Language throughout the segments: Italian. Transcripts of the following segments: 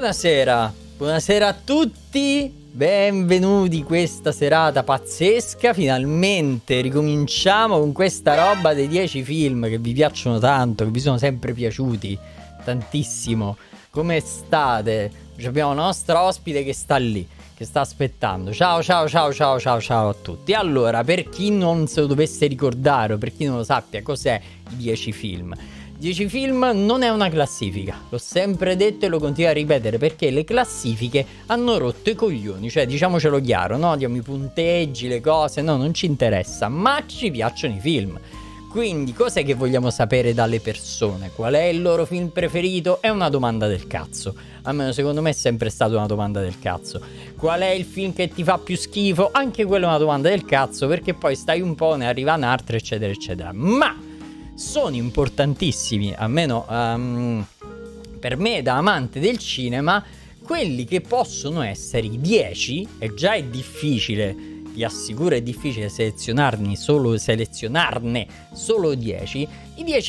Buonasera, buonasera a tutti, benvenuti questa serata pazzesca, finalmente ricominciamo con questa roba dei 10 film che vi piacciono tanto, che vi sono sempre piaciuti tantissimo. Come state? Abbiamo la nostra ospite che sta lì, che sta aspettando. Ciao, ciao, ciao, ciao, ciao, ciao a tutti. Allora, per chi non se lo dovesse ricordare o per chi non lo sappia, cos'è i 10 film? 10 film non è una classifica, l'ho sempre detto e lo continuo a ripetere perché le classifiche hanno rotto i coglioni, cioè diciamocelo chiaro, no? Diamo i punteggi, le cose, no, non ci interessa, ma ci piacciono i film. Quindi cos'è che vogliamo sapere dalle persone? Qual è il loro film preferito? È una domanda del cazzo. Almeno secondo me è sempre stata una domanda del cazzo. Qual è il film che ti fa più schifo? Anche quella è una domanda del cazzo perché poi stai un po', ne arriva un'altra, eccetera, eccetera. Ma sono importantissimi, almeno um, per me da amante del cinema, quelli che possono essere i 10, e già è difficile, vi assicuro è difficile selezionarne solo, selezionarne solo i 10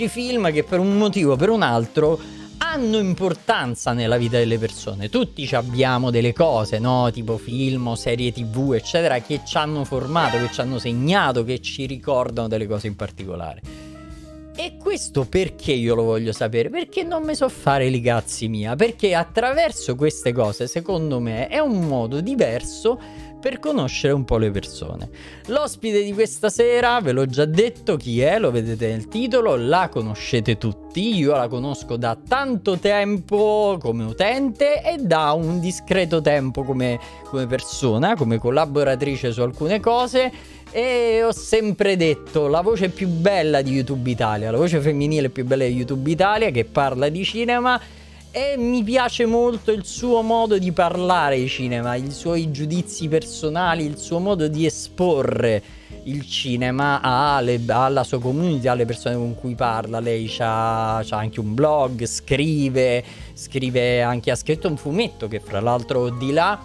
film che per un motivo o per un altro hanno importanza nella vita delle persone. Tutti abbiamo delle cose, no? Tipo film, serie tv, eccetera, che ci hanno formato, che ci hanno segnato, che ci ricordano delle cose in particolare. E questo perché io lo voglio sapere? Perché non mi so fare i cazzi mia, perché attraverso queste cose, secondo me, è un modo diverso per conoscere un po' le persone. L'ospite di questa sera, ve l'ho già detto chi è, lo vedete nel titolo, la conoscete tutti, io la conosco da tanto tempo come utente e da un discreto tempo come, come persona, come collaboratrice su alcune cose e ho sempre detto la voce più bella di YouTube Italia, la voce femminile più bella di YouTube Italia che parla di cinema e mi piace molto il suo modo di parlare di cinema, i suoi giudizi personali, il suo modo di esporre il cinema alle, alla sua community, alle persone con cui parla. Lei ha anche un blog, scrive, scrive anche, ha scritto un fumetto che fra l'altro di là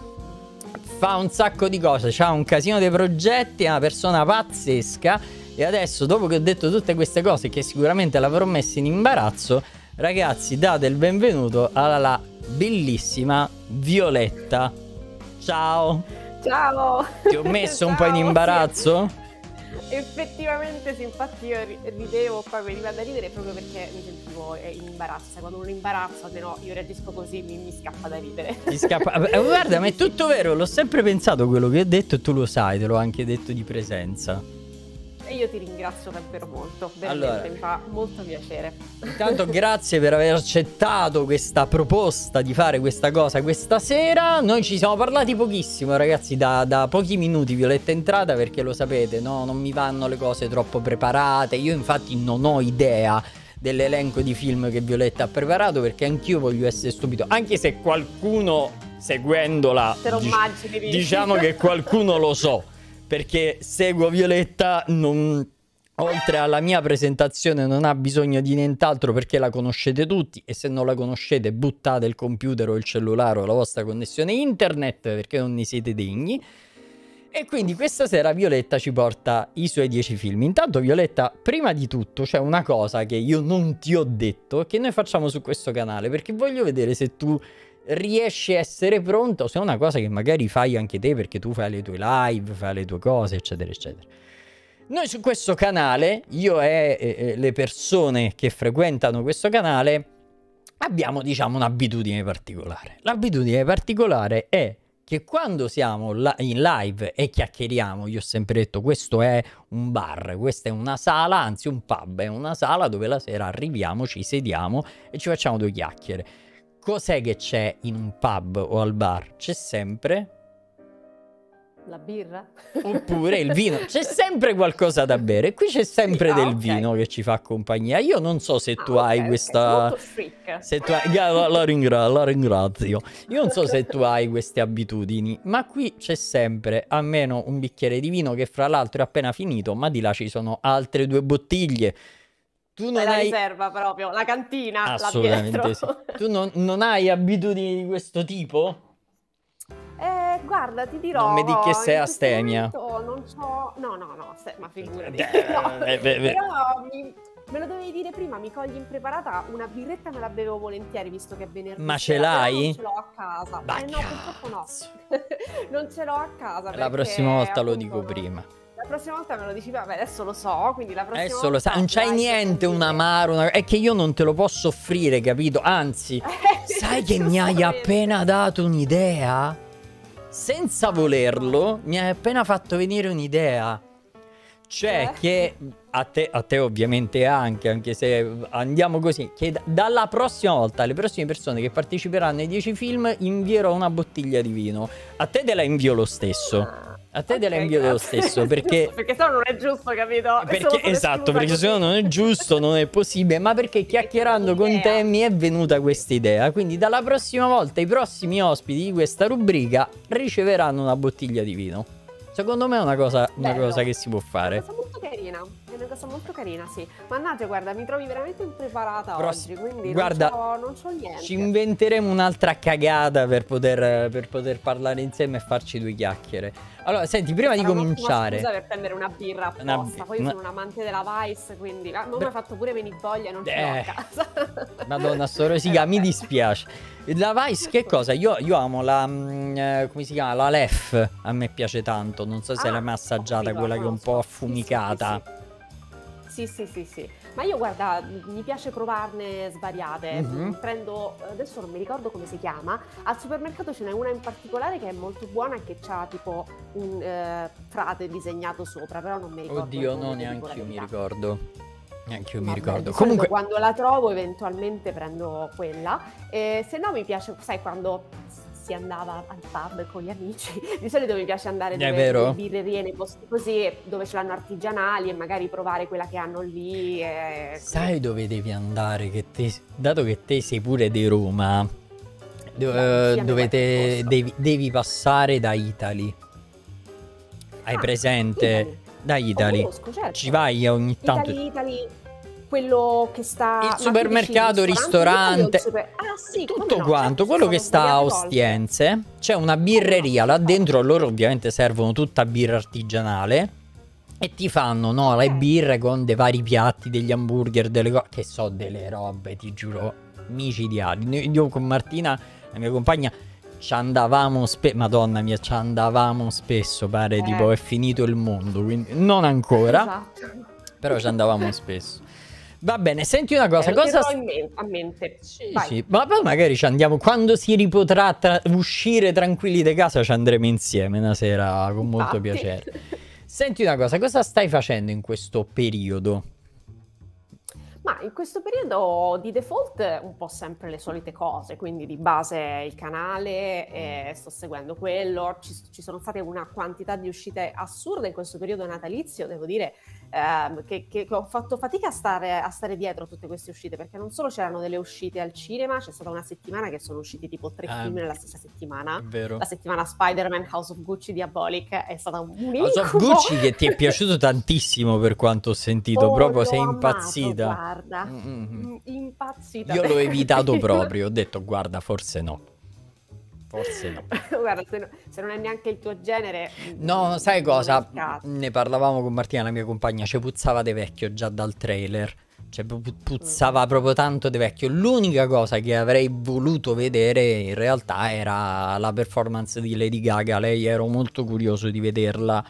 fa un sacco di cose, ha un casino dei progetti, è una persona pazzesca. E adesso, dopo che ho detto tutte queste cose, che sicuramente l'avrò messa in imbarazzo, Ragazzi, date il benvenuto alla bellissima Violetta. Ciao. Ciao. Ti ho messo un po' in imbarazzo? Effettivamente sì, infatti io ridevo proprio, mi vado a ridere proprio perché mi sentivo eh, in imbarazzo. Quando uno imbarazza, se no io reagisco così, mi, mi scappa da ridere. Ti scappa... guarda, ma è tutto vero, l'ho sempre pensato quello che ho detto e tu lo sai, te l'ho anche detto di presenza. E io ti ringrazio davvero molto, veramente allora, mi fa molto piacere. Intanto grazie per aver accettato questa proposta di fare questa cosa questa sera. Noi ci siamo parlati pochissimo ragazzi, da, da pochi minuti Violetta è entrata perché lo sapete, no? non mi vanno le cose troppo preparate, io infatti non ho idea dell'elenco di film che Violetta ha preparato perché anch'io voglio essere stupido, anche se qualcuno seguendola dic- diciamo che qualcuno lo so. perché seguo Violetta non... Oltre alla mia presentazione non ha bisogno di nient'altro perché la conoscete tutti e se non la conoscete buttate il computer o il cellulare o la vostra connessione internet perché non ne siete degni. E quindi questa sera Violetta ci porta i suoi dieci film. Intanto Violetta, prima di tutto c'è una cosa che io non ti ho detto che noi facciamo su questo canale perché voglio vedere se tu riesci a essere pronto se è una cosa che magari fai anche te perché tu fai le tue live, fai le tue cose, eccetera, eccetera. Noi su questo canale, io e eh, le persone che frequentano questo canale, abbiamo diciamo un'abitudine particolare. L'abitudine particolare è che quando siamo in live e chiacchieriamo, io ho sempre detto questo è un bar, questa è una sala, anzi un pub, è una sala dove la sera arriviamo, ci sediamo e ci facciamo due chiacchiere Cos'è che c'è in un pub o al bar? C'è sempre... La birra? Oppure il vino. C'è sempre qualcosa da bere. Qui c'è sempre ah, del okay. vino che ci fa compagnia. Io non so se ah, tu okay, hai questa... Okay. Se tu hai... la, la, ringra... la ringrazio. Io non so se tu hai queste abitudini, ma qui c'è sempre almeno un bicchiere di vino che fra l'altro è appena finito, ma di là ci sono altre due bottiglie tu non la hai... riserva proprio, la cantina, Assolutamente sì. Tu non, non, hai abitudini di questo tipo? Eh, guarda, ti dirò... Non mi dici che sei astemia. Non so... No, no, no, se... ma figurati. no. eh, beh, beh. Eh. Però mi... me lo dovevi dire prima, mi cogli impreparata, una birretta me la bevo volentieri, visto che è venerdì. Ma ce l'hai? Non ce l'ho a casa. Bah, eh no, purtroppo no. non ce l'ho a casa. La prossima volta lo dico no. prima la prossima volta me lo dici, vabbè, adesso lo so, quindi la prossima adesso volta... Adesso lo sa, non c'hai niente un amaro, una... è che io non te lo posso offrire, capito? Anzi, eh, sai che mi hai appena dato un'idea? Senza volerlo, mi hai appena fatto venire un'idea. Cioè eh. che a te, a te, ovviamente anche, anche se andiamo così, che d- dalla prossima volta alle prossime persone che parteciperanno ai 10 film invierò una bottiglia di vino. A te te la invio lo stesso. Ah. A te te la invio lo stesso perché... perché se no non è giusto, capito? Eh, perché, esatto, perché se no non è giusto, non è possibile, ma perché chiacchierando con te mi è venuta questa idea. Quindi dalla prossima volta i prossimi ospiti di questa rubrica riceveranno una bottiglia di vino. Secondo me è una cosa, una cosa che si può fare. È una cosa molto carina piuttosto molto carina, sì. Mannaggia, guarda, mi trovi veramente impreparata Però, oggi, quindi guarda, non, so, niente. Ci inventeremo un'altra cagata per poter, per poter, parlare insieme e farci due chiacchiere. Allora, senti, prima Sarà di cominciare... Scusa per prendere una birra apposta, una poi io sono un amante della Vice, quindi... Non ma mi ha fatto pure venire voglia, non eh. ce l'ho a eh. casa. Madonna, sto rosica, mi dispiace. La Vice che cosa? Io, io amo la... Mm, eh, come si chiama? La Lef, a me piace tanto, non so se ah, l'hai mai assaggiata, quella che è un po' affumicata. Sì, sì, sì. Sì, sì, sì, sì. Ma io guarda, mi piace provarne svariate. Mm-hmm. Prendo, adesso non mi ricordo come si chiama, al supermercato ce n'è una in particolare che è molto buona e che ha tipo un eh, frate disegnato sopra, però non mi ricordo. Oddio, no, neanche io mi ricordo. Neanche io mi Vabbè, ricordo. Comunque quando la trovo eventualmente prendo quella. E se no mi piace, sai, quando si andava al pub con gli amici. Di solito mi piace andare nelle eh, birrerie, nei posti così, dove ce l'hanno artigianali e magari provare quella che hanno lì. E... Sai dove devi andare? Che te, dato che te sei pure di Roma, do, eh, sì, dovete, devi, devi, passare da Italy. Hai ah, presente? Italy. Da Italy. Conosco, certo. Ci vai ogni tanto. Italy, Italy quello che sta... Il supermercato, il ristorante, ristorante super... ah, sì, tutto no? Cioè, quanto, cioè, quello che sta a Ostiense, c'è una birreria là dentro, loro ovviamente servono tutta birra artigianale e ti fanno no, le birre con dei vari piatti, degli hamburger, delle cose, che so, delle robe, ti giuro, micidiali. Io con Martina, la mia compagna, ci andavamo spesso, madonna mia, ci andavamo spesso, pare eh. tipo è finito il mondo, quindi non ancora, esatto. però ci andavamo spesso. Va bene, senti una cosa. Eh, cosa... Men- a mente. Sì, sì, Ma poi magari ci andiamo. Quando si ripotrà tra- uscire tranquilli di casa, ci andremo insieme una sera con molto Infatti. piacere. Senti una cosa, cosa stai facendo in questo periodo? Ma in questo periodo di default un po' sempre le solite cose, quindi di base il canale, eh, sto seguendo quello, ci, ci, sono state una quantità di uscite assurde in questo periodo natalizio, devo dire ehm, che, che, ho fatto fatica a stare, a stare, dietro a tutte queste uscite, perché non solo c'erano delle uscite al cinema, c'è stata una settimana che sono usciti tipo tre eh, film nella stessa settimana. Vero. La settimana Spider-Man House of Gucci Diabolic è stata un incubo. House of Gucci che ti è piaciuto tantissimo per quanto ho sentito, oh, proprio sei impazzita. Amato, guarda, mm-hmm. impazzita. Io l'ho evitato proprio, ho detto guarda, forse no. Forse no. Guarda, se, no, se, non è neanche il tuo genere... No, mm, sai cosa? Ne parlavamo con Martina, la mia compagna, ci puzzava di vecchio già dal trailer. Cioè, puzzava mm. proprio tanto di vecchio. L'unica cosa che avrei voluto vedere in realtà era la performance di Lady Gaga. Lei ero molto curioso di vederla.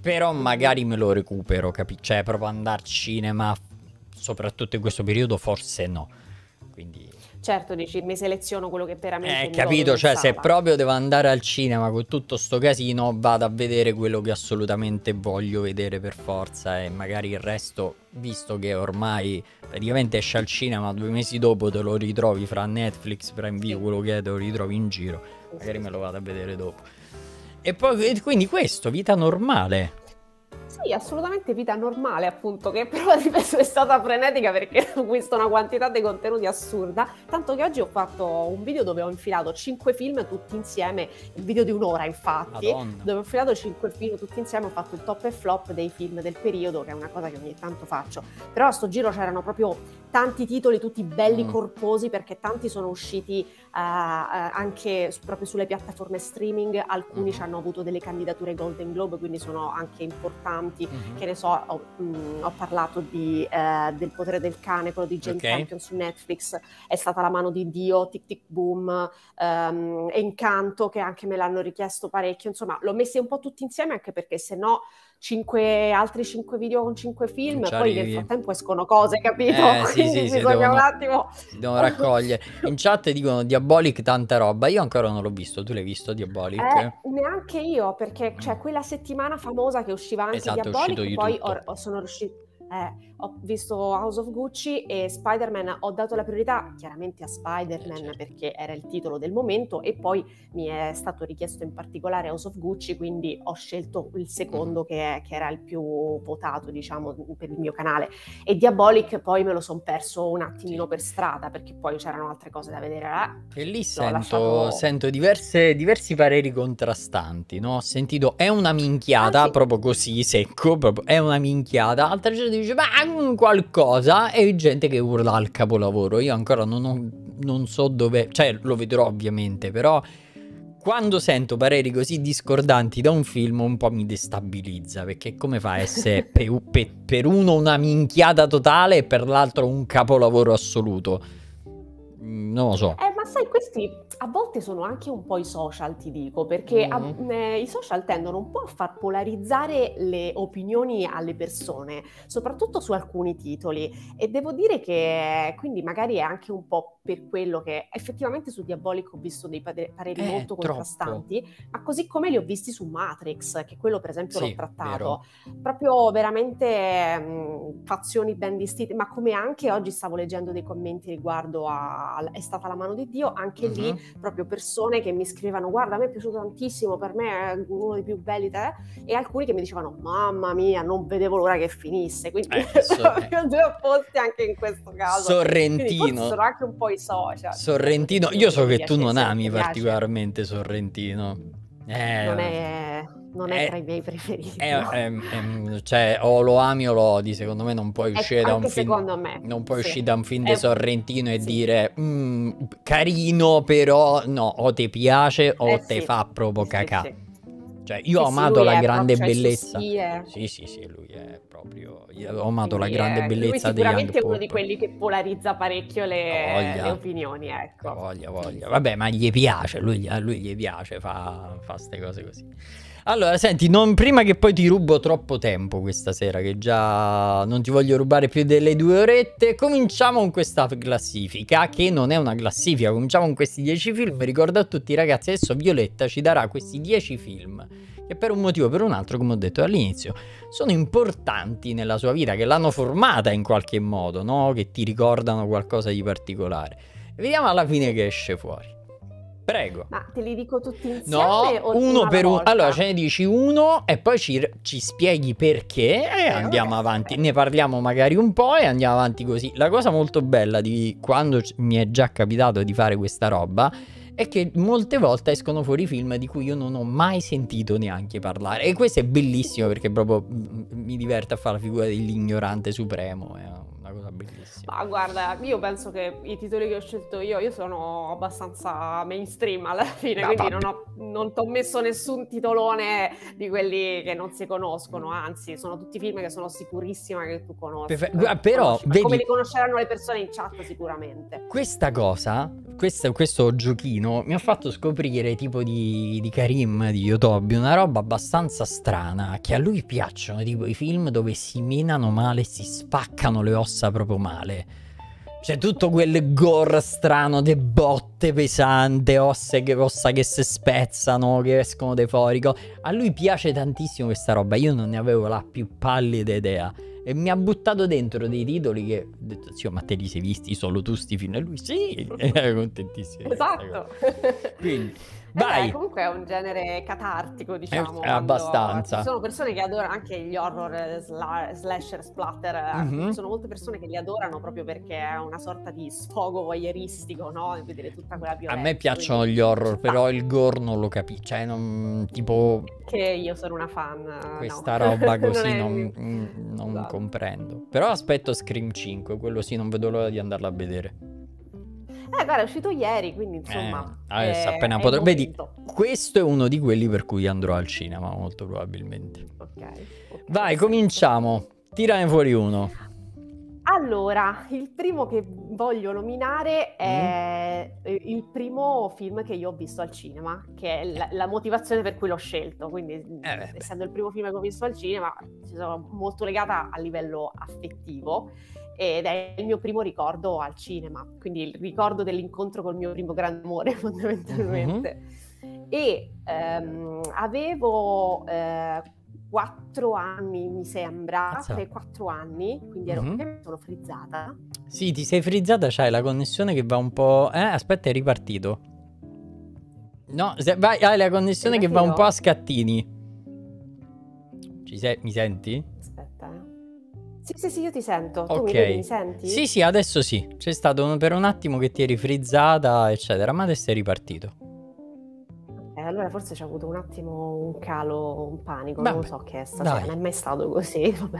Però mm. magari me lo recupero, capisci? Cioè, proprio andare al cinema, soprattutto in questo periodo, forse no. Quindi certo dici mi seleziono quello che veramente eh, capito cioè se proprio devo andare al cinema con tutto sto casino vado a vedere quello che assolutamente voglio vedere per forza e magari il resto visto che ormai praticamente esce al cinema due mesi dopo te lo ritrovi fra Netflix Prime Video quello che è te lo ritrovi in giro magari me lo vado a vedere dopo e poi quindi questo vita normale sì, assolutamente vita normale, appunto, che però penso è stata frenetica perché ho visto una quantità di contenuti assurda, tanto che oggi ho fatto un video dove ho infilato 5 film tutti insieme, il video di un'ora infatti, Madonna. dove ho infilato 5 film tutti insieme, ho fatto il top e flop dei film del periodo, che è una cosa che ogni tanto faccio, però a sto giro c'erano proprio tanti titoli tutti belli mm. corposi perché tanti sono usciti uh, anche su, proprio sulle piattaforme streaming, alcuni mm. hanno avuto delle candidature Golden Globe, quindi sono anche importanti. Mm. Che ne so, ho, mh, mm, ho parlato di, uh, del potere del cane, quello di James okay. Campion su Netflix, è stata la mano di Dio, Tic Tic Boom, um, Encanto che anche me l'hanno richiesto parecchio, insomma l'ho messi un po' tutti insieme anche perché se no cinque, altri 5 video con 5 film, Ciarri... Cioè, poi nel frattempo escono cose, eh, capito? Eh, Quindi sì, bisogna devono, un attimo... Devono raccogliere. In chat dicono Diabolic tanta roba, io ancora non l'ho visto, tu l'hai visto Diabolic? Eh, neanche io, perché cioè, quella settimana famosa che usciva anche esatto, Diabolic, poi or- sono riuscito eh, ho visto House of Gucci e Spider-Man, ho dato la priorità chiaramente a Spider-Man certo. perché era il titolo del momento e poi mi è stato richiesto in particolare House of Gucci, quindi ho scelto il secondo mhm. che, è, che era il più votato diciamo per il mio canale e Diabolic poi me lo sono perso un attimino per strada perché poi c'erano altre cose da vedere. Eh, e lì sento, sento diverse, diversi pareri contrastanti, no? ho sentito è una minchiata, Anzi... Ah, proprio così secco, proprio, è una minchiata, altra gente dice ma qualcosa e gente che urla al capolavoro. Io ancora non, ho, non so dove, cioè lo vedrò ovviamente, però quando sento pareri così discordanti da un film un po' mi destabilizza perché come fa a essere pe- pe- per uno una minchiata totale e per l'altro un capolavoro assoluto? Mm, non lo so. È eh, sai, questi a volte sono anche un po' i social, ti dico, perché mm. a, eh, i social tendono un po' a far polarizzare le opinioni alle persone, soprattutto su alcuni titoli. E devo dire che quindi magari è anche un po' per quello che effettivamente su Diabolico ho visto dei pare- pareri eh, molto contrastanti, troppo. ma così come li ho visti su Matrix, che quello per esempio sì, l'ho trattato. Vero. Proprio veramente mh, fazioni ben distinte, ma come anche oggi stavo leggendo dei commenti riguardo a, a è stata la mano di Dio Dio, anche uh-huh. lì proprio persone che mi scrivevano guarda a me è piaciuto tantissimo, per me è uno dei più belli te, e alcuni che mi dicevano mamma mia non vedevo l'ora che finisse, quindi eh, so, eh. due opposti anche in questo caso. Sorrentino. Sono anche un po' i social. Sorrentino, io so che tu non ami particolarmente Sorrentino. Eh, non, è, non è, è, eh, tra i miei preferiti. È, eh, no. Ehm, ehm, cioè, o lo ami o lo odi. Secondo me non puoi ecco, uscire, da un, film, non puoi sì. uscire da un film. di Sorrentino e sì. dire mm, carino, però no, o ti piace o eh, te sì. fa proprio cacà. Cioè, io ho amato la grande cioè, bellezza. Sì, sì, sì, lui è proprio. Io ho amato Quindi la grande è... bellezza di Young Pop. Sicuramente è uno di quelli che polarizza parecchio le, le opinioni, ecco. Voglia, voglia. Vabbè, ma gli piace, lui, a lui gli piace, fa queste cose così. Allora, senti, non, prima che poi ti rubo troppo tempo questa sera, che già non ti voglio rubare più delle due orette, cominciamo con questa classifica, che non è una classifica, cominciamo con questi dieci film. Ricordo a tutti ragazzi, adesso Violetta ci darà questi dieci film che per un motivo o per un altro, come ho detto all'inizio, sono importanti nella sua vita, che l'hanno formata in qualche modo, no? che ti ricordano qualcosa di particolare. Vediamo alla fine che esce fuori. Prego. Ma te li dico tutti insieme? No, uno per uno. Allora ce ne dici uno e poi ci, ci spieghi perché e eh, andiamo okay. avanti. Ne parliamo magari un po' e andiamo avanti così. La cosa molto bella di quando mi è già capitato di fare questa roba è che molte volte escono fuori film di cui io non ho mai sentito neanche parlare. E questo è bellissimo perché proprio mi diverte a fare la figura dell'ignorante supremo. Eh una cosa bellissima. Ma guarda, io penso che i titoli che ho scelto io, io sono abbastanza mainstream alla fine, no, quindi non, ti ho messo nessun titolone di quelli che non si conoscono, mm. anzi sono tutti film che sono sicurissima che tu conosci. Perfe- però, conosci, vedi, come li conosceranno le persone in chat sicuramente. Questa cosa, questo, questo giochino mi ha fatto scoprire tipo di, di Karim, di Yotobi, una roba abbastanza strana, che a lui piacciono tipo i film dove si menano male, si spaccano le ossa messa proprio male. C'è tutto quel gore strano, de botte pesante, ossa che, ossa che si spezzano, che escono de forico. A lui piace tantissimo questa roba, io non ne avevo la più pallida idea. E mi ha buttato dentro dei titoli che ho detto, zio, ma te li sei visti solo tu sti film? E lui sì, era contentissimo. Esatto. Quindi... Vai. Eh, comunque è un genere catartico, diciamo. È abbastanza. Ci sono persone che adorano anche gli horror eh, sla- slasher splatter. Mm-hmm. Eh, ci sono molte persone che li adorano proprio perché è una sorta di sfogo voyeuristico, no? E vedere tutta quella violenza. A me piacciono quindi... gli horror, però il gore non lo capisco. Cioè, non, tipo... Che io sono una fan. Eh, questa no. roba così non, non, non no. Esatto. comprendo. Però aspetto Scream 5, quello sì, non vedo l'ora di andarla a vedere. Eh, guarda, è uscito ieri, quindi insomma. Eh, adesso è, appena potrò. Vedi, questo è uno di quelli per cui andrò al cinema, molto probabilmente. Ok. okay Vai, cominciamo. Tirane fuori uno. Allora, il primo che voglio nominare è mm. il primo film che io ho visto al cinema, che è la, la motivazione per cui l'ho scelto. Quindi, eh mm, essendo il primo film che ho visto al cinema, ci sono molto legata a livello affettivo ed è il mio primo ricordo al cinema, quindi il ricordo dell'incontro col mio primo grande amore fondamentalmente. Mm-hmm. E ehm, avevo eh, 4 anni, mi sembra, 3-4 ah, anni, quindi ero, mm-hmm. sono frizzata. Sì, ti sei frizzata, c'hai la connessione che va un po'... Eh, aspetta, è ripartito. No, se... vai, hai la connessione che va un po' a scattini. Sei... Mi senti? Sì, sì, sì, io ti sento. Tu ok. mi, mi senti? Sì, sì, adesso sì. C'è stato un- per un attimo che ti eri frizzata, eccetera, ma adesso sei ripartito. Eh, allora forse c'è avuto un attimo un calo, un panico, non Vabbè, lo so che è stato, non è mai stato così. Vabbè.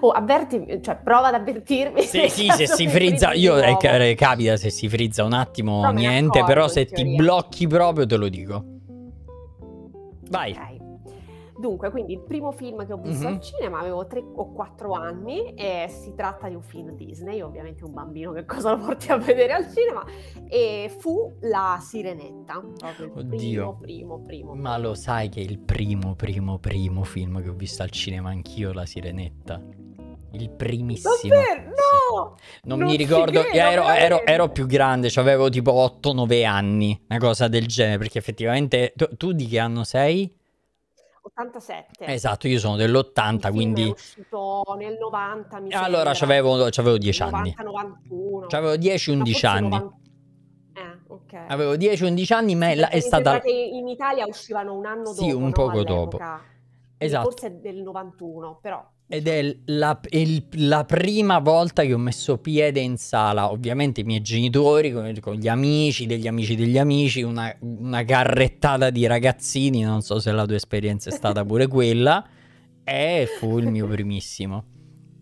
Oh, avverti, cioè prova ad avvertirmi. Sì, sì, se si frizza, io eh, capita se si frizza un attimo No, me ne niente, però se ti blocchi proprio te lo dico. Vai. Ok. Dunque, quindi il primo film che ho visto mm-hmm. al mhm. cinema avevo tre o quattro anni e si tratta di un film Disney, ovviamente un bambino che cosa lo porti a vedere al cinema e fu La Sirenetta, proprio il Oddio. primo, primo, primo. Ma lo sai che è il primo, primo, primo film che ho visto al cinema anch'io, La Sirenetta? Il primissimo. Davvero? No! Sì. Non, non, mi ricordo, credo, ero, ero, ero, più grande, cioè avevo tipo 8-9 anni, una cosa del genere, perché effettivamente tu, tu di che anno sei? 87. Esatto, io sono dell'80, quindi... È nel 90, mi Allora, c'avevo, c'avevo 10 90, anni. 91. C'avevo 10-11 anni. Eh, okay. Avevo 10-11 anni, ma sì, è, è stata... in Italia uscivano un anno sì, dopo. Sì, un no? poco dopo. Esatto. Forse del 91, però ed è la, è la, prima volta che ho messo piede in sala, ovviamente i miei genitori, con, con gli amici, degli amici degli amici, una, una, carrettata di ragazzini, non so se la tua esperienza è stata pure quella, e fu il mio primissimo.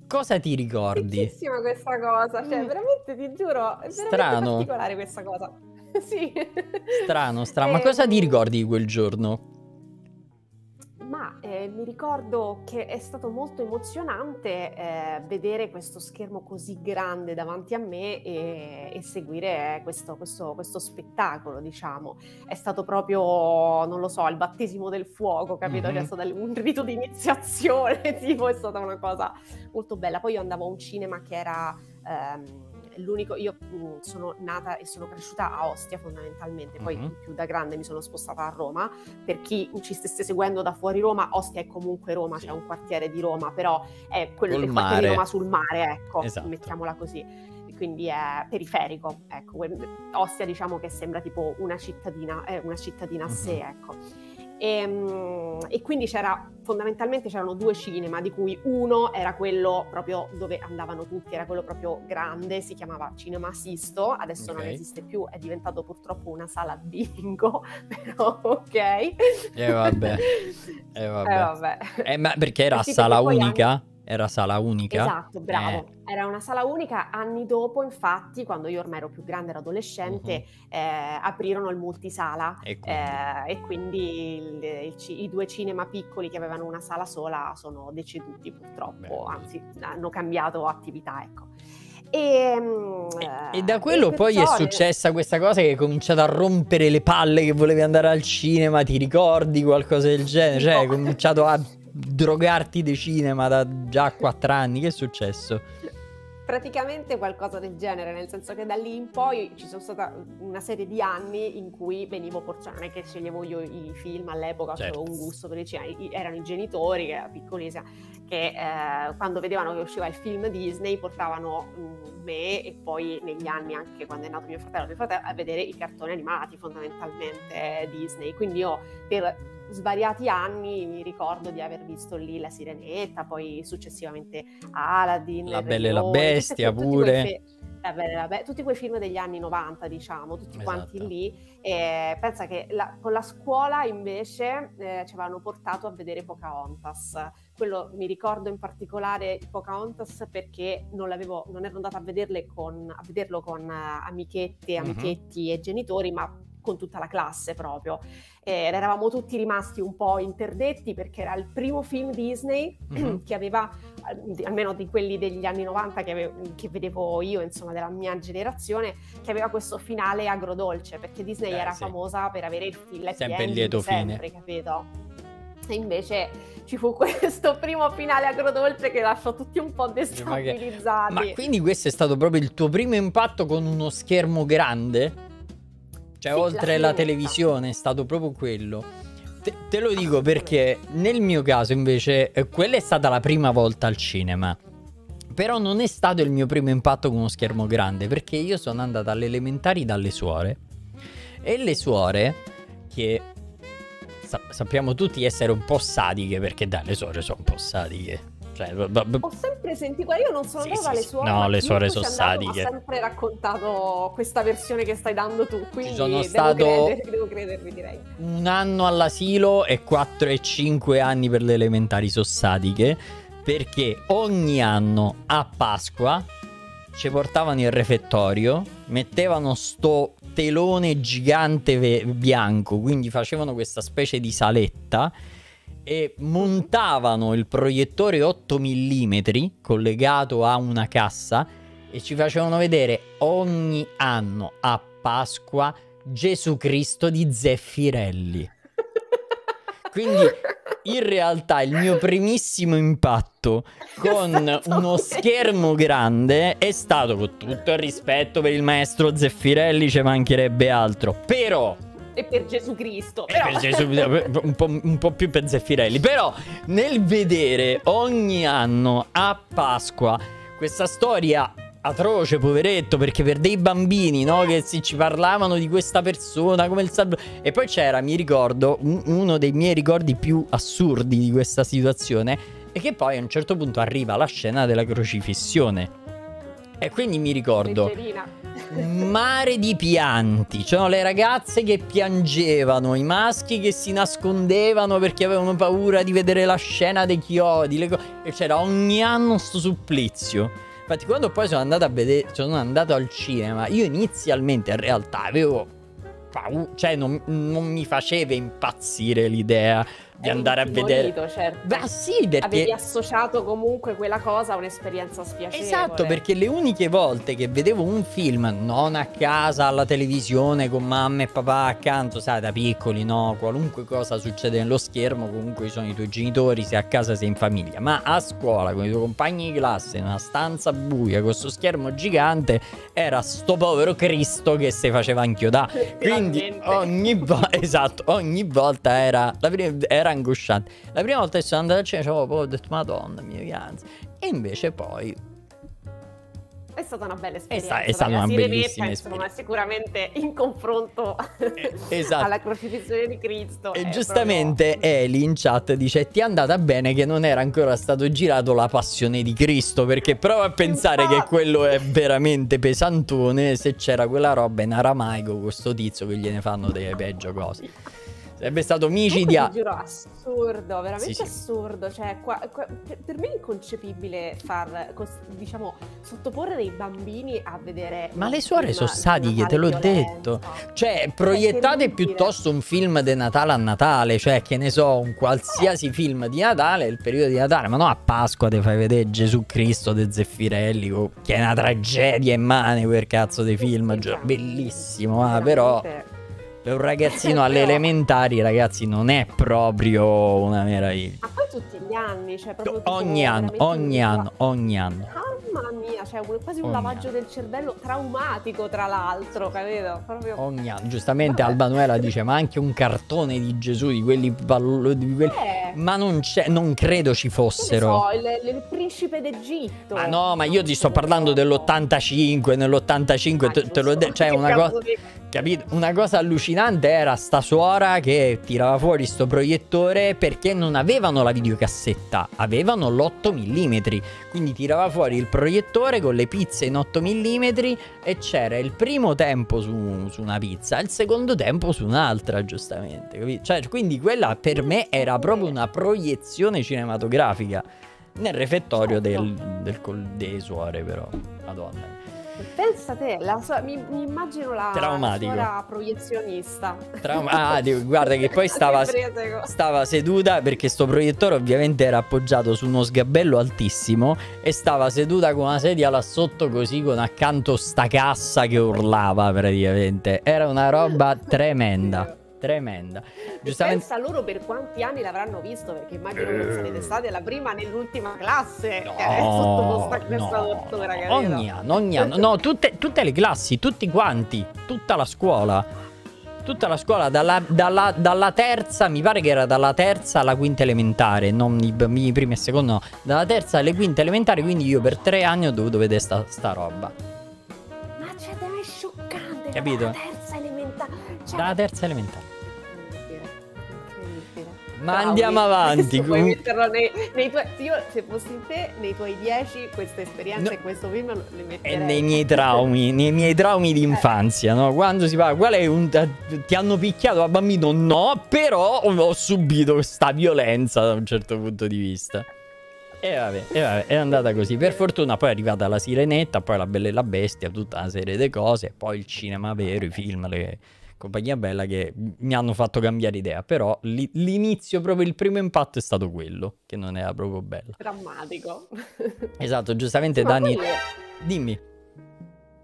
Cosa ti ricordi? Bellissima questa cosa, cioè mm. veramente ti giuro, è strano. particolare questa cosa. sì. Strano, strano, ma eh, cosa ti mm. ricordi di quel giorno? eh, mi ricordo che è stato molto emozionante eh, vedere questo schermo così grande davanti a me e, e seguire eh, questo, questo, questo, spettacolo, diciamo. È stato proprio, non lo so, il battesimo del fuoco, capito? Mm-hmm. è mhm. stato un rito di iniziazione, tipo, è stata una cosa molto bella. Poi io andavo a un cinema che era... Ehm, l'unico, io mhmm, sono nata e sono cresciuta a Ostia fondamentalmente, poi mm-hmm. più da grande mi sono spostata a Roma, per chi ci stesse seguendo da fuori Roma, Ostia è comunque Roma, c'è cioè un quartiere di Roma, però è quello del quartiere di Roma sul mare, ecco, esatto. mettiamola così quindi è periferico, ecco, Ostia diciamo che sembra tipo una cittadina, eh, una cittadina a sé, ecco. E, ehm, e quindi c'era fondamentalmente c'erano due cinema, di cui uno era quello proprio dove andavano tutti, era quello proprio grande, si chiamava Cinema Sisto, adesso okay. non esiste più, è diventato purtroppo una sala bingo, però ok. E vabbè, eh vabbè. Eh, eh vabbè. Eh, ma perché era sì, sala unica? Anche era sala unica? Esatto, bravo. Eh. Era una sala unica. Anni dopo, infatti, quando io ormai ero più grande, ero adolescente, uh-huh. eh, aprirono il multisala e quindi, eh, e quindi il, il, i due cinema piccoli che avevano una sala sola sono deceduti purtroppo, Beh. anzi hanno cambiato attività, ecco. E, e, ehm, e, da quello e poi è successa questa cosa che hai cominciato a rompere le palle che volevi andare al cinema, ti ricordi qualcosa del genere? Cioè, no. hai cominciato a drogarti di cinema da già quattro anni, che è successo? Praticamente qualcosa del genere, nel senso che da lì in poi ci sono stata una serie di anni in cui venivo portata, non è che sceglievo io i film all'epoca, certo. avevo un gusto per i cinema, erano i genitori che era piccolissima, che eh, quando vedevano che usciva il film Disney portavano mm, me e poi negli anni anche quando è nato mio fratello, mio fratello a vedere i cartoni animati fondamentalmente Disney, quindi io per svariati anni mi ricordo di aver visto lì La Sirenetta, poi successivamente Aladdin, La Bella e la Bestia pure. Eh beh, vabbè, tutti quei film degli anni 90, diciamo, tutti esatto. quanti lì. Eh, pensa che la, con la scuola invece eh, ci avevano portato a vedere Pocahontas. Quello mi ricordo in particolare Pocahontas perché non, non ero andata a, con, a vederlo con eh, amichette, amichetti mm-hmm. e genitori, ma con tutta la classe proprio. Eh, eravamo tutti rimasti un po' interdetti perché era il primo film Disney mm-hmm. che aveva, eh, almeno di quelli degli anni 90 che, avevo, che, vedevo io, insomma, della mia generazione, che aveva questo finale agrodolce, perché Disney eh, era sì. famosa per avere il film sempre il lieto sempre, fine. capito? E invece ci fu questo primo finale agrodolce che lasciò tutti un po' destabilizzati. Ma, che... Ma quindi questo è stato proprio il tuo primo impatto con uno schermo grande? Cioè, sì, oltre la televisione è stato proprio quello. Te, te lo dico perché nel mio caso invece eh, quella è stata la prima volta al cinema. Però non è stato il mio primo impatto con uno schermo grande perché io sono andato alle elementari dalle suore. E le suore, che sa- sappiamo tutti essere un po' sadiche, perché dai, le suore sono un po' sadiche cioè, b- b- Ho sempre sentito, guarda, io non sono sì, andata sì, alle suore. No, le suore sono sadiche. Ho sempre raccontato questa versione che stai dando tu, quindi Ci sono devo, stato credervi, devo credervi, direi. Un anno all'asilo e 4 e 5 anni per le elementari sossadiche, perché ogni anno a Pasqua ci portavano in refettorio, mettevano sto telone gigante ve- bianco, quindi facevano questa specie di saletta e montavano il proiettore 8 mm collegato a una cassa e ci facevano vedere ogni anno a Pasqua Gesù Cristo di Zeffirelli. Quindi in realtà il mio primissimo impatto con uno schermo grande è stato con tutto il rispetto per il maestro Zeffirelli, ci mancherebbe altro. Però e per Gesù Cristo. Però... Per Gesù, un, po', un, po', più per Zeffirelli. Però nel vedere ogni anno a Pasqua questa storia atroce, poveretto, perché per dei bambini, no, che si, ci parlavano di questa persona come il salvatore. E poi c'era, mi ricordo, un, uno dei miei ricordi più assurdi di questa situazione. E che poi a un certo punto arriva la scena della crocifissione e quindi mi ricordo... Mare di pianti, c'erano le ragazze che piangevano, i maschi che si nascondevano perché avevano paura di vedere la scena dei chiodi, le co- e c'era ogni anno sto supplizio. Infatti, quando poi sono andato a vedere, sono andato al cinema, io inizialmente in realtà avevo paura, cioè non, non mi faceva impazzire l'idea di andare a vedere. Certo. Beh, sì, perché avevi associato comunque quella cosa a un'esperienza spiacevole. Esatto, perché le uniche volte che vedevo un film non a casa alla televisione con mamma e papà accanto, sai, da piccoli, no, qualunque cosa succede nello schermo, comunque sono i tuoi genitori, sei a casa, sei in famiglia, ma a scuola con i tuoi compagni di classe in una stanza buia con questo schermo gigante era sto povero Cristo che si faceva anchiodare. Quindi ogni volta esatto, ogni volta era la prima era angosciante. La prima volta che sono andato al cinema, cioè, ho detto, madonna mia, che E invece poi è stata una bella esperienza. È, stata una bellissima me, esperienza. sicuramente in confronto eh, esatto. alla crocifissione di Cristo. E giustamente proprio... Eli in chat dice: Ti è andata bene che non era ancora stato girato La Passione di Cristo. Perché prova a pensare Infatti. che quello è veramente pesantone. Se c'era quella roba in aramaico, questo tizio che gliene fanno delle peggio cose. Sarebbe stato micidia. Ti giuro, assurdo, veramente sì, assurdo. Cioè, qua, qua, per, per, me è inconcepibile far, diciamo, sottoporre dei bambini a vedere... Ma le suore sono sadiche, te l'ho violenza. detto. Cioè, cioè proiettate piuttosto un film di Natale a Natale, cioè, che ne so, un qualsiasi eh. film di Natale, il periodo di Natale, ma no a Pasqua ti fai vedere Gesù Cristo De Zeffirelli, oh, che è una tragedia immane quel cazzo dei film, sì, cioè, esatto. bellissimo, ah, però... Veramente per un ragazzino alle elementari, ragazzi, non è proprio una meraviglia. Ma poi tutti gli anni, cioè proprio... Ogni anno, ogni anno, ogni anno, ogni anno. Mamma mia, cioè quasi un Ogna. lavaggio del cervello traumatico, tra l'altro, capito? Proprio... Ogna. Giustamente Vabbè. Alba Noela dice, ma anche un cartone di Gesù, di quelli... Di quelli... Eh. Ma non, c'è, non credo ci fossero. Che so, il, il, principe d'Egitto. Ah no, ma io ti sto parlando dell'85, nell'85, ah, te, te, lo... De- cioè una cosa... Capito? Una cosa allucinante era sta suora che tirava fuori sto proiettore perché non avevano la videocassetta, avevano l'8 mm. Quindi tirava fuori il proiettore proiettore con le pizze in 8 mm e c'era il primo tempo su, su una pizza, il secondo tempo su un'altra, giustamente. Cioè, quindi quella per me era proprio una proiezione cinematografica nel refettorio del, del, del, delle suore, però. Madonna. Pensa te, so- mi, mi, immagino la Traumatico. La proiezionista. Traum- ah, guarda che poi stava, stava seduta perché sto proiettore ovviamente era appoggiato su uno sgabello altissimo e stava seduta con una sedia là sotto così con accanto sta cassa che urlava praticamente. Era una roba tremenda tremenda. Giustamente... Pensa loro per quanti anni l'avranno visto, perché immagino che non sarete eh. state la prima nell'ultima classe. No, eh, sotto questa, no, tortura, no. Ogni anno, ogni anno. No, tutte, tutte, le classi, tutti quanti, tutta la scuola. Tutta la scuola, dalla, dalla, dalla, terza, mi pare che era dalla terza alla quinta elementare, non i bambini primi e secondo, no, dalla terza alle quinta elementare, quindi io per tre anni ho dovuto vedere sta, sta roba. Ma c'è cioè, deve scioccante, capito? Dalla terza elementare. Cioè... Dalla terza elementare. Ma andiamo avanti. Puoi metterlo nei, nei tuoi, io, se fossi in te, nei tuoi 10, questa esperienza no. e questo film le eh, metterei. E nei miei traumi, nei miei traumi di eh. infanzia, eh. no? Quando si parla, qual è un... ti hanno picchiato da bambino? No, però ho subito questa violenza da un certo punto di vista. E vabbè, e vabbè, è andata così. Per fortuna poi è arrivata la sirenetta, poi la bella e la bestia, tutta una serie di cose, poi il cinema vero, i film, le compagnia bella che mi hanno fatto cambiare idea, però li, l'inizio, proprio il primo impatto è stato quello, che non era proprio bello. Drammatico. esatto, giustamente Dani... Quello... Dimmi.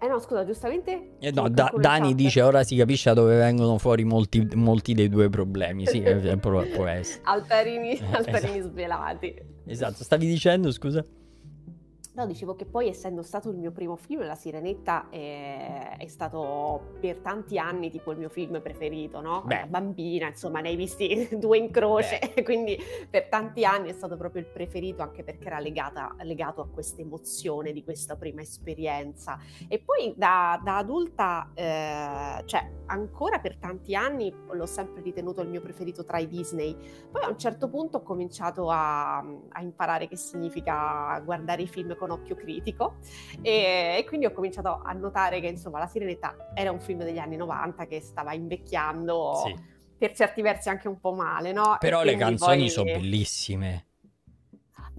Eh no, scusa, giustamente... Eh no, da, Dani dice ora si capisce da dove vengono fuori molti, molti dei due problemi, sì, può, può essere. Altarini, eh, altarini esatto. svelati. Esatto, stavi dicendo, scusa? No, dicevo che poi essendo stato il mio primo film, La Sirenetta è, eh, è stato per tanti anni tipo il mio film preferito, no? Beh. bambina, insomma, ne hai visti due in croce, quindi per tanti anni è stato proprio il preferito anche perché era legata, legato a questa emozione di questa prima esperienza. E poi da, da adulta, eh, cioè ancora per tanti anni l'ho sempre ritenuto il mio preferito tra i Disney, poi a un certo punto ho cominciato a, a imparare che significa guardare i film con un occhio critico e, e, quindi ho cominciato a notare che insomma La Sirenetta era un film degli anni 90 che stava invecchiando sì. per certi versi anche un po' male, no? Però le canzoni poi... sono bellissime.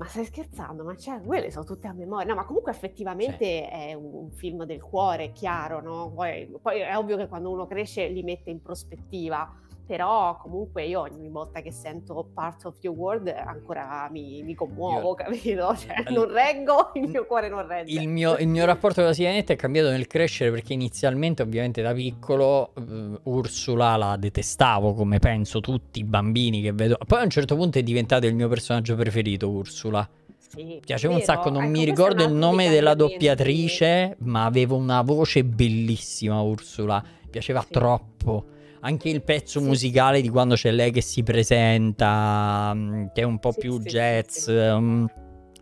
Ma stai scherzando? Ma cioè, quelle sono tutte a memoria. No, ma comunque effettivamente sì. è un, un, film del cuore, chiaro, no? Poi, poi è ovvio che quando uno cresce li mette in prospettiva però comunque io ogni volta che sento Part of Your World eh, ancora mi, mi commuovo, io... capito? Cioè, non reggo, il mio cuore non regge. Il mio, il mio rapporto con la sirenetta è cambiato nel crescere perché inizialmente ovviamente da piccolo uh, Ursula la detestavo come penso tutti i bambini che vedo. Poi a un certo punto è diventato il mio personaggio preferito Ursula. Sì, piaceva un sacco, non ecco, mi ricordo il nome della doppiatrice, ma avevo una voce bellissima Ursula, piaceva sì. troppo anche il pezzo musicale di quando c'è lei che si presenta, mm, che è un po' sì, più sì, jazz, sì, mm,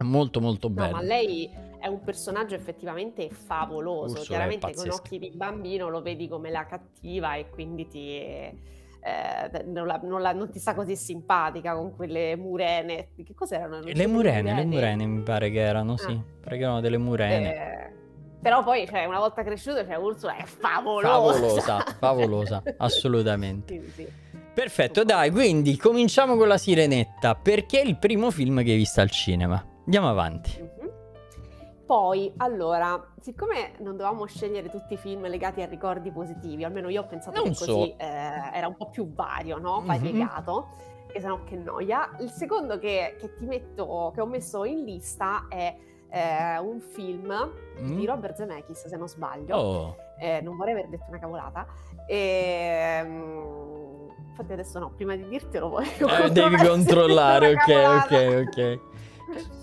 molto molto bello. No, ma lei è un personaggio effettivamente favoloso, Ursula chiaramente con occhi di bambino lo vedi come la cattiva e quindi ti... Eh, non, la, non, la, non, ti sta così simpatica con quelle murene. Che cos'erano? Le murene, murene, le murene mi pare che erano, ah. sì. che erano delle murene. Eh, però poi, cioè, una volta cresciuto, cioè, Ursula è favolosa. Favolosa, favolosa, assolutamente. Sì, sì. Perfetto, dai, quindi cominciamo con la sirenetta. Perché è il primo film che hai visto al cinema? Andiamo avanti. Mhm. Poi, allora, siccome non dovevamo scegliere tutti i film legati a ricordi positivi, almeno io ho pensato non che so. così eh, era un po' più vario, no? Mhm. Variegato, mm-hmm. piegato, che sennò che noia. Il secondo che, che ti metto, che ho messo in lista è eh, un film mm. di Robert Zemeckis, se non sbaglio. Oh. Eh, non vorrei aver detto una cavolata. E, um, infatti adesso no, prima di dirtelo voglio... Eh, devi controllare, ok, ok, ok.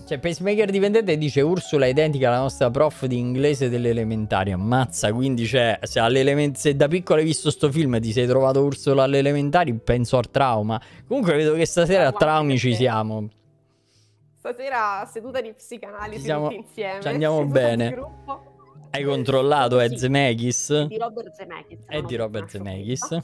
Cioè, Pacemaker di Vendetta dice Ursula è identica alla nostra prof di inglese delle elementari. Ammazza, quindi cioè, se, se da piccolo hai visto sto film e ti sei trovato Ursula alle elementari, penso al trauma. Comunque vedo che stasera a traumi ci siamo. Stasera seduta di psicanalisi siamo... tutti insieme. Ci andiamo bene. Hai controllato, Ed eh, sì, Zemeckis? Di Robert Zemeckis. È di Robert Zemeckis.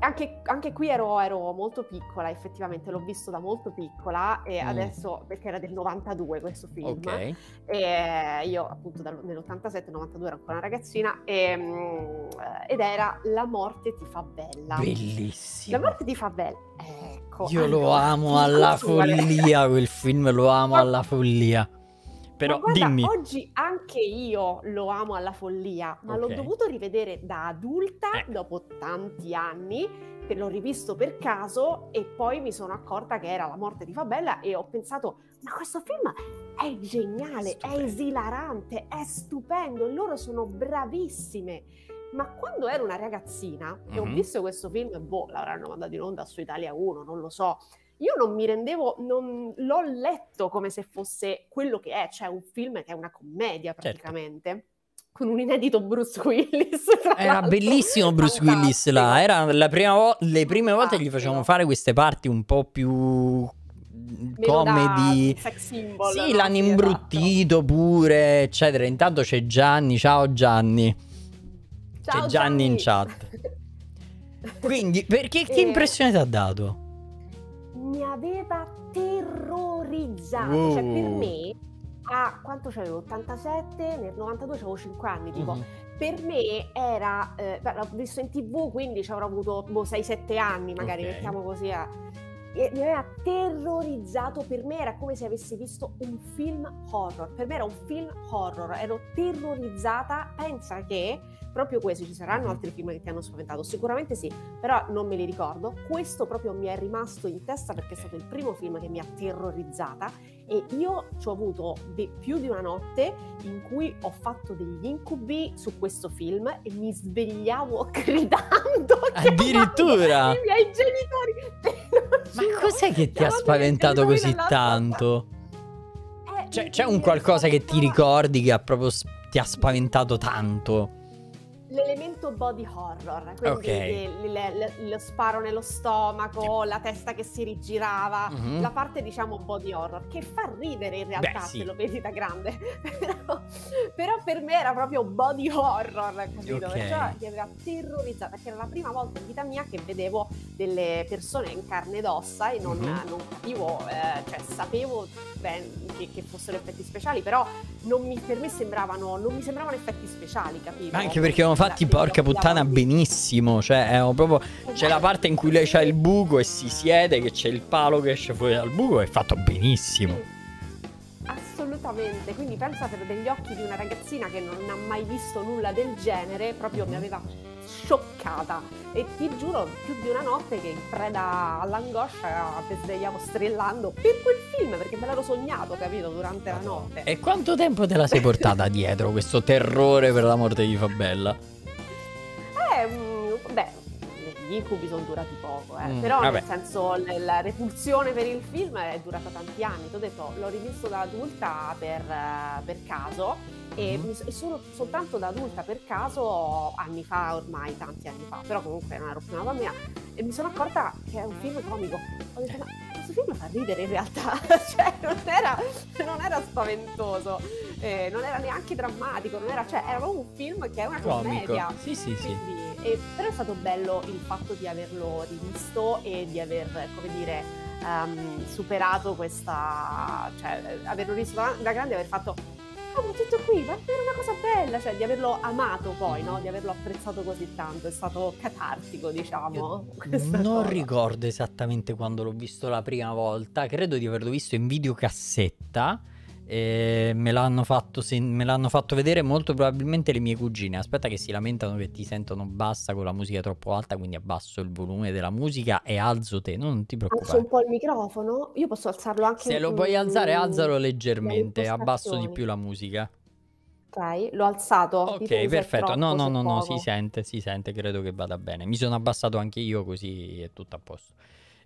Anche, anche, qui ero, ero, molto piccola, effettivamente l'ho visto da molto piccola e mm. adesso, perché era del 92 questo film, okay. e io appunto dal, nell'87-92 ero ancora una ragazzina e, ehm, ed era La morte ti fa bella. Bellissimo. La morte ti fa bella. Eh, Ecco, io ecco. lo amo alla follia, quel film lo amo ma, alla follia. Però guarda, dimmi. Oggi anche io lo amo alla follia, ma okay. l'ho dovuto rivedere da adulta ecco. dopo tanti anni. L'ho rivisto per caso e poi mi sono accorta che era La morte di Fabella e ho pensato: ma questo film è geniale, stupendo. è esilarante, è stupendo. Loro sono bravissime ma quando ero una ragazzina mm-hmm. e ho visto questo film, boh, l'avranno mandato in onda su Italia 1, non lo so, io non mi rendevo, non, l'ho letto come se fosse quello che è, cioè un film che è una commedia certo. praticamente. Certo. Con un inedito Bruce Willis. Era l'altro. bellissimo Bruce Fantastico. Willis là. Era la prima vo- le prime volte che gli facevamo fare queste parti un po' più comedy. Symbol, sì, no? l'hanno esatto. imbruttito esatto. pure, eccetera. Intanto c'è Gianni. Ciao Gianni. Ciao, C'è Gianni, Gianni in chat. Quindi, perché che eh. impressione ti ha dato? Mi aveva terrorizzato. Wow. Cioè, per me, a quanto c'avevo? 87, nel 92 avevo 5 anni, tipo. Mm-hmm. Per me era, eh, l'ho visto in tv, quindi ci avrò avuto boh, 6-7 anni, magari, okay. mettiamo così. Eh. E mi aveva terrorizzato, per me era come se avessi visto un film horror. Per me era un film horror, ero terrorizzata. Pensa che proprio questo, ci saranno mm-hmm. altri film che ti hanno spaventato? Sicuramente sì, però non me li ricordo. Questo proprio mi è rimasto in testa perché è stato il primo film che mi ha terrorizzata e io ci ho avuto de- più di una notte in cui ho fatto degli incubi su questo film e mi svegliavo gridando addirittura i miei genitori ma cos'è che ti ha spaventato così tanto? Eh, c'è, cioè, c'è un qualcosa che ti ricordi che proprio, ti ha spaventato tanto? l'elemento body horror, quindi okay. le, le, le, lo sparo nello stomaco, la testa che si rigirava, mm-hmm. la parte diciamo body horror, che fa ridere in realtà Beh, se lo vedi da grande, però, però, per me era proprio body horror, capito? Okay. Cioè, mi aveva terrorizzata, perché era la prima volta in vita mia che vedevo delle persone in carne ed ossa e non, mm-hmm. non capivo, eh, cioè sapevo ben, che, che, fossero effetti speciali, però mi, per me sembravano, non mi sembravano effetti speciali, capito? Anche perché erano fatti, cioè, la, porca puttana, benissimo, cioè proprio, eh, c'è la parte in cui lei c'ha il buco e si siede, che c'è il palo che esce fuori dal buco, è fatto benissimo. Sì sua quindi pensa per degli occhi di una ragazzina che non ha mai visto nulla del genere, proprio mi aveva scioccata e ti giuro più di una notte che in preda all'angoscia ti svegliavo strillando per quel film perché me l'ero sognato capito durante la notte e quanto tempo te la sei portata dietro questo terrore per la morte di Fabella? eh mm, gli incubi sono durati poco, eh. mm, però vabbè. nel senso la repulsione per il film è durata tanti anni, ti ho detto l'ho rivisto da adulta per, per caso e, mm-hmm. solo, soltanto da adulta per caso, anni fa ormai, tanti anni fa, però comunque non ero più una bambina, e mi sono accorta che è un film comico. Ho detto, ma questo film fa ridere in realtà, cioè non era, non era spaventoso, eh, non era neanche drammatico, non era, cioè era un film che è una comico. commedia. Sì, sì, sì. Quindi, e, però è stato bello il fatto di averlo rivisto e di aver, come dire, um, superato questa, cioè averlo rivisto da grande aver fatto Ah, ma tutto qui, ma era una cosa bella, cioè di averlo amato poi, no? Di averlo apprezzato così tanto, è stato catartico, diciamo. Non cosa. ricordo esattamente quando l'ho visto la prima volta, credo di averlo visto in videocassetta e me, l'hanno fatto, sen- me l'hanno fatto vedere molto probabilmente le mie cugine. Aspetta che si lamentano che ti sentono bassa con la musica troppo alta, quindi abbasso il volume della musica e alzo te, non ti preoccupare. Alzo un po' il microfono, io posso alzarlo anche... Se lo puoi alzare, alzalo leggermente, abbasso di più la musica. Ok, l'ho alzato. Ok, perfetto. No, no, no, no, si sente, si sente, credo che vada bene. Mi sono abbassato anche io così è tutto a posto.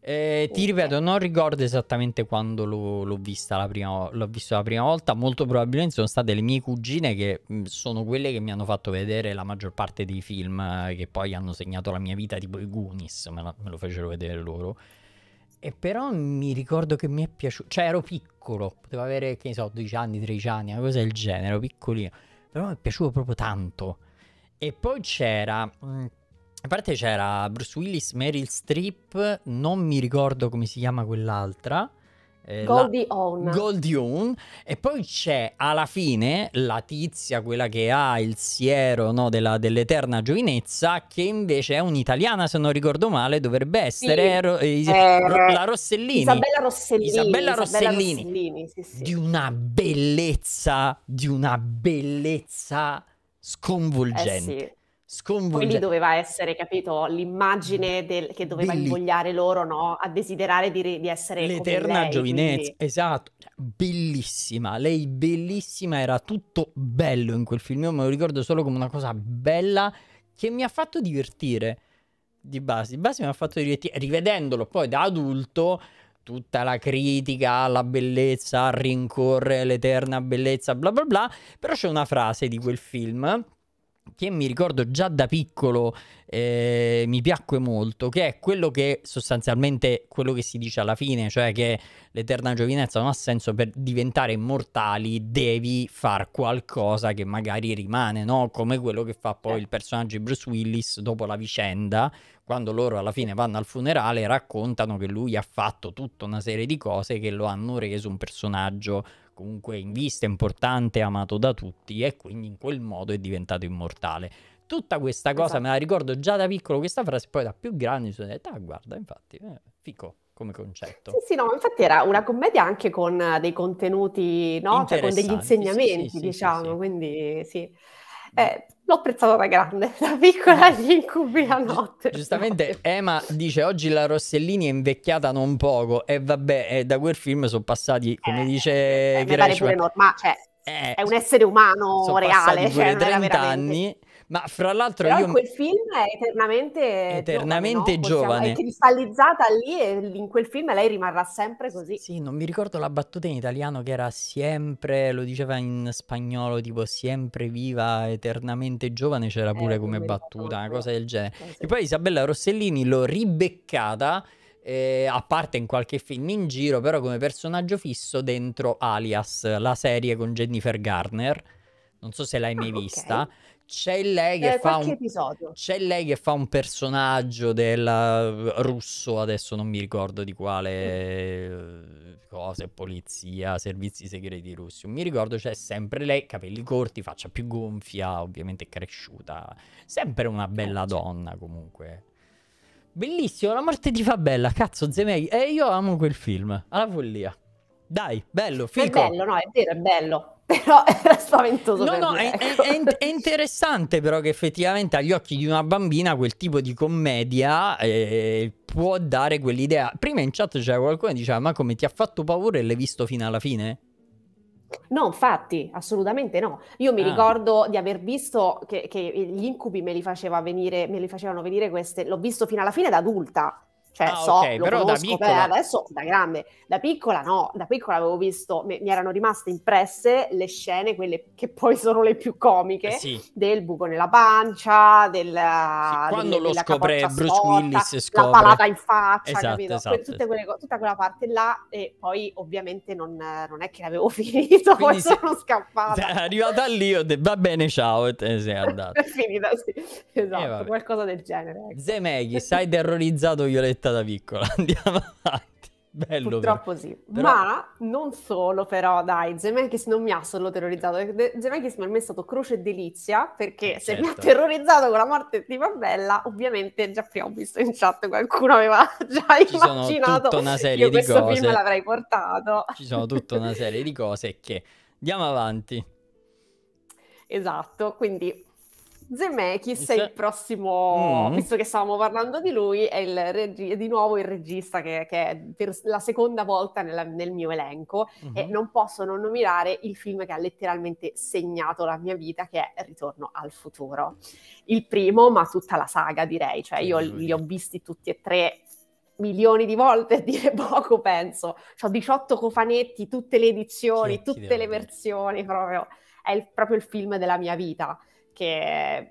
Eh, ti ripeto, non ricordo esattamente quando l'ho, l'ho, vista la prima, l'ho visto la prima volta. Molto probabilmente sono state le mie cugine che mm, sono quelle che mi hanno fatto vedere la maggior parte dei film eh, che poi hanno segnato la mia vita, tipo i Goonies, me, la, me lo fecero vedere loro. E però mi ricordo che mi è piaciuto. Cioè, ero piccolo, potevo avere, che ne so, 12 anni, 13 anni, una cosa del genere, ero piccolino. Però mi è piaciuto proprio tanto. E poi c'era. Mh, mm, a parte c'era Bruce Willis, Meryl Streep, non mi ricordo come si chiama quell'altra. Eh, Goldie la... Hawn. Goldie Hawn. E poi c'è alla fine la tizia, quella che ha il siero no, della, dell'eterna giovinezza, che invece è un'italiana, se non ricordo male, dovrebbe essere sì. Eh, eh, ro- la Rossellini. Isabella Rossellini. Isabella Rossellini. Isabella Rossellini sì, sì. Di una bellezza, di una bellezza eh sconvolgente. Eh Sconvolgente. Quindi doveva essere, capito, l'immagine del, che doveva Billy. invogliare loro no? a desiderare di, di essere L'eterna lei, giovinezza, quindi... esatto. Cioè, bellissima, lei bellissima, era tutto bello in quel film. Io me lo ricordo solo come una cosa bella che mi ha fatto divertire di base. Di base mi ha fatto divertire. Rivedendolo poi da adulto, tutta la critica alla bellezza, al rincorre, l'eterna bellezza, bla bla bla. Però c'è una frase di quel film che mi ricordo già da piccolo eh, mi piacque molto, che è quello che sostanzialmente quello che si dice alla fine, cioè che l'eterna giovinezza non ha senso per diventare immortali, devi far qualcosa che magari rimane, no? Come quello che fa poi il personaggio di Bruce Willis dopo la vicenda, quando loro alla fine vanno al funerale raccontano che lui ha fatto tutta una serie di cose che lo hanno reso un personaggio comunque in vista importante, amato da tutti e quindi in quel modo è diventato immortale. Tutta questa cosa esatto. me la ricordo già da piccolo, questa frase, poi da più grande mi sono detto, ah guarda, infatti, eh, fico come concetto. Sì, sì, no, infatti era una commedia anche con dei contenuti, no? Cioè con degli insegnamenti, sì, sì, diciamo, sì, quindi sì. Mm. Eh, l'ho apprezzato da grande, da piccola eh. gli incubi la notte. Esatto. Giustamente Emma dice oggi la Rossellini è invecchiata non poco e vabbè, e eh, da quel film sono passati, come eh, dice eh, Grecia, eh, pare pure norma- cioè, eh, è un essere umano reale. Sono cioè, 30 veramente... anni ma fra l'altro Però io... quel film è eternamente, eternamente giovane, no? giovane. È cristallizzata lì e in quel film lei rimarrà sempre così. Sì, non mi ricordo la battuta in italiano che era sempre, lo diceva in spagnolo, tipo sempre viva, eternamente giovane, c'era eh, pure eh, come battuta, una cosa del genere. Eh, sì. E poi Isabella Rossellini l'ho ribeccata, eh, a parte in qualche film in giro, però come personaggio fisso dentro Alias, la serie con Jennifer Garner. Non so se l'hai mai ah, vista. C'è lei, eh, un... C'è lei che fa un... personaggio del eh, russo, adesso non mi ricordo di quale mm. eh, cosa, polizia, servizi segreti russi. Non mi ricordo, c'è sempre lei, capelli corti, faccia più gonfia, ovviamente cresciuta. Sempre una bella donna comunque. Bellissimo, La morte fa bella, cazzo Zemei. E eh, io amo quel film, alla follia. Dai, bello, figo. È bello, no, è vero, è bello però era spaventoso. No, no, me, è, ecco. è, è, interessante però che effettivamente agli occhi di una bambina quel tipo di commedia eh, può dare quell'idea. Prima in chat c'era qualcuno che diceva ma come ti ha fatto paura e l'hai visto fino alla fine? No, infatti, assolutamente no. Io mi ah. ricordo di aver visto che, che gli incubi me li, faceva venire, me li facevano venire queste, l'ho visto fino alla fine da ad adulta cioè, ah, so, okay, però conosco, da piccola... Beh, adesso da grande, da piccola no, da piccola avevo visto, mi, mi, erano rimaste impresse le scene, quelle che poi sono le più comiche, eh sì. del buco nella pancia, del... Sì, quando delle, lo scopre Bruce storta, Willis scopre... La palata in faccia, esatto, capito? Esatto, esatto. Quelle, tutta quella parte là e poi ovviamente non, non è che l'avevo finito, poi se... sono scappata. È Arrivata lì ho detto va bene ciao e te ne sei andata. è finita, sì, eh, esatto, eh, qualcosa del genere. Ecco. Zemeghi, sai terrorizzato io Violetta stretta da piccola, andiamo avanti. Bello Purtroppo però. sì, però... ma non solo però, dai, Zemeckis non mi ha solo terrorizzato, Zemeckis per me è stato croce e delizia, perché certo. se mi ha certo. terrorizzato con la morte di Babella, ovviamente già prima ho visto in chat qualcuno aveva già Ci immaginato tutta una serie di cose. film l'avrei portato. Ci sono tutta una serie di cose che... Andiamo avanti. Esatto, quindi Zemeckis è il prossimo, mm. visto che stavamo parlando di lui, è, reg- è di nuovo il regista che, che, è per la seconda volta nella, nel mio elenco mm-hmm. e mhm. non posso non nominare il film che ha letteralmente segnato la mia vita, che è Ritorno al futuro. Il primo, ma tutta la saga direi, cioè io li ho visti tutti e tre milioni di volte, a dire poco penso. Ho 18 cofanetti, tutte le edizioni, tutte le versioni, proprio. è il, proprio il film della mia vita che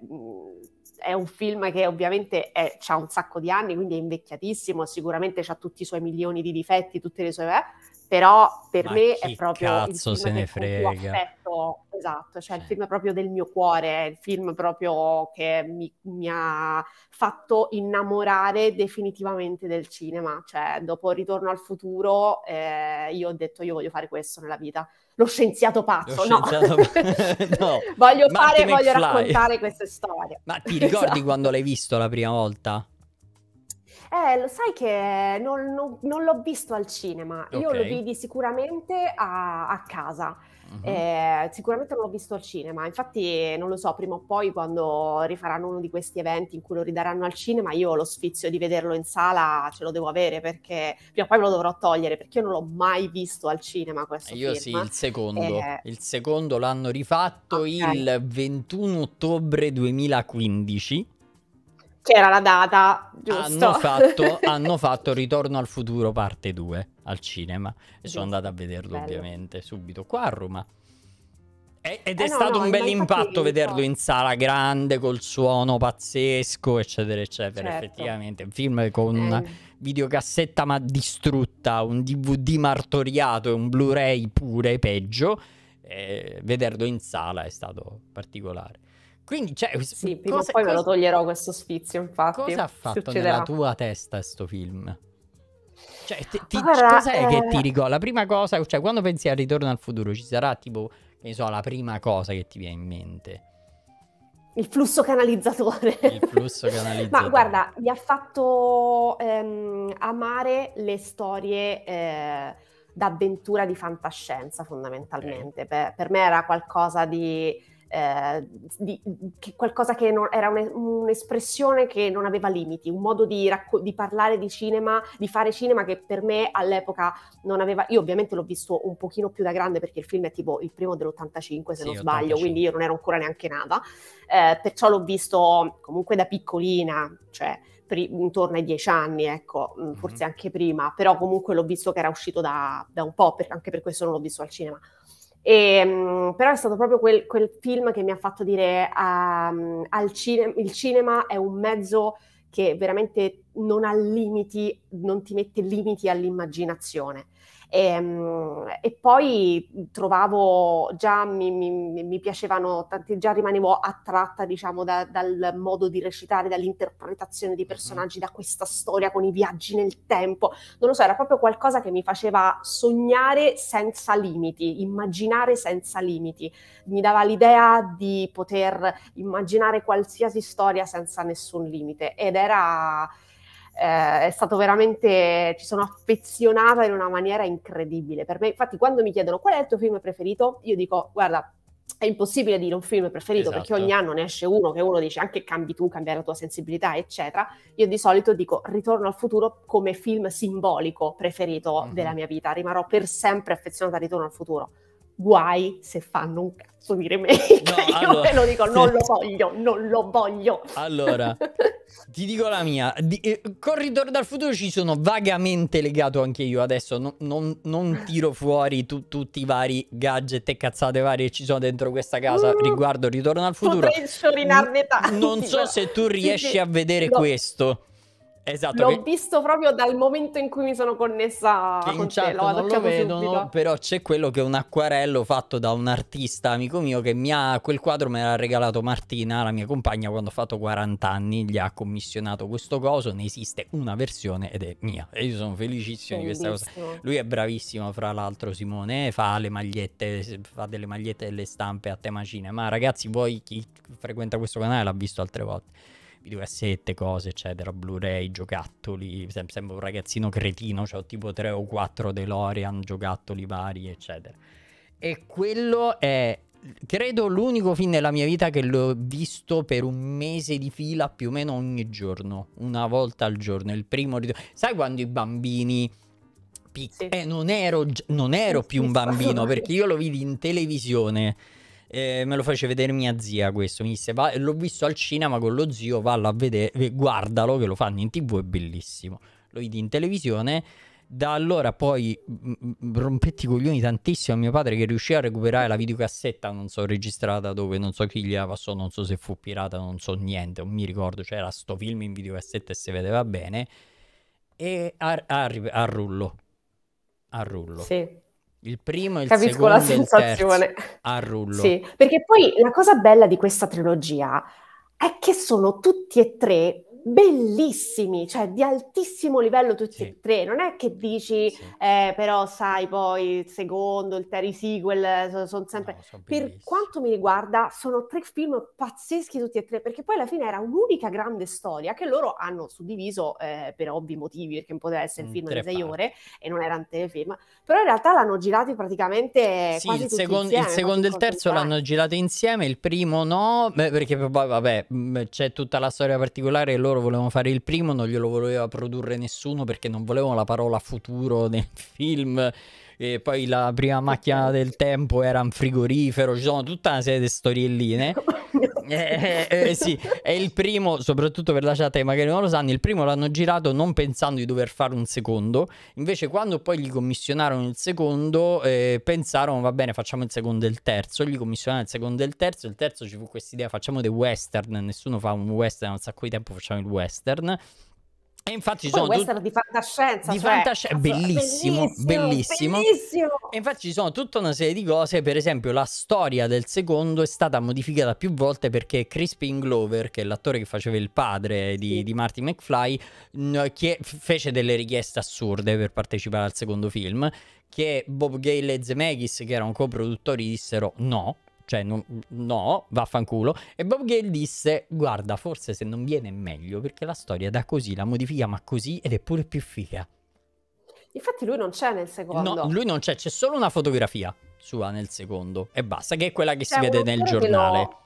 è un film che ovviamente ha un sacco di anni, quindi è invecchiatissimo, sicuramente ha tutti i suoi milioni di difetti, tutte le sue... Eh, però per Ma me è proprio... Cazzo il film se ne frega. Affetto, esatto, cioè il film proprio del mio cuore, il film proprio che mi, mi, ha fatto innamorare definitivamente del cinema. Cioè dopo Ritorno al futuro eh, io ho detto io voglio fare questo nella vita lo scienziato pazzo, lo scienziato no. no. voglio Martin fare, voglio raccontare queste storie. Ma ti ricordi esatto. quando l'hai visto la prima volta? Eh, lo sai che non, non, non l'ho visto al cinema, okay. io lo vidi sicuramente a, a casa. Uh-huh. Eh, sicuramente non l'ho visto al cinema, infatti non lo so, prima o poi quando rifaranno uno di questi eventi in cui lo ridaranno al cinema, io lo sfizio di vederlo in sala ce lo devo avere perché prima o poi me lo dovrò togliere perché io non l'ho mai visto al cinema questo io film. sì, il secondo. Eh... Il secondo l'hanno rifatto okay. il 21 ottobre 2015 c'era la data, giusto? Hanno fatto, hanno fatto Ritorno al futuro parte 2 al cinema e sono andata a vederlo Bello. ovviamente subito qua a Roma. E, ed è eh stato no, no, un bel impatto vederlo in sala grande col suono pazzesco, eccetera, eccetera. Certo. Effettivamente, un film con una eh. videocassetta ma distrutta, un DVD martoriato e un Blu-ray pure peggio. Eh, vederlo in sala è stato particolare. Quindi, cioè, sì, prima cosa, poi cosa, me lo toglierò questo sfizio, infatti. Cosa ha fatto Succederà. nella tua testa questo film? Cioè, ti, ti, Guarda, cos'è eh... che ti ricorda? La prima cosa, cioè, quando pensi al ritorno al futuro, ci sarà tipo, che ne so, la prima cosa che ti viene in mente? Il flusso canalizzatore. Il flusso canalizzatore. Ma guarda, mi ha fatto ehm, amare le storie eh, d'avventura di fantascienza fondamentalmente. Eh. Per, per, me era qualcosa di eh, di, mhmm, che qualcosa che non, era un, un'espressione che non aveva limiti, un modo di, racco- di, parlare di cinema, di fare cinema che per me all'epoca non aveva, io ovviamente l'ho visto un pochino più da grande perché il film è tipo il primo dell'85 se non sì, sbaglio, quindi io non ero ancora neanche nata, eh, perciò l'ho visto comunque da piccolina, cioè pri- intorno ai dieci anni, ecco, mm-hmm. forse anche prima, però comunque l'ho visto che era uscito da, da un po', per, anche per questo non l'ho visto al cinema. E, ehm, però è stato proprio quel, quel, film che mi ha fatto dire um, al cine- il cinema è un mezzo che veramente non ha limiti, non ti mette limiti all'immaginazione. E, ehm, e poi trovavo già, mi, mi, mi, piacevano tanti, già rimanevo attratta diciamo da, dal modo di recitare, dall'interpretazione dei mm-hmm. personaggi, da questa storia con i viaggi nel tempo. Non lo so, era proprio qualcosa che mi faceva sognare senza limiti, immaginare senza limiti. Mi dava l'idea di poter immaginare qualsiasi storia senza nessun limite ed era eh, è stato veramente, ci sono affezionata in una maniera incredibile per me. Infatti quando mi chiedono qual è il tuo film preferito, io dico guarda, è impossibile dire un film preferito esatto. perché ogni anno ne esce uno che uno dice anche cambi tu, cambia la tua sensibilità, eccetera. Io di solito dico Ritorno al futuro come film simbolico preferito mm-hmm. della mhm. mia vita, rimarrò per sempre affezionata a Ritorno al futuro guai se fanno un cazzo di remake. No, Io allora... lo dico, non lo voglio, non lo voglio. Allora, ti dico la mia. Di, eh, Corridor dal futuro ci sono vagamente legato anche io adesso. No, non, non, tiro fuori tu, tutti i vari gadget e cazzate varie che ci sono dentro questa casa mm, riguardo Ritorno al futuro. Potrei sciorinarne tanti. N- non so però. se tu riesci sì, sì. a vedere no. questo. Esatto, l'ho che... visto proprio dal momento in cui mi sono connessa che con te, l'ho non lo vedono, subito. però c'è quello che è un acquarello fatto da un artista amico mio che mi ha, quel quadro me l'ha regalato Martina, la mia compagna, quando ho fatto 40 anni, gli ha commissionato questo coso, ne esiste una versione ed è mia e io sono felicissimo di questa cosa. Lui è bravissimo fra l'altro Simone, fa le magliette, fa delle magliette delle stampe a tema cinema, ragazzi voi chi frequenta questo canale l'ha visto altre volte videocassette, cose, eccetera, Blu-ray, giocattoli, sembra un ragazzino cretino, cioè ho tipo 3 o 4 DeLorean, giocattoli vari, eccetera. E quello è credo l'unico film nella mia vita che l'ho visto per un mese di fila più o meno ogni giorno, una volta al giorno, il primo ritorno. Sai quando i bambini pic- sì. eh, non ero, non ero più un bambino perché io lo vidi in televisione eh, me lo fece vedere mia zia questo, mi disse va, l'ho visto al cinema con lo zio, vallo a vedere, guardalo che lo fanno in tv, è bellissimo. Lo vidi in televisione, da allora poi mh, rompetti i coglioni tantissimo a mio padre che riuscì a recuperare la videocassetta, non so, registrata dove, non so chi gliela passò, non so se fu pirata, non so niente, non mi ricordo, c'era sto film in videocassetta e si vedeva bene, e a, a, a rullo. A rullo. Sì. Il primo e il Capisco secondo la sensazione. a rullo. Sì, perché poi la cosa bella di questa trilogia è che sono tutti e tre bellissimi, cioè di altissimo livello tutti sì. e tre, non è che dici sì. eh, però sai poi il secondo, il terzo, i sequel sono, sono sempre... No, sono per quanto mi riguarda sono tre film pazzeschi tutti e tre, perché poi alla fine era un'unica grande storia che loro hanno suddiviso eh, per ovvi motivi, perché poteva essere un mm, film di sei ore e non era un telefilm, però in realtà l'hanno girato praticamente... Sì, il, second, insieme, il secondo e il terzo l'hanno girato insieme, il primo no, perché vabbè mm, c'è tutta la storia particolare loro loro volevano fare il primo, non glielo voleva produrre nessuno perché non volevano la parola futuro nel film. E poi la prima macchina del tempo era un frigorifero. Ci sono tutta una serie di storielline. Eh, eh, eh, sì, e il primo, soprattutto per la chat che magari non lo sanno, il primo l'hanno girato non pensando di dover fare un secondo, invece quando poi gli commissionarono il secondo eh, pensarono va bene facciamo il secondo e il terzo, gli commissionarono il secondo e il terzo, il terzo ci fu questa idea facciamo dei western, nessuno fa un western, da un sacco di tempo facciamo il western e infatti ci sono Poi western di fantascienza, di cioè... fantasci... bellissimo, bellissimo, bellissimo, E infatti ci sono tutta una serie di cose, per esempio la storia del secondo è stata modificata più volte perché Crispin Glover, che è l'attore che faceva il padre di, sì. di Martin McFly, che fece delle richieste assurde per partecipare al secondo film, che Bob Gale e Zemeckis, che erano co-produttori, dissero no, cioè non, no, vaffanculo. E Bob Gale disse, guarda, forse se non viene è meglio, perché la storia da così la modifichiamo a così ed è pure più figa. Infatti lui non c'è nel secondo. No, lui non c'è, c'è solo una fotografia sua nel secondo e basta, che è quella che c'è si vede nel giornale.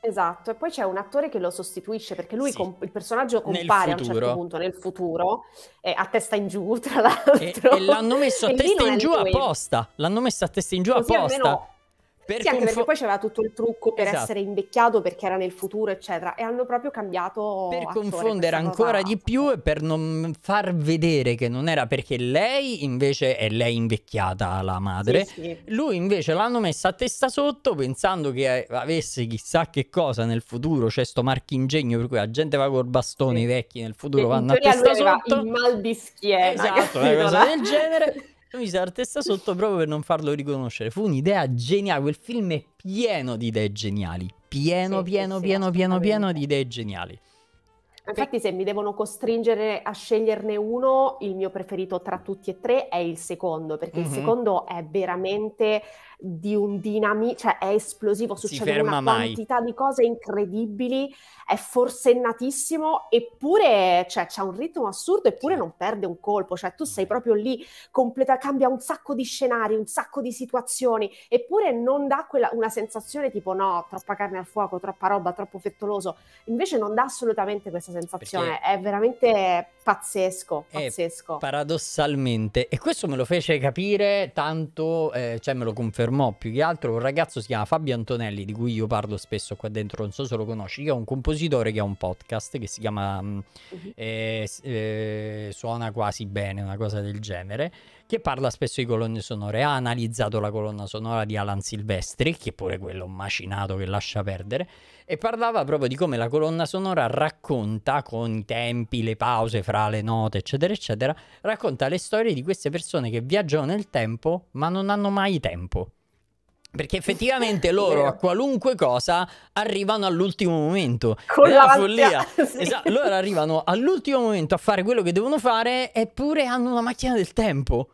Esatto, e poi c'è un attore che lo sostituisce perché lui, sì. comp- il personaggio compare a un certo punto nel futuro, eh, a testa in giù tra l'altro. E, e l'hanno messo a e testa in giù lui. apposta, l'hanno messo a testa in giù Così apposta. Almeno per sì, anche confo- perché poi c'era tutto il trucco per esatto. essere invecchiato perché era nel futuro, eccetera. E hanno proprio cambiato. Per confondere ancora cosa... di più e per non far vedere che non era perché lei invece è lei invecchiata, la madre. Sì, sì. Lui invece l'hanno messa a testa sotto pensando che avesse chissà che cosa nel futuro. C'è sto marchingegno per cui la gente va col bastone, sì. i vecchi nel futuro e vanno a testa sotto. Il mal di schiena. Esatto, una cosa del genere. Io mi sono la testa sotto proprio per non farlo riconoscere. Fu un'idea geniale. Quel film è pieno di idee geniali. Pieno, sì, pieno, sì, pieno, pieno, pieno di idee geniali. Infatti, se mi devono costringere a sceglierne uno, il mio preferito tra tutti e tre è il secondo, perché mm-hmm. il mhm. secondo è veramente di un dinamismo, cioè è esplosivo, succede una mai. quantità di cose incredibili, è forsennatissimo, eppure cioè, c'è un ritmo assurdo, eppure non perde un colpo, cioè tu sei proprio lì, completa, cambia un sacco di scenari, un sacco di situazioni, eppure non dà quella, una sensazione tipo no, troppa carne al fuoco, troppa roba, troppo fettoloso, invece non dà assolutamente questa sensazione, Perché... è veramente pazzesco, pazzesco. È paradossalmente, e questo me lo fece capire tanto, eh, cioè me lo confermò formò più che altro un ragazzo si chiama Fabio Antonelli, di cui io parlo spesso qua dentro, non so se lo conosci, che è un compositore che ha un podcast che si chiama mm, mhm. eh, eh, Suona quasi bene, una cosa del genere, che parla spesso di colonne sonore, ha analizzato la colonna sonora di Alan Silvestri, che è pure quello macinato che lascia perdere, e parlava proprio di come la colonna sonora racconta con i tempi, le pause fra le note, eccetera, eccetera, racconta le storie di queste persone che viaggiano nel tempo ma non hanno mai tempo. Perché effettivamente loro a qualunque cosa arrivano all'ultimo momento. Con la follia. Sì. Esatto, loro arrivano all'ultimo momento a fare quello che devono fare, eppure hanno una macchina del tempo.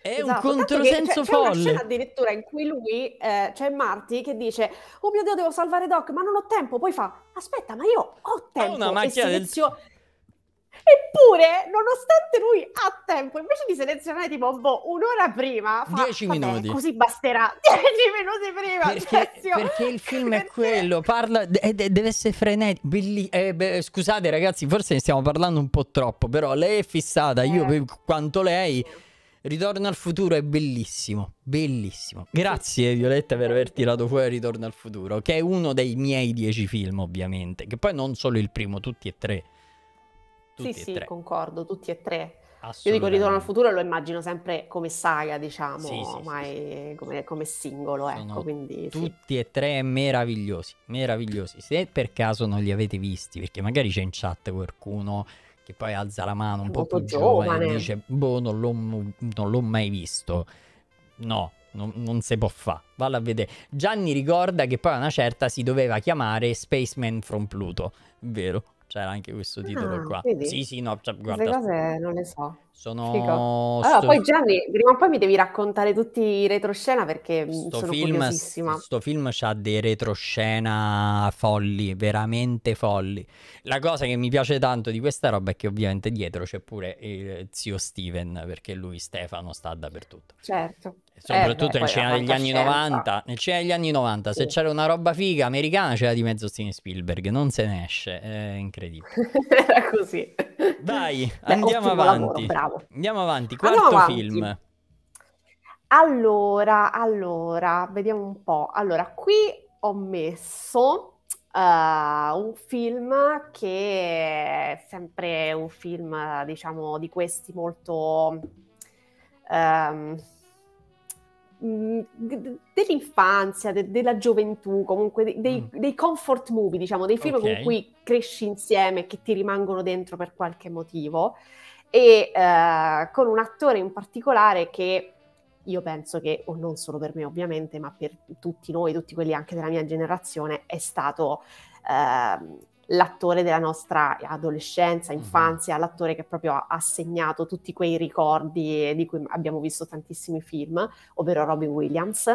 È esatto, un controsenso che, cioè, folle. C'è una scena addirittura in cui lui, eh, c'è Marty che dice: Oh mio Dio, devo salvare Doc, ma non ho tempo. Poi fa: Aspetta, ma io ho tempo. Ho una macchina del tempo Eppure, nonostante lui ha tempo, invece di selezionare tipo boh, un'ora prima, fa, dieci vabbè, minuti. Così basterà Dieci minuti prima. Perché, cioè, perché il film perché... è quello, parla, de- de- deve essere frenetico. Belli- eh, scusate ragazzi, forse ne stiamo parlando un po' troppo, però lei è fissata, eh. io quanto lei... Ritorno al futuro è bellissimo, bellissimo. Grazie Violetta per aver tirato fuori Ritorno al futuro, che è uno dei miei dieci film ovviamente, che poi non solo il primo, tutti e tre. Tutti sì, e sì, tre. concordo, tutti e tre. Io dico Ritorno al futuro lo immagino sempre come saga, diciamo, sì, sì, mai sì, come, come, singolo, ecco, quindi, tutti e tre meravigliosi, meravigliosi. Se per caso non li avete visti, perché magari c'è in chat qualcuno che poi alza la mano un po' più giovane, giovane e dice "Boh, non l'ho, non l'ho mai visto". No, non, non si può fare. Valla a vedere. Gianni ricorda che poi a una certa si doveva chiamare Spaceman from Pluto, vero? C'era anche questo titolo ah, qua. Vedi? Sì, sì, no, cioè, guarda. Queste cose non le so. Sono... Fico. Allora, sto... poi Gianni, prima o poi mi devi raccontare tutti i retroscena perché mm, sto sono film, curiosissima. Sto film ha dei retroscena folli, veramente folli. La cosa che mi piace tanto di questa roba è che ovviamente dietro c'è pure il zio Steven, perché lui, Stefano, sta dappertutto. Certo. Eh, soprattutto eh, beh, nel cinema degli anni 90. Nel cinema degli anni 90, sì. se c'era una roba figa americana c'era di mezzo Steven Spielberg, non se ne esce, è incredibile. Era così. Dai, Beh, andiamo avanti. Lavoro, andiamo avanti, quarto andiamo avanti. film. Allora, allora, vediamo un po'. Allora, qui ho messo uh, un film che è sempre un film, diciamo, di questi molto... Um, dell'infanzia, de- della gioventù, comunque dei, mm. dei, comfort movie, diciamo, dei film okay. con cui cresci insieme e che ti rimangono dentro per qualche motivo. E eh, con un attore in particolare che io penso che, o non solo per me ovviamente, ma per tutti noi, tutti quelli anche della mia generazione, è stato eh, l'attore della nostra adolescenza, mm-hmm. infanzia, mm-hmm. l'attore che proprio ha segnato tutti quei ricordi di cui abbiamo visto tantissimi film, ovvero Robin Williams.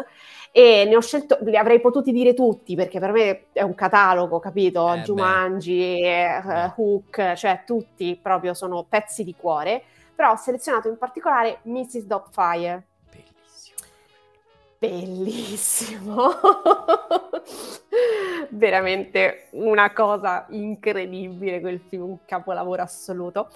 E ne ho scelto, li avrei potuti dire tutti perché per me è un catalogo, capito? Eh, Jumanji, eh, eh, Hook, cioè tutti proprio sono pezzi di cuore, però ho selezionato in particolare Mrs. Dopfire bellissimo, veramente una cosa incredibile quel film, un capolavoro assoluto.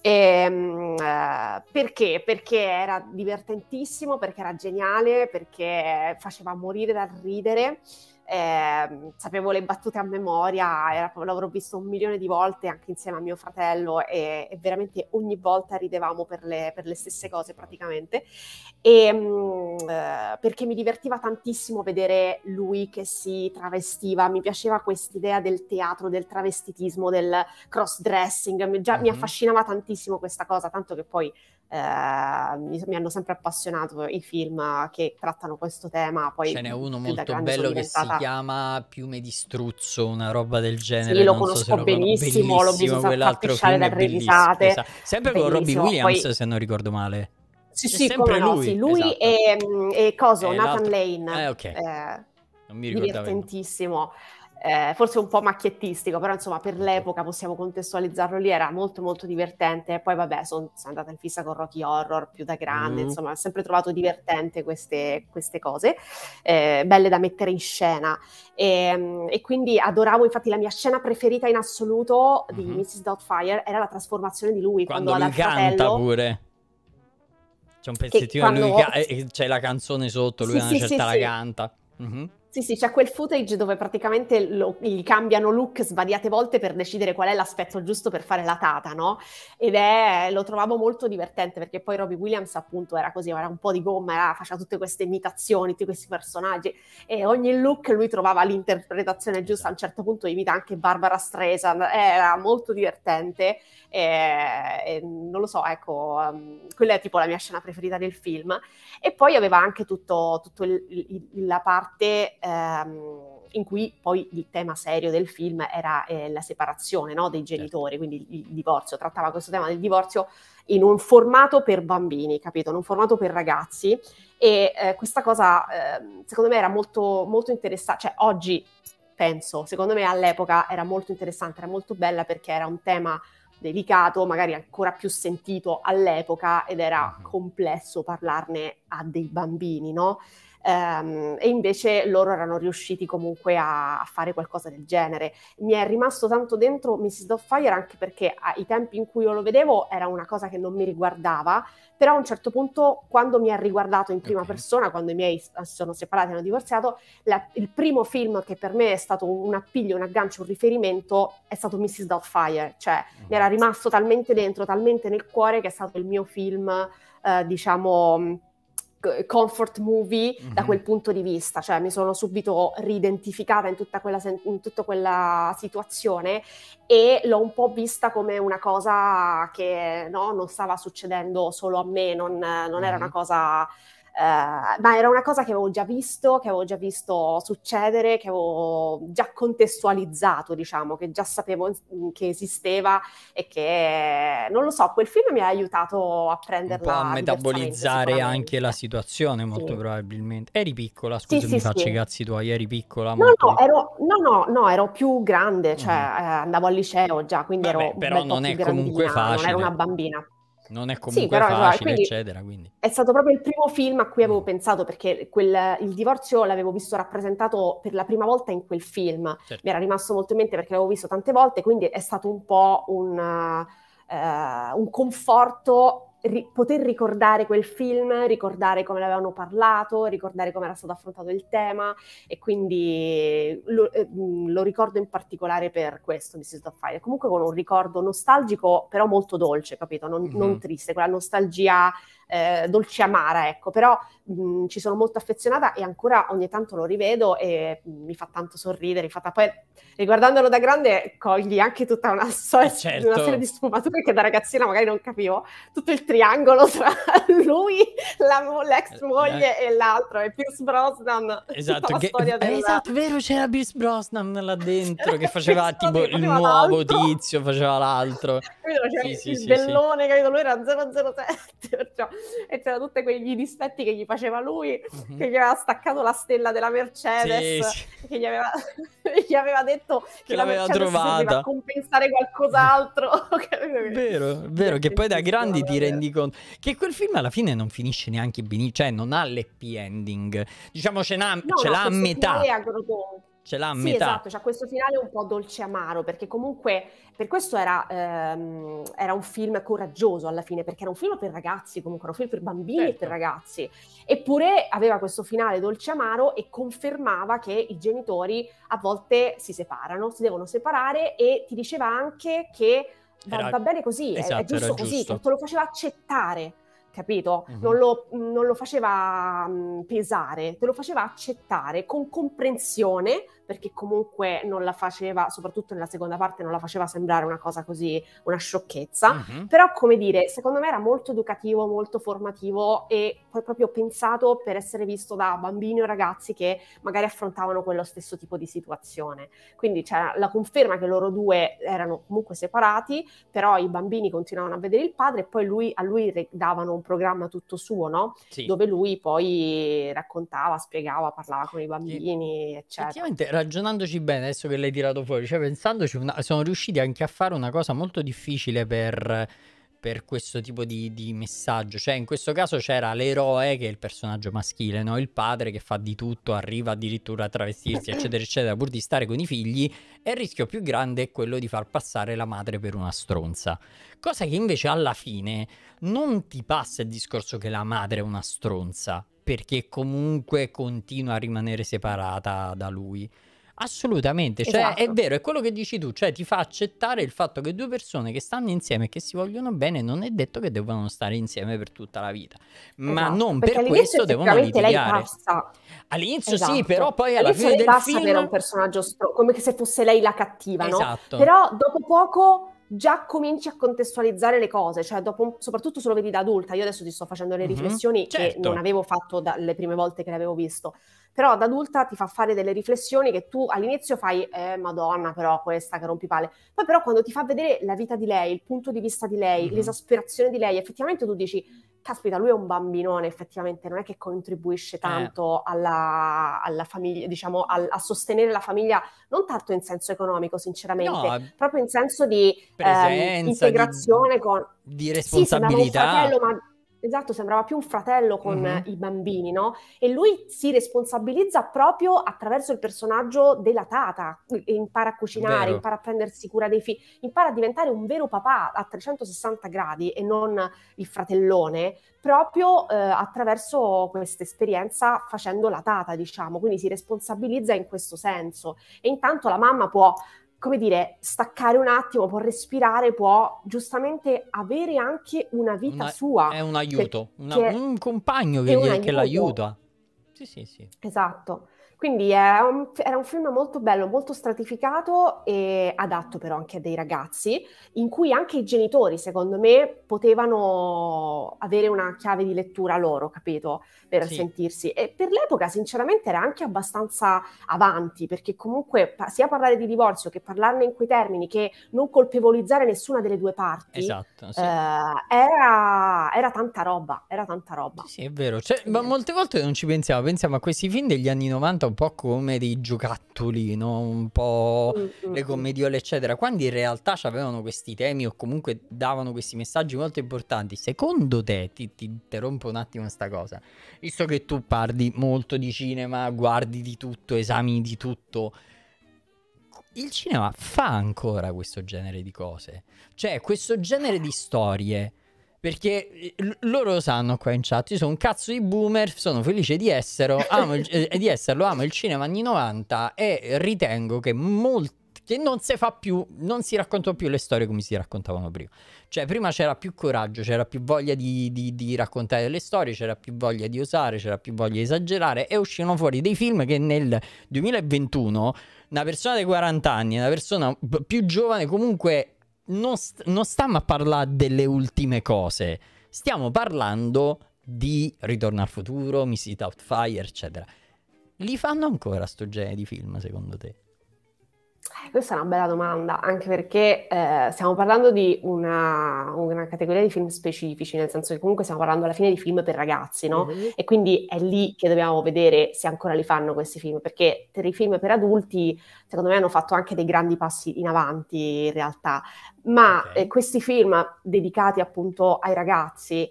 E, ehm, uh, eh, perché? Perché era divertentissimo, perché era geniale, perché faceva morire dal ridere eh, sapevo le battute a memoria, era, l'avrò visto un milione di volte anche insieme a mio fratello e, e veramente ogni volta ridevamo per le, per le stesse cose praticamente, e, ehm, mh, eh, perché mi divertiva tantissimo vedere lui che si travestiva, mi piaceva quest'idea del teatro, del travestitismo, del cross dressing, mi, già, mm-hmm. mi affascinava tantissimo questa cosa, tanto che poi eh, mi, mi, hanno sempre appassionato i film che trattano questo tema. Poi Ce n'è uno molto bello diventata... che si chiama Piume di Struzzo, una roba del genere. Sì, lo conosco so benissimo, l'ho visto film da tre risate. Esatto. Sempre bellissimo. con Robbie Williams, Poi... se non ricordo male. Sì, sì, come no, lui, sì, lui esatto. e, mm, e, Coso, e Nathan l'altro... Lane. Eh, okay. eh, non mi ricordavo. Divertentissimo. Io eh, forse un po' macchiettistico, però insomma per certo. l'epoca possiamo contestualizzarlo lì, era molto molto divertente. poi vabbè, sono, sono andata in fissa con Rocky Horror più da grande, mm. insomma, ho sempre trovato divertente queste, queste cose, eh, belle da mettere in scena. E, ehm, e, quindi adoravo, infatti la mia scena preferita in assoluto di mm-hmm. Mrs. Doubtfire era la trasformazione di lui quando, quando lui canta fratello, pure. C'è un pezzettino quando... lui, ca- eh, c'è la canzone sotto, lui sì, una sì, certa sì, la canta. Mm-hmm. Sì, sì, c'è quel footage dove praticamente lo, gli cambiano look svariate volte per decidere qual è l'aspetto giusto per fare la tata, no? Ed è, lo trovavo molto divertente perché poi Robbie Williams appunto era così, era un po' di gomma, era, faceva tutte queste imitazioni, tutti questi personaggi e ogni look lui trovava l'interpretazione giusta, a un certo punto imita anche Barbara Streisand, era molto divertente e, e non lo so, ecco, um, quella è tipo la mia scena preferita del film. E poi aveva anche tutto, il, la parte ehm, in cui poi il tema serio del film era eh, la separazione no, dei certo. genitori, certo. quindi il, divorzio, trattava questo tema del divorzio in un formato per bambini, capito? In un formato per ragazzi e eh, questa cosa eh, secondo me era molto, molto interessante, cioè oggi penso, secondo me all'epoca era molto interessante, era molto bella perché era un tema delicato, magari ancora più sentito all'epoca ed era mhm. complesso parlarne a dei bambini, no? ehm, e invece loro erano riusciti comunque a, a, fare qualcosa del genere. Mi è rimasto tanto dentro Mrs. Doubtfire anche perché ai tempi in cui io lo vedevo era una cosa che non mi riguardava, però a un certo punto quando mi ha riguardato in prima okay. persona, quando i miei sono separati e hanno divorziato, la, il primo film che per me è stato un appiglio, un aggancio, un riferimento è stato Mrs. Doubtfire, cioè mm. mi era rimasto talmente dentro, talmente nel cuore che è stato il mio film, eh, diciamo comfort movie mm-hmm. da mhm. quel punto di vista, cioè mi sono subito ridentificata in tutta, quella, in tutta quella situazione e l'ho un po' vista come una cosa che no, non stava succedendo solo a me, non, non mm-hmm. era una mhm. cosa eh, ma era una cosa che avevo già visto, che avevo già visto succedere, che avevo già contestualizzato, diciamo, che già sapevo mm, che esisteva e che, non lo so, quel film mi ha aiutato a prenderla. Un a metabolizzare anche la situazione, molto sì. probabilmente. Eri piccola, scusami, sì, sì, faccio sì. i cazzi tuoi, eri piccola? No, no, ero, no, no, no, ero più grande, cioè mm. eh, andavo al liceo già, quindi Vabbè, ero... Però non è comunque facile. Non era una bambina. Non è comunque sì, però, facile, quindi eccetera. Quindi. È stato proprio il primo film a cui avevo mm. pensato, perché quel, il divorzio l'avevo visto rappresentato per la prima volta in quel film. Certo. Mi era rimasto molto in mente perché l'avevo visto tante volte, quindi è stato un po' un, uh, un conforto ri- poter ricordare quel film, ricordare come l'avevano parlato, ricordare come era stato affrontato il tema e quindi lo, eh, lo ricordo in particolare per questo, This is Fire, comunque con un ricordo nostalgico però molto dolce, capito? Non, mm-hmm. non triste, quella nostalgia eh, dolce amara, ecco, però mh, mm, ci sono molto affezionata e ancora ogni tanto lo rivedo e mm, mi fa tanto sorridere, infatti poi riguardandolo da grande cogli anche tutta una, so- eh, certo. una serie di sfumature che da ragazzina magari non capivo, tutto il triangolo tra lui, la, l'ex eh, moglie eh, e l'altro, e Pierce Brosnan. Esatto, che, della... esatto, vero, c'era Pierce Brosnan là dentro che faceva tipo il nuovo tizio, faceva l'altro. Capito? Cioè, sì, il sì, bellone, capito? Lui era 007. Cioè, e c'erano tutti quegli dispetti che gli faceva lui, mm-hmm. che gli aveva staccato la stella della Mercedes, sì, sì. che gli aveva, gli aveva, detto che, che l'aveva la trovata a compensare qualcos'altro. vero, vero, che poi da grandi ti rendi conto che quel film alla fine non finisce neanche benissimo, cioè non ha l'happy ending, diciamo ce, n'ha, no, ce no, l'ha a metà. È agrodolce ce l'ha a sì, metà. Esatto, cioè questo finale un po' dolce amaro, perché comunque per questo era, ehm, era, un film coraggioso alla fine, perché era un film per ragazzi, comunque era un film per bambini certo. e per certo. ragazzi. Eppure aveva questo finale dolce amaro e confermava che i genitori a volte si separano, si devono separare e ti diceva anche che va, era... va bene così, esatto, è, è, esatto, giusto così, giusto. te lo faceva accettare capito? Mm-hmm. Non, lo, non, lo, faceva mm, pesare, te lo faceva accettare con comprensione perché comunque non la faceva, soprattutto nella seconda parte, non la faceva sembrare una cosa così, una sciocchezza. Uh-huh. Però, come dire, secondo me era molto educativo, molto formativo e poi proprio pensato per essere visto da bambini o ragazzi che magari affrontavano quello stesso tipo di situazione. Quindi c'era la conferma che loro due erano comunque separati, però i bambini continuavano a vedere il padre e poi lui, a lui davano un programma tutto suo, no? Sì. Dove lui poi raccontava, spiegava, parlava con i bambini, e, eccetera ragionandoci bene, adesso che l'hai tirato fuori, cioè pensandoci, una, sono riusciti anche a fare una cosa molto difficile per, per questo tipo di, di, messaggio. Cioè, in questo caso c'era l'eroe, che è il personaggio maschile, no? il padre che fa di tutto, arriva addirittura a travestirsi, eccetera, eccetera, pur di stare con i figli. E il rischio più grande è quello di far passare la madre per una stronza. Cosa che invece alla fine non ti passa il discorso che la madre è una stronza perché comunque continua a rimanere separata da lui. Assolutamente, cioè esatto. è vero, è quello che dici tu, cioè ti fa accettare il fatto che due persone che stanno insieme e che si vogliono bene non è detto che devono stare insieme per tutta la vita, ma esatto. non perché per questo devono litigare. All'inizio esatto. sì, però poi alla all'inizio fine del film era un personaggio stro- come se fosse lei la cattiva, esatto. no? Però dopo poco già cominci a contestualizzare le cose, cioè dopo, soprattutto se lo vedi da adulta, io adesso ti sto facendo le mhm. riflessioni mm-hmm, certo. che non avevo fatto dalle prime volte che l'avevo visto, però ad adulta ti fa fare delle riflessioni che tu all'inizio fai, eh, madonna però questa che rompipale, poi però quando ti fa vedere la vita di lei, il punto di vista di lei, mm-hmm. l'esasperazione di lei, effettivamente tu dici, caspita, lui è un bambinone, effettivamente non è che contribuisce eh. tanto eh. alla, alla, famiglia, diciamo, al, a sostenere la famiglia, non tanto in senso economico, sinceramente, no, proprio in senso di ehm, presenza, ehm, integrazione di, con... Di responsabilità. Sì, fratello, ma esatto, sembrava più un fratello con mm-hmm. i bambini, no? E lui si responsabilizza proprio attraverso il personaggio della tata, impara a cucinare, impara a prendersi cura dei figli, impara a diventare un vero papà a 360 gradi e non il fratellone, proprio eh, attraverso questa esperienza facendo la tata, diciamo, quindi si responsabilizza in questo senso. E intanto la mamma può come dire, staccare un attimo, può respirare, può giustamente avere anche una vita una, sua. È un aiuto, che, una, che, un compagno che, che l'aiuta. Sì, sì, sì. Esatto. Quindi un, era un film molto bello, molto stratificato e adatto però anche a dei ragazzi, in cui anche i genitori, secondo me, potevano avere una chiave di lettura loro, capito? Per sì. sentirsi. E per l'epoca, sinceramente, era anche abbastanza avanti, perché comunque sia parlare di divorzio che parlarne in quei termini, che non colpevolizzare nessuna delle due parti, esatto, sì. eh, era, era, tanta roba, era tanta roba. Sì, è vero. Cioè, ma molte volte non ci pensiamo, pensiamo a questi film degli anni 90 un po' come dei giocattoli, no? un po' mm-hmm. le commediole, eccetera, quando in realtà avevano questi temi o comunque davano questi messaggi molto importanti. Secondo te, ti, ti interrompo un attimo questa cosa, visto che tu parli molto di cinema, guardi di tutto, esamini di tutto, il cinema fa ancora questo genere di cose, cioè questo genere di storie perché loro lo sanno qua in chat, io sono un cazzo di boomer, sono felice di, esserlo, amo il, eh, di esserlo, amo il cinema anni 90 e ritengo che molti che non si fa più, non si raccontano più le storie come si raccontavano prima. Cioè, prima c'era più coraggio, c'era più voglia di, di, di raccontare le storie, c'era più voglia di osare, c'era più voglia di esagerare e uscirono fuori dei film che nel 2021 una persona di 40 anni, una persona più giovane comunque non, st- non stiamo a parlare delle ultime cose, stiamo parlando di Ritorno al futuro, Miss It Out Fire, eccetera. Li fanno ancora sto genere di film, secondo te? questa è una bella domanda, anche perché eh, stiamo parlando di una, una, categoria di film specifici, nel senso che comunque stiamo parlando alla fine di film per ragazzi, no? Mm-hmm. E quindi è lì che dobbiamo vedere se ancora li fanno questi film, perché per i film per adulti, secondo me, hanno fatto anche dei grandi passi in avanti in realtà, ma okay. eh, questi film dedicati appunto ai ragazzi,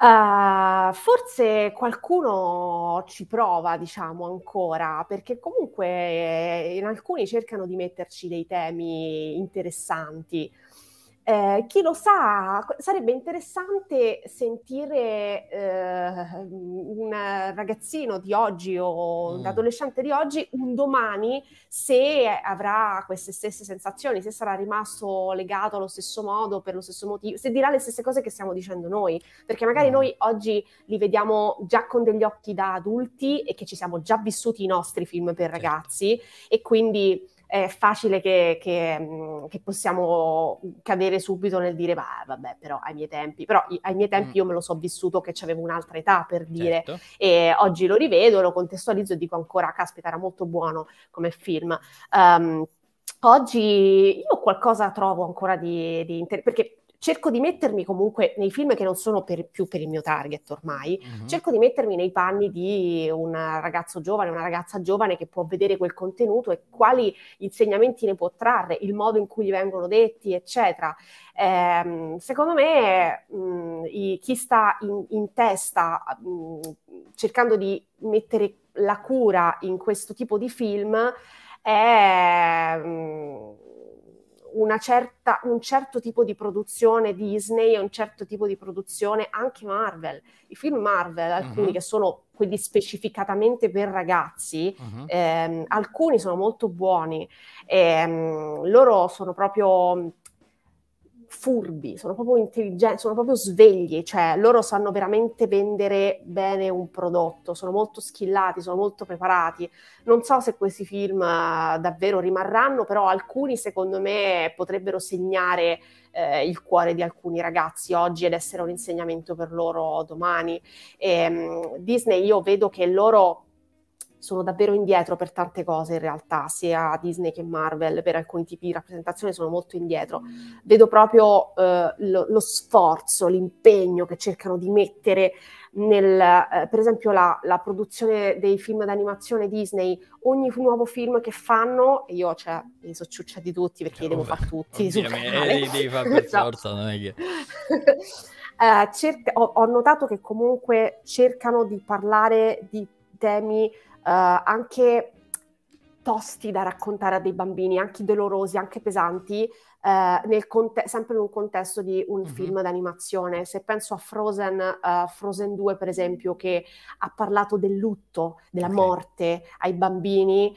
Uh, forse qualcuno ci prova, diciamo, ancora, perché comunque eh, in alcuni cercano di metterci dei temi interessanti. Eh, chi lo sa, sarebbe interessante sentire eh, un ragazzino di oggi o un mm. adolescente di oggi un domani se avrà queste stesse sensazioni, se sarà rimasto legato allo stesso modo, per lo stesso motivo, se dirà le stesse cose che stiamo dicendo noi, perché magari mm. noi oggi li vediamo già con degli occhi da adulti e che ci siamo già vissuti i nostri film per certo. ragazzi certo. e quindi è facile che, che, mm, che, possiamo cadere subito nel dire, bah, vabbè, però ai miei tempi, però ai miei tempi mm. io me lo so vissuto che avevo un'altra età per dire, certo. e oggi lo rivedo, lo contestualizzo e dico ancora, caspita, era molto buono come film. Um, oggi io qualcosa trovo ancora di, di interessante, perché cerco di mettermi comunque nei film che non sono per, più per il mio target ormai, mm-hmm. cerco di mettermi nei panni di un ragazzo giovane, una ragazza giovane che può vedere quel contenuto e quali insegnamenti ne può trarre, il modo in cui gli vengono detti, eccetera. Eh, secondo me mh, i, chi sta in, in testa mh, cercando di mettere la cura in questo tipo di film è... Mh, una certa, un certo tipo di produzione Disney e un certo tipo di produzione anche Marvel. I film Marvel, alcuni uh-huh. che sono quelli specificatamente per ragazzi, uh-huh. ehm, alcuni sono molto buoni. Ehm, loro sono proprio furbi, sono proprio intelligenti, sono proprio svegli, cioè loro sanno veramente vendere bene un prodotto, sono molto schillati, sono molto preparati. Non so se questi film eh, davvero rimarranno, però alcuni secondo me potrebbero segnare eh, il cuore di alcuni ragazzi oggi ed essere un insegnamento per loro domani. E, ehm, Disney io vedo che loro sono davvero indietro per tante cose in realtà, sia Disney che Marvel per alcuni tipi di rappresentazione sono molto indietro. Vedo proprio eh, lo, lo, sforzo, l'impegno che cercano di mettere nel, eh, per esempio, la, la, produzione dei film d'animazione Disney, ogni nuovo film che fanno, e io cioè, mi so ciuccia di tutti perché li devo fare tutti. Oddio, eh, devi fare per forza, non è che... eh, cer- ho, ho notato che comunque cercano di parlare di temi eh, anche tosti da raccontare a dei bambini, anche dolorosi, anche pesanti, eh, conte- sempre in un contesto di un mm-hmm. film d'animazione. Se penso a Frozen, uh, Frozen 2 per esempio, che ha parlato del lutto, della okay. morte ai bambini,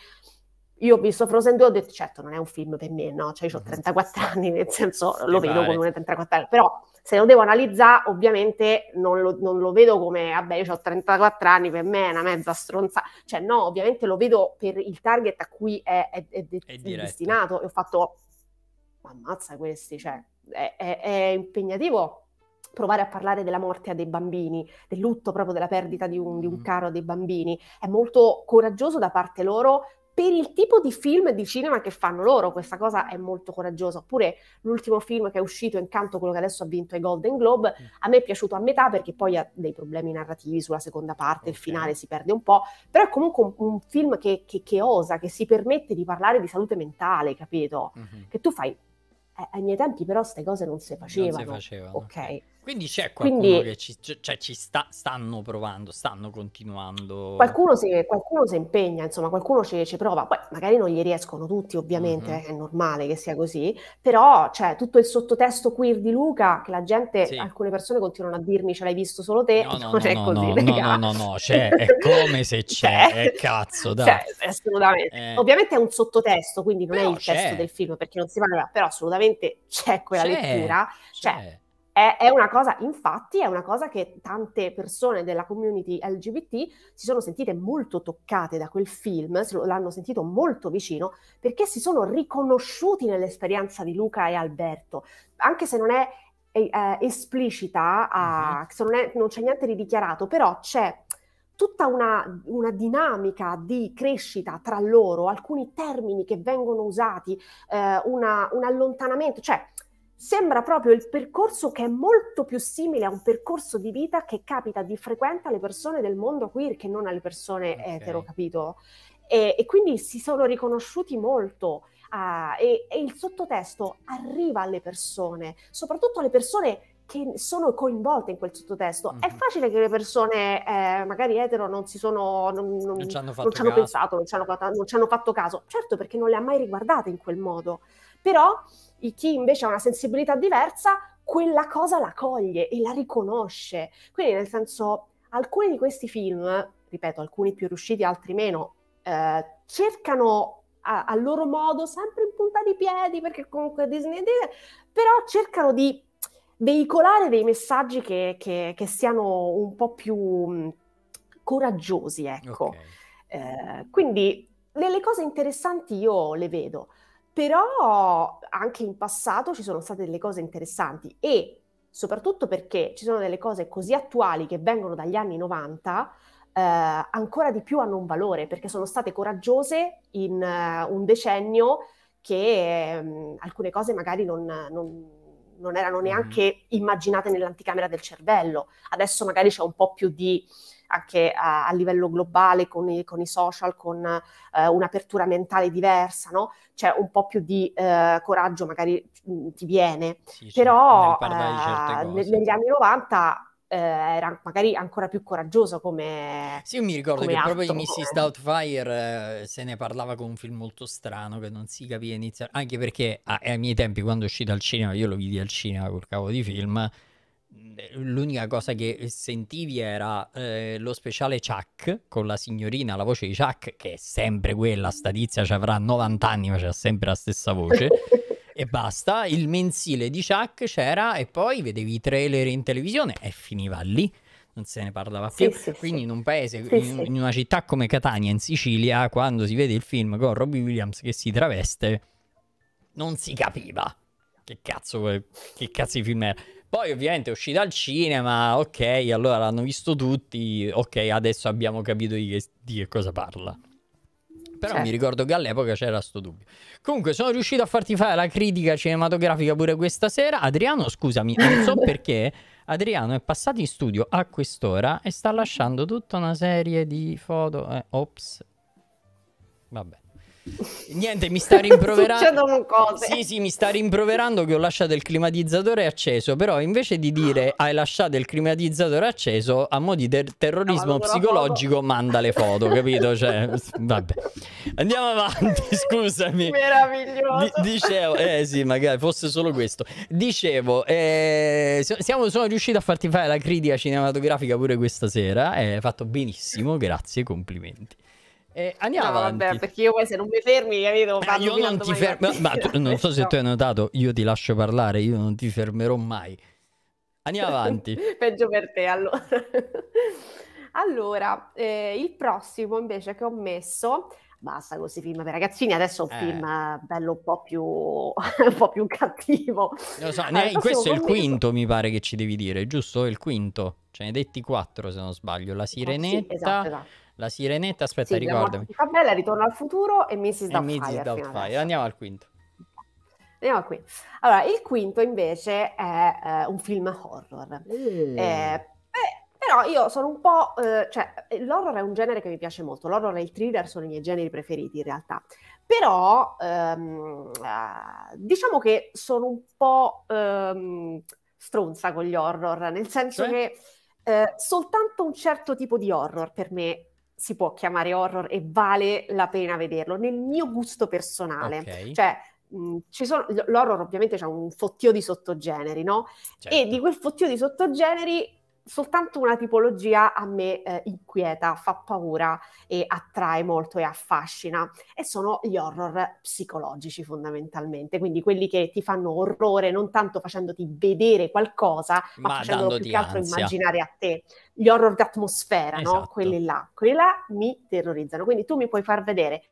io ho visto Frozen 2 e ho detto certo non è un film per me, no? Cioè io ho 34 mhm. anni, nel senso lo vedo con una 34 anni, però se lo devo analizzare ovviamente non lo, non lo vedo come, vabbè io ho 34 anni, per me è una mezza stronza, cioè no, ovviamente lo vedo per il target a cui è, è, è, è destinato e ho fatto, ammazza questi, cioè è impegnativo provare a parlare della morte a dei bambini, del lutto proprio della perdita di un, di un, mm-hmm. caro a dei bambini. È molto coraggioso da parte loro per il tipo di film di cinema che fanno loro, questa cosa è molto coraggiosa. Oppure l'ultimo film che è uscito, Incanto, quello che adesso ha vinto ai Golden Globe, mm. a me è piaciuto a metà perché poi ha dei problemi narrativi sulla seconda parte, okay. il finale si perde un po', però è comunque un, un film che, che, che, osa, che si permette di parlare di salute mentale, capito? Mm-hmm. Che tu fai, eh, ai miei tempi però queste cose non si facevano. Non si facevano. Ok. Quindi c'è qualcuno Quindi, che ci, cioè, ci sta, stanno provando, stanno continuando. Qualcuno si, qualcuno si impegna, insomma, qualcuno ci, ci, prova. Poi magari non gli riescono tutti, ovviamente, mm-hmm. è normale che sia così, però c'è cioè, tutto il sottotesto queer di Luca che la gente, sì. alcune persone continuano a dirmi ce l'hai visto solo te, no, no, non no, è no, così. No, no, no, no, c'è, cioè, è come se cioè, c'è, è eh, cazzo, dai. Cioè, assolutamente. Eh. Ovviamente è un sottotesto, quindi non però è il c'è. testo del film, perché non si parla, però assolutamente c'è quella c'è, lettura. Cioè, c'è. c'è è, è, una cosa, infatti, è una cosa che tante persone della community LGBT si sono sentite molto toccate da quel film, l'hanno sentito molto vicino, perché si sono riconosciuti nell'esperienza di Luca e Alberto, anche se non è eh, eh esplicita, a, mhm. se non, è, non c'è niente di dichiarato, però c'è tutta una, una, dinamica di crescita tra loro, alcuni termini che vengono usati, eh, una, un allontanamento, cioè sembra proprio il percorso che è molto più simile a un percorso di vita che capita di frequente alle persone del mondo queer che non alle persone eh, okay. etero, capito? E, e, quindi si sono riconosciuti molto uh, e, e il sottotesto arriva alle persone, soprattutto alle persone che sono coinvolte in quel sottotesto. Mm-hmm. È mhm. facile che le persone, eh, magari etero, non si sono. non, non, non ci hanno, non ci hanno pensato, non ci hanno, non ci hanno fatto caso. Certo, perché non le ha mai riguardate in quel modo però chi invece ha una sensibilità diversa, quella cosa la coglie e la riconosce. Quindi nel senso, alcuni di questi film, ripeto, alcuni più riusciti, altri meno, eh, cercano a, a, loro modo, sempre in punta di piedi, perché comunque Disney, Disney però cercano di veicolare dei messaggi che, che, che siano un po' più mh, mm, coraggiosi, ecco. Okay. Eh, quindi delle cose interessanti io le vedo. Però anche in passato ci sono state delle cose interessanti e soprattutto perché ci sono delle cose così attuali che vengono dagli anni 90 eh, ancora di più hanno un valore perché sono state coraggiose in uh, un decennio che um, alcune cose magari non, non non erano mm-hmm. neanche immaginate nell'anticamera del cervello. Adesso magari c'è un po' più di anche a, a livello globale con i, con i social, con eh, un'apertura mentale diversa, no? C'è un po' più di eh, coraggio magari mm, ti viene, sì, però eh, negli anni 90 eh, era magari ancora più coraggioso come Sì, io mi ricordo che atto, proprio di Mrs. Doubtfire eh, se ne parlava con un film molto strano che non si capiva iniziare, anche perché a, ah, ai miei tempi quando uscì dal cinema, io lo vidi al cinema col cavo di film, l'unica cosa che sentivi era eh, lo speciale Chuck con la signorina, la voce di Chuck, che è sempre quella, sta ci avrà 90 anni ma c'è sempre la stessa voce. e basta, il mensile di Chuck c'era e poi vedevi i trailer in televisione e finiva lì non se ne parlava più. Sì, sì, Quindi sì. in un paese, in, in, una città come Catania, in Sicilia, quando si vede il film con Robbie Williams che si traveste, non si capiva che cazzo, che cazzo di film era. Poi ovviamente è uscita al cinema, ok, allora l'hanno visto tutti, ok, adesso abbiamo capito di che, di che cosa parla. Però certo. mi ricordo che all'epoca c'era questo dubbio. Comunque sono riuscito a farti fare la critica cinematografica pure questa sera. Adriano, scusami, non so perché Adriano è passato in studio a quest'ora e sta lasciando tutta una serie di foto. Eh, ops. Vabbè. Niente, mi sta rimproverando. sì, sì, mi sta rimproverando che ho lasciato il climatizzatore acceso. Però invece di dire hai lasciato il climatizzatore acceso, a mo' di ter- terrorismo no, psicologico, foto. manda le foto, capito? Cioè, vabbè. Andiamo avanti, scusami. Meraviglioso. D- dicevo, eh sì, magari fosse solo questo. Dicevo, eh, siamo, sono riuscito a farti fare la critica cinematografica pure questa sera. Eh, hai eh, fatto benissimo, grazie, complimenti. Eh, andiamo no, avanti. perché io poi se non mi fermi, capito? Eh, io non ti fermo. Ma tu, non so se no. tu hai notato, io ti lascio parlare, io non ti fermerò mai. Andiamo avanti. Peggio per te, allora. allora, eh, il prossimo invece che ho messo basta così film per ragazzini, adesso un eh. film eh, bello un po' più, un po più cattivo. Lo so, allora, questo è il quinto, mi pare che ci devi dire, giusto? Il quinto, ce ne hai detti quattro se non sbaglio, La ah, Sirenetta, oh, sì, esatto, esatto. La sirenetta, aspetta, sì, ricordami. Bella, ritorno al futuro e Mrs. Doubtfire. Doubtfire. Andiamo al quinto. Andiamo qui. Allora, il quinto invece è eh, un film horror. Mm. Eh, però io sono un po'... Eh, cioè, l'horror è un genere che mi piace molto. L'horror e il thriller sono i miei generi preferiti in realtà. Però ehm, eh, diciamo che sono un po' ehm, stronza con gli horror, nel senso cioè? che eh, soltanto un certo tipo di horror per me si può chiamare horror e vale la pena vederlo nel mio gusto personale. Okay. Cioè, mh, sono, l'horror ovviamente c'è un fottio di sottogeneri, no? Certo. E di certo. quel fottio di sottogeneri soltanto una tipologia a me eh, inquieta, fa paura e attrae molto e affascina e sono gli horror psicologici fondamentalmente, quindi quelli che ti fanno orrore non tanto facendoti vedere qualcosa, ma, ma facendolo più che altro immaginare a te. Gli horror d'atmosfera, esatto. no? Quelli là, quelli là mi terrorizzano. Quindi tu mi puoi far vedere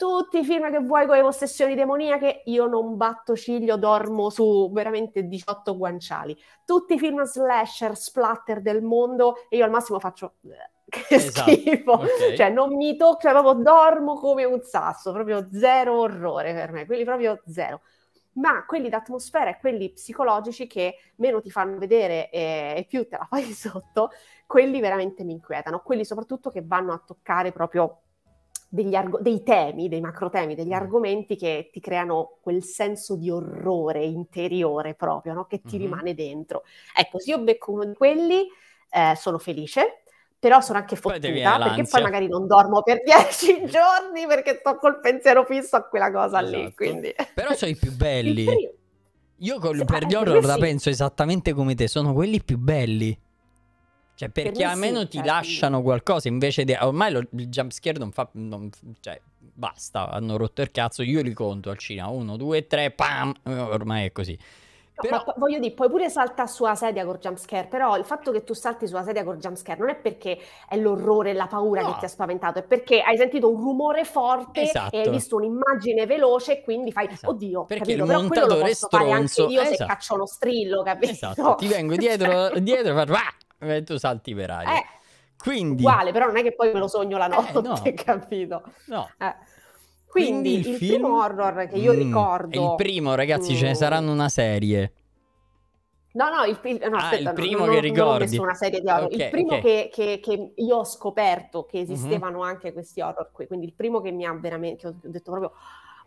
tutti i film che vuoi con le possessioni demoniache, io non batto ciglio, dormo su veramente 18 guanciali. Tutti i film slasher, splatter del mondo e io al massimo faccio che esatto. schifo, okay. cioè non mi tocca, cioè, proprio dormo come un sasso, proprio zero orrore per me, quelli proprio zero. Ma quelli d'atmosfera e quelli psicologici che meno ti fanno vedere e, e più te la fai sotto, quelli veramente mi inquietano, quelli soprattutto che vanno a toccare proprio degli arg- dei temi, dei macrotemi, degli mm. argomenti che ti creano quel senso di orrore interiore proprio, no? che ti mm-hmm. rimane dentro. Ecco, se io becco uno di quelli, eh, sono felice, però sono anche fottuta poi perché poi magari non dormo per dieci giorni perché sto col pensiero fisso a quella cosa esatto. lì. Quindi. Però sono i più belli. Io col, sì, per eh, gli horror sì. la penso esattamente come te, sono quelli più belli. Cioè, perché per almeno sì, ti certo. lasciano qualcosa, invece di... Ormai lo, il jumpscare non fa... Non, cioè, basta, hanno rotto il cazzo, io li conto al cinema. Uno, due, tre, pam! Eh, ormai è così. Però... Ma, voglio dire, puoi pure saltare sulla sedia col jumpscare, però il fatto che tu salti sulla sedia col jumpscare non è perché è l'orrore e la paura no. che ti ha spaventato, è perché hai sentito un rumore forte esatto. e hai esatto. visto un'immagine veloce e quindi fai, esatto. oddio, perché capito? il però montatore quello stronzo. anche io esatto. se caccio uno strillo, capito? Esatto. ti vengo dietro, cioè dietro e fai, e eh, tu salti per aria. Eh, quindi... Uguale, però non è che poi me lo sogno la eh, notte, eh, no. capito? No. Eh. Quindi, Quindi, il, il film... primo horror che io mm, ricordo... Il primo, ragazzi, mm. ce ne mm. saranno una serie. No, no, il, ah, il, no, ah, il primo non, che ricordi. Non una serie di horror. Okay, il primo okay. che, che, che, io ho scoperto che mhm. esistevano mm-hmm. anche questi horror qui. Quindi il primo che mi ha veramente... che ho detto proprio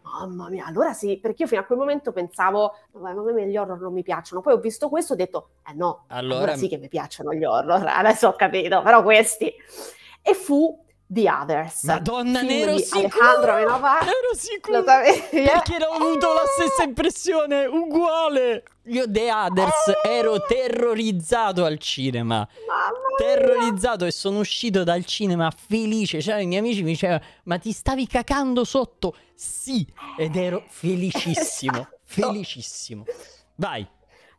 mamma mia, allora sì, perché io fino a quel momento pensavo, vabbè, ma a me gli horror non mi piacciono, poi ho visto questo e ho detto, eh no, allora... allora sì che mi piacciono gli horror, adesso ho capito, però questi. E fu The Others. Madonna, Quindi, ne ero sicuro. ne ero sicura! Lo sapevi? Perché ho avuto la stessa impressione, uguale! Io The Others ah! ero terrorizzato al cinema. Terrorizzato e sono uscito dal cinema felice. Cioè, i miei amici mi dicevano, ma ti stavi cacando sotto? Sì! Ed ero felicissimo, esatto. felicissimo. Vai!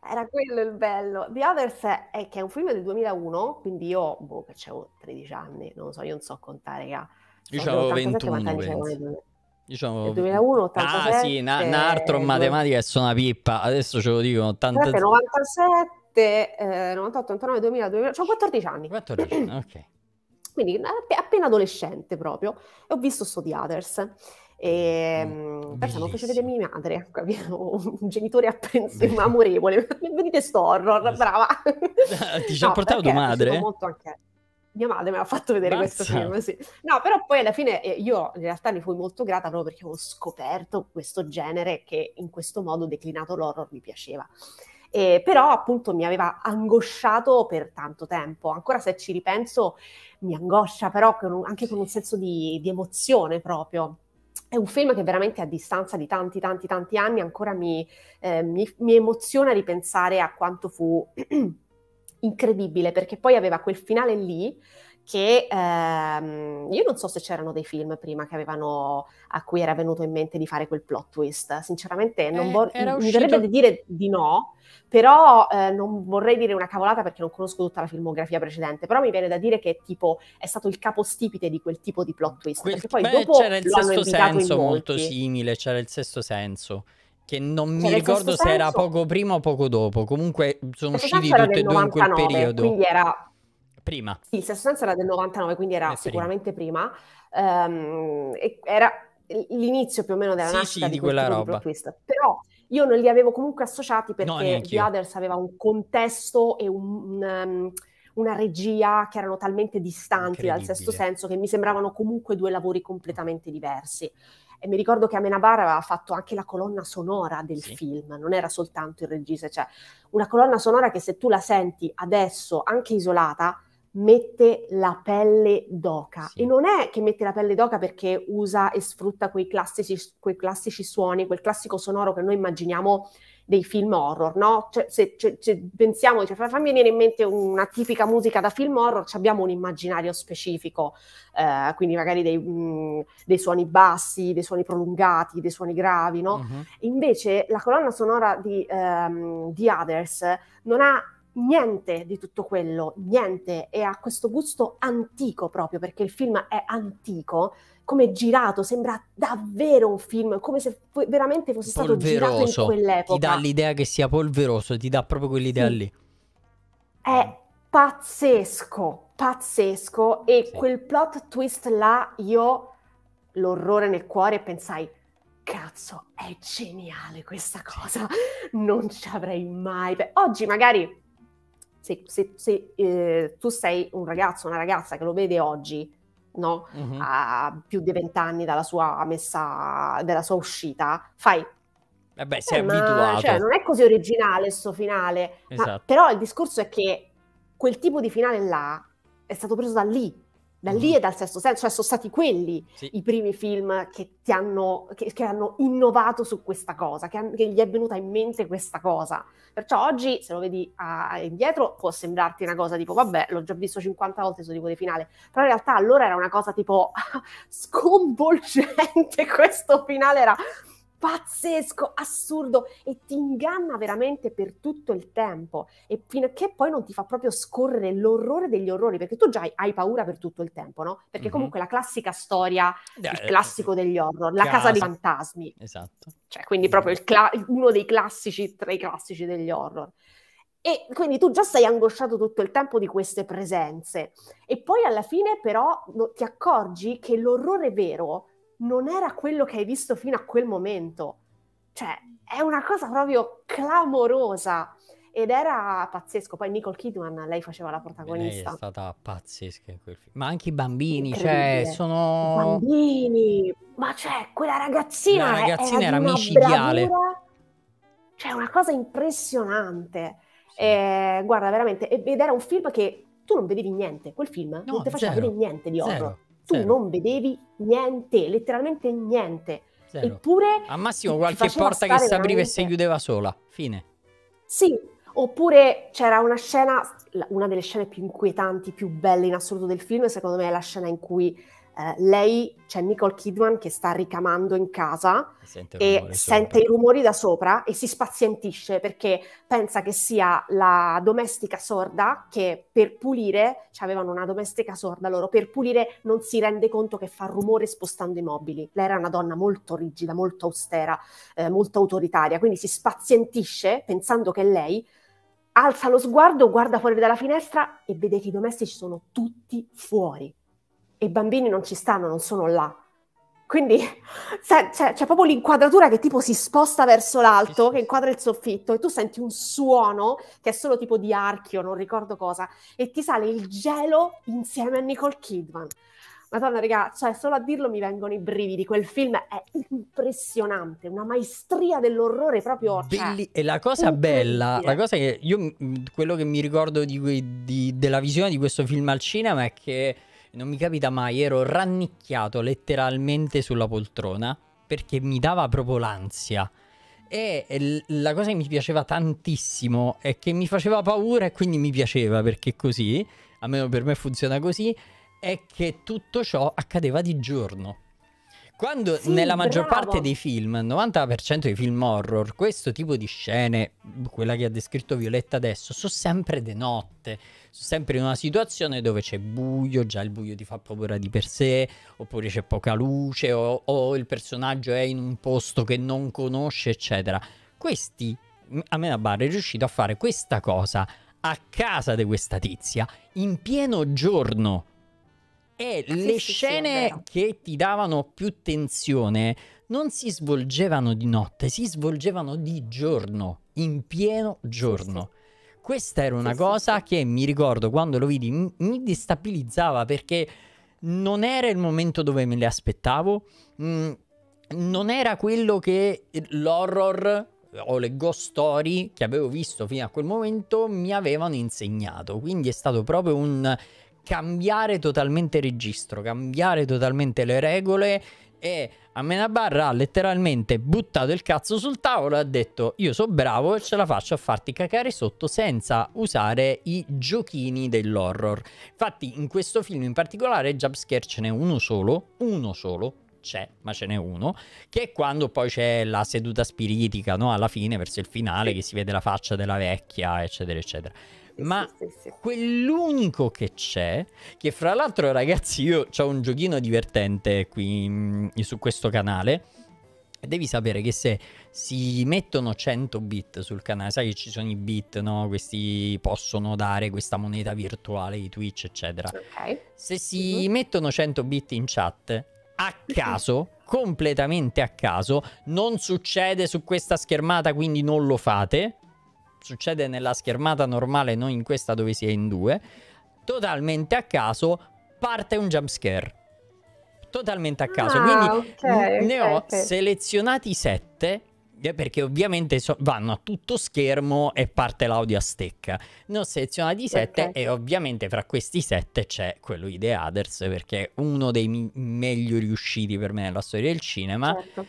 Era quello il bello. The Others è che è un film del 2001, quindi io, boh, che c'avevo 13 anni, non so, io non so contare, raga. Io 21, Diciamo, 2001, 87, ah sì, na, Nartron na matematica è sono pippa, adesso ce lo dicono. 80... 97, eh, 98, 89, 2000, 2000, cioè 14 anni. 14 ok. Quindi appena adolescente proprio, ho visto sto The Others. E, mm, mm, perciò non fece vedere mia madre, ecco, abbiamo un genitore apprensivo, amorevole, vedete sto horror, brava. Ti ci ha no, portato tua madre? Molto anche mia madre mi ha fatto vedere Mazza. questo film, sì. No, però poi alla fine eh, io in realtà ne fui molto grata proprio perché ho scoperto questo genere che in questo modo declinato l'horror mi piaceva. Eh, però appunto mi aveva angosciato per tanto tempo. Ancora se ci ripenso mi angoscia, però con un, anche con un senso di, di emozione proprio è un film che veramente a distanza di tanti, tanti, tanti anni ancora mi, eh, mi, mi emoziona ripensare a quanto fu incredibile, perché poi aveva quel finale lì, che ehm, io non so se c'erano dei film prima che avevano, a cui era venuto in mente di fare quel plot twist. Sinceramente, non eh, vor- mi verrebbe di dire di no, però eh, non vorrei dire una cavolata perché non conosco tutta la filmografia precedente. Però mi viene da dire che tipo è stato il capostipite di quel tipo di plot twist. Quel, perché poi beh, dopo c'era il sesto senso molto simile, c'era il sesto senso che non cioè, mi ricordo se senso... era poco prima o poco dopo. Comunque sono usciti tutti e due in quel periodo. Quindi era Prima. Sì, il Sesto Senso era del 99, quindi era è eh, sicuramente prima. Um, era l'inizio più o meno della sì, nascita sì, di, di quella roba. Twist. Però io non li avevo comunque associati perché no, The Others aveva un contesto e un, um, una regia che erano talmente distanti dal Sesto Senso che mi sembravano comunque due lavori completamente mm. diversi. E mi ricordo che Amenabar aveva fatto anche la colonna sonora del sì. film, non era soltanto il regista, cioè una colonna sonora che se tu la senti adesso, anche isolata, mette la pelle d'oca sì. e non è che mette la pelle d'oca perché usa e sfrutta quei classici, quei classici suoni, quel classico sonoro che noi immaginiamo dei film horror, no? Cioè, se, se, cioè, se pensiamo, cioè, fammi venire in mente una tipica musica da film horror, abbiamo un immaginario specifico, eh, quindi magari dei, mh, mm, dei, suoni bassi, dei suoni prolungati, dei suoni gravi, no? Uh-huh. Invece la colonna sonora di, um, di Others non ha niente di tutto quello, niente, e ha questo gusto antico proprio perché il film è antico, come girato, sembra davvero un film, come se f- veramente fosse polveroso. stato girato in quell'epoca. Ti dà l'idea che sia polveroso, ti dà proprio quell'idea sì. lì. È pazzesco, pazzesco, e sì. quel plot twist là io l'orrore nel cuore e pensai cazzo, è geniale questa cosa, non ci avrei mai... Oggi magari se, se, se eh, tu sei un ragazzo, una ragazza che lo vede oggi, no? Uh-huh. A più di vent'anni dalla sua messa, dalla sua uscita, fai Vabbè, eh, eh sei ma, abituato. Cioè, non è così originale questo finale. Esatto. Ma, però il discorso è che quel tipo di finale là è stato preso da lì da lì mm-hmm. e dal sesto senso, cioè sono stati quelli sì. i primi film che ti hanno, che, che hanno innovato su questa cosa, che, che, gli è venuta in mente questa cosa. Perciò oggi, se lo vedi a, indietro, può sembrarti una cosa tipo, vabbè, l'ho già visto 50 volte su tipo di finale, però in realtà allora era una cosa tipo sconvolgente, questo finale era pazzesco, assurdo e ti inganna veramente per tutto il tempo e fino a che poi non ti fa proprio scorrere l'orrore degli orrori perché tu già hai paura per tutto il tempo, no? Perché mm-hmm. comunque la classica storia, yeah, il classico eh, degli horror, la casa, dei fantasmi. Esatto. Cioè, quindi proprio esatto. cla- uno dei classici, tra i classici degli horror. E quindi tu già sei angosciato tutto il tempo di queste presenze. E poi alla fine però ti accorgi che l'orrore vero non era quello che hai visto fino a quel momento. Cioè, è una cosa proprio clamorosa ed era pazzesco. Poi Nicole Kidman, lei faceva la protagonista. Lei è stata pazzesca in quel film. Ma anche i bambini, cioè, sono... I Bambini! Ma cioè, quella ragazzina... La ragazzina era, era micidiale. Bravura, cioè, una cosa impressionante. Sì. Eh, guarda, veramente, ed era un film che tu non vedevi niente, quel film no, non ti faceva zero. vedere niente di horror. Zero tu Zero. non vedevi niente, letteralmente niente. Zero. Eppure... Al massimo qualche porta che si apriva e si chiudeva sola. Fine. Sì, oppure c'era una scena, una delle scene più inquietanti, più belle in assoluto del film, secondo me è la scena in cui eh, lei, c'è Nicole Kidman che sta ricamando in casa sente e sente sopra. i rumori da sopra e si spazientisce perché pensa che sia la domestica sorda che per pulire, cioè avevano una domestica sorda loro, per pulire non si rende conto che fa rumore spostando i mobili. Lei era una donna molto rigida, molto austera, eh, molto autoritaria, quindi si spazientisce pensando che lei alza lo sguardo, guarda fuori dalla finestra e vede che i domestici sono tutti fuori e i bambini non ci stanno, non sono là. Quindi c'è, c'è, c'è, proprio l'inquadratura che tipo si sposta verso l'alto, che inquadra il soffitto, e tu senti un suono che è solo tipo di archio, non ricordo cosa, e ti sale il gelo insieme a Nicole Kidman. Madonna, raga, cioè solo a dirlo mi vengono i brividi. Quel film è impressionante, una maestria dell'orrore proprio. Cioè, Belli- e la cosa bella, la cosa che io, quello che mi ricordo di, di, della visione di questo film al cinema è che non mi capita mai, ero rannicchiato letteralmente sulla poltrona perché mi dava proprio l'ansia. E la cosa che mi piaceva tantissimo è che mi faceva paura e quindi mi piaceva perché così, almeno per me funziona così, è che tutto ciò accadeva di giorno. Quando sì, nella maggior bravo. parte dei film, il 90% dei film horror, questo tipo di scene, quella che ha descritto Violetta adesso, sono sempre de notte sempre in una situazione dove c'è buio, già il buio ti fa paura di per sé, oppure c'è poca luce, o, o il personaggio è in un posto che non conosce, eccetera. Questi, a Amena Barr è riuscito a fare questa cosa a casa di questa tizia, in pieno giorno. E ah, sì, le scene che ti davano più tensione non si svolgevano di notte, si svolgevano di giorno, in pieno giorno. Questa era una sì, cosa sì. che mi ricordo quando lo vidi mi destabilizzava perché non era il momento dove me le aspettavo. Mm, non era quello che l'horror eh, o le ghost story che avevo visto fino a quel momento mi avevano insegnato. Quindi è stato proprio un cambiare totalmente registro, cambiare totalmente le regole e Amenabarra ha letteralmente buttato il cazzo sul tavolo e ha detto io sono bravo e ce la faccio a farti cacare sotto senza usare i giochini dell'horror. Infatti in questo film in particolare jumpscare ce n'è uno solo, uno solo, c'è, ma ce n'è uno, che è quando poi c'è la seduta spiritica, no? Alla fine, verso il finale, che si vede la faccia della vecchia, eccetera, eccetera ma sì, sì, sì. quell'unico che c'è, che fra l'altro ragazzi io ho un giochino divertente qui in, mm, su questo canale, devi sapere che se si mettono 100 bit sul canale, sai che ci sono i bit, no? Questi possono dare questa moneta virtuale di Twitch, eccetera. Okay. Se si mm-hmm. mettono 100 bit in chat, a mhm. caso, completamente a caso, non succede su questa schermata, quindi non lo fate succede nella schermata normale, non in questa dove si è in due, totalmente a caso parte un jumpscare. Totalmente a caso. Ah, Quindi okay, ne okay, ho okay. selezionati sette eh, perché ovviamente so vanno a tutto schermo e parte l'audio a stecca. Ne ho selezionati 7 e ovviamente fra questi sette c'è quello di The Others perché è uno dei meglio riusciti per me nella storia del cinema. Certo.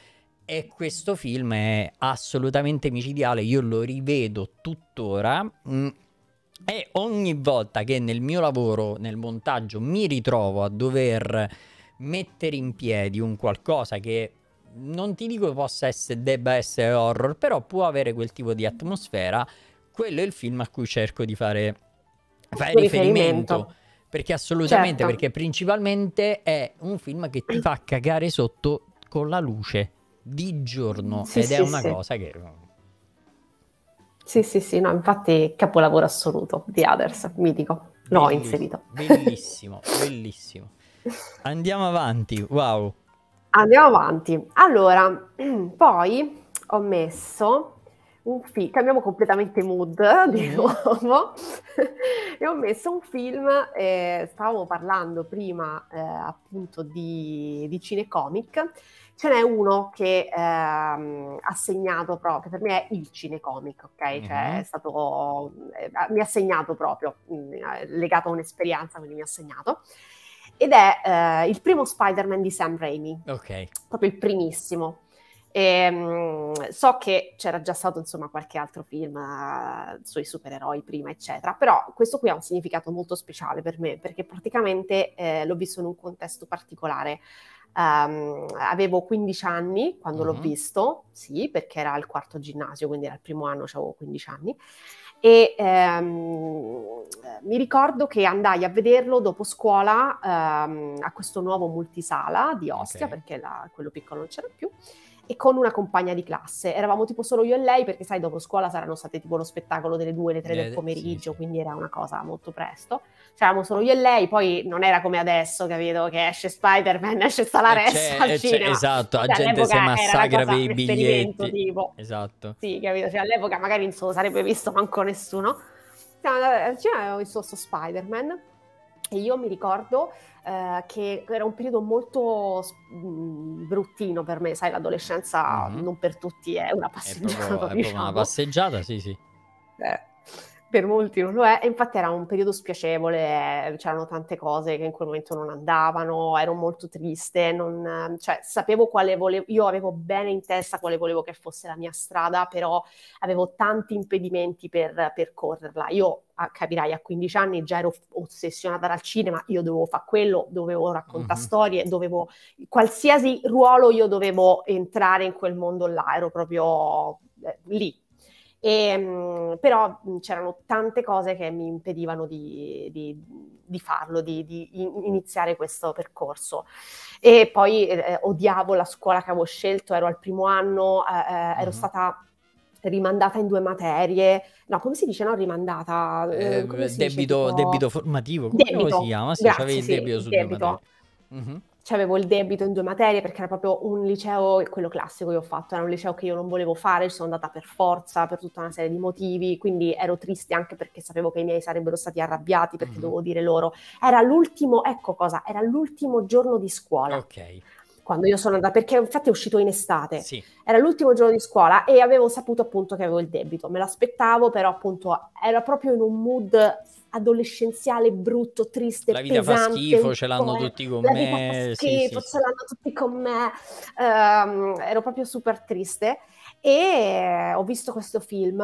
E questo film è assolutamente micidiale, io lo rivedo tuttora. Mm. E ogni volta che nel mio lavoro, nel montaggio, mi ritrovo a dover mettere in piedi un qualcosa che non ti dico possa essere, debba essere horror, però può avere quel tipo di atmosfera, quello è il film a cui cerco di fare, fare riferimento. riferimento. Perché assolutamente, certo. perché principalmente è un film che ti fa cagare sotto con la luce di giorno sì, ed sì, è una sì. cosa che... Sì, sì, sì, no, infatti capolavoro assoluto di Others, mitico. no, inserito. Bellissimo, bellissimo. Andiamo avanti, wow. Andiamo avanti. Allora, poi ho messo un film, cambiamo completamente mood eh, di mm-hmm. nuovo, e ho messo un film, eh, stavamo parlando prima eh, appunto di, di cinecomic, Ce n'è uno che ehm, ha segnato proprio, che per me è il cinecomic, ok? Mm-hmm. Cioè mhm. è stato, eh, mi ha segnato proprio, mh, mm, eh, legato a un'esperienza, quindi mi ha segnato. Ed è eh, il primo Spider-Man di Sam Raimi. Ok. Proprio il primissimo. E, ehm, so che c'era già stato insomma qualche altro film uh, sui supereroi prima, eccetera, però questo qui ha un significato molto speciale per me perché praticamente eh, l'ho visto in un contesto particolare. Um, avevo 15 anni quando uh-huh. l'ho mm-hmm. visto, sì, perché era al quarto ginnasio, quindi era il primo anno, avevo 15 anni. E um, mi ricordo che andai a vederlo dopo scuola um, a questo nuovo multisala di Ostia, okay. perché la, quello piccolo non c'era più e con una compagna di classe. Eravamo tipo solo io e lei, perché sai, dopo scuola saranno state tipo lo spettacolo delle due, le tre yeah, del pomeriggio, sì, sì. quindi era una cosa molto presto c'eravamo solo io e lei, poi non era come adesso, capito, che esce Spider-Man, esce eh, Salaressa cioè, al eh, cioè, cinema. Esatto, cioè, la gente si massacra per i biglietti. Tipo. Esatto. Sì, capito, cioè, all'epoca magari non se lo sarebbe visto manco nessuno. Siamo al cinema avevo visto sto Spider-Man e io mi ricordo eh, che era un periodo molto mm, bruttino per me, sai, l'adolescenza mm-hmm. non per tutti è una passeggiata. È diciamo. proprio, diciamo. è una passeggiata, sì, sì. Eh per molti non lo è, e infatti era un periodo spiacevole, eh, c'erano tante cose che in quel momento non andavano, ero molto triste, non, cioè sapevo quale volevo, io avevo bene in testa quale volevo che fosse la mia strada, però avevo tanti impedimenti per percorrerla. Io a, ah, capirai, a 15 anni già ero ossessionata dal cinema, io dovevo fare quello, dovevo raccontare mm-hmm. storie, dovevo qualsiasi ruolo io dovevo entrare in quel mondo là, ero proprio eh, lì, e, ehm, però c'erano tante cose che mi impedivano di, di, di farlo, di, di iniziare questo percorso. E poi eh, eh, odiavo la scuola che avevo scelto, ero al primo anno, eh, mm-hmm. ero mhm. stata rimandata in due materie, no, come si dice, no, rimandata... Eh, eh debito, dice, tipo... debito, formativo, come debito. si chiama? Se Grazie, avevi il debito sì, su debito. due materie. Mm-hmm cioè avevo il debito in due materie perché era proprio un liceo, quello classico che ho fatto, era un liceo che io non volevo fare, sono andata per forza, per tutta una serie di motivi, quindi ero triste anche perché sapevo che i miei sarebbero stati arrabbiati perché mm-hmm. dovevo dire loro. Era l'ultimo, ecco cosa, era l'ultimo giorno di scuola. Ok quando io sono andata, perché infatti è uscito in estate, sì. era l'ultimo giorno di scuola e avevo saputo appunto che avevo il debito, me l'aspettavo però appunto era proprio in un mood adolescenziale brutto, triste, la vita pesante, fa schifo, ce l'hanno tutti con la me. vita fa schifo, sì, ce l'hanno tutti con me. Um, ero proprio super triste e ho visto questo film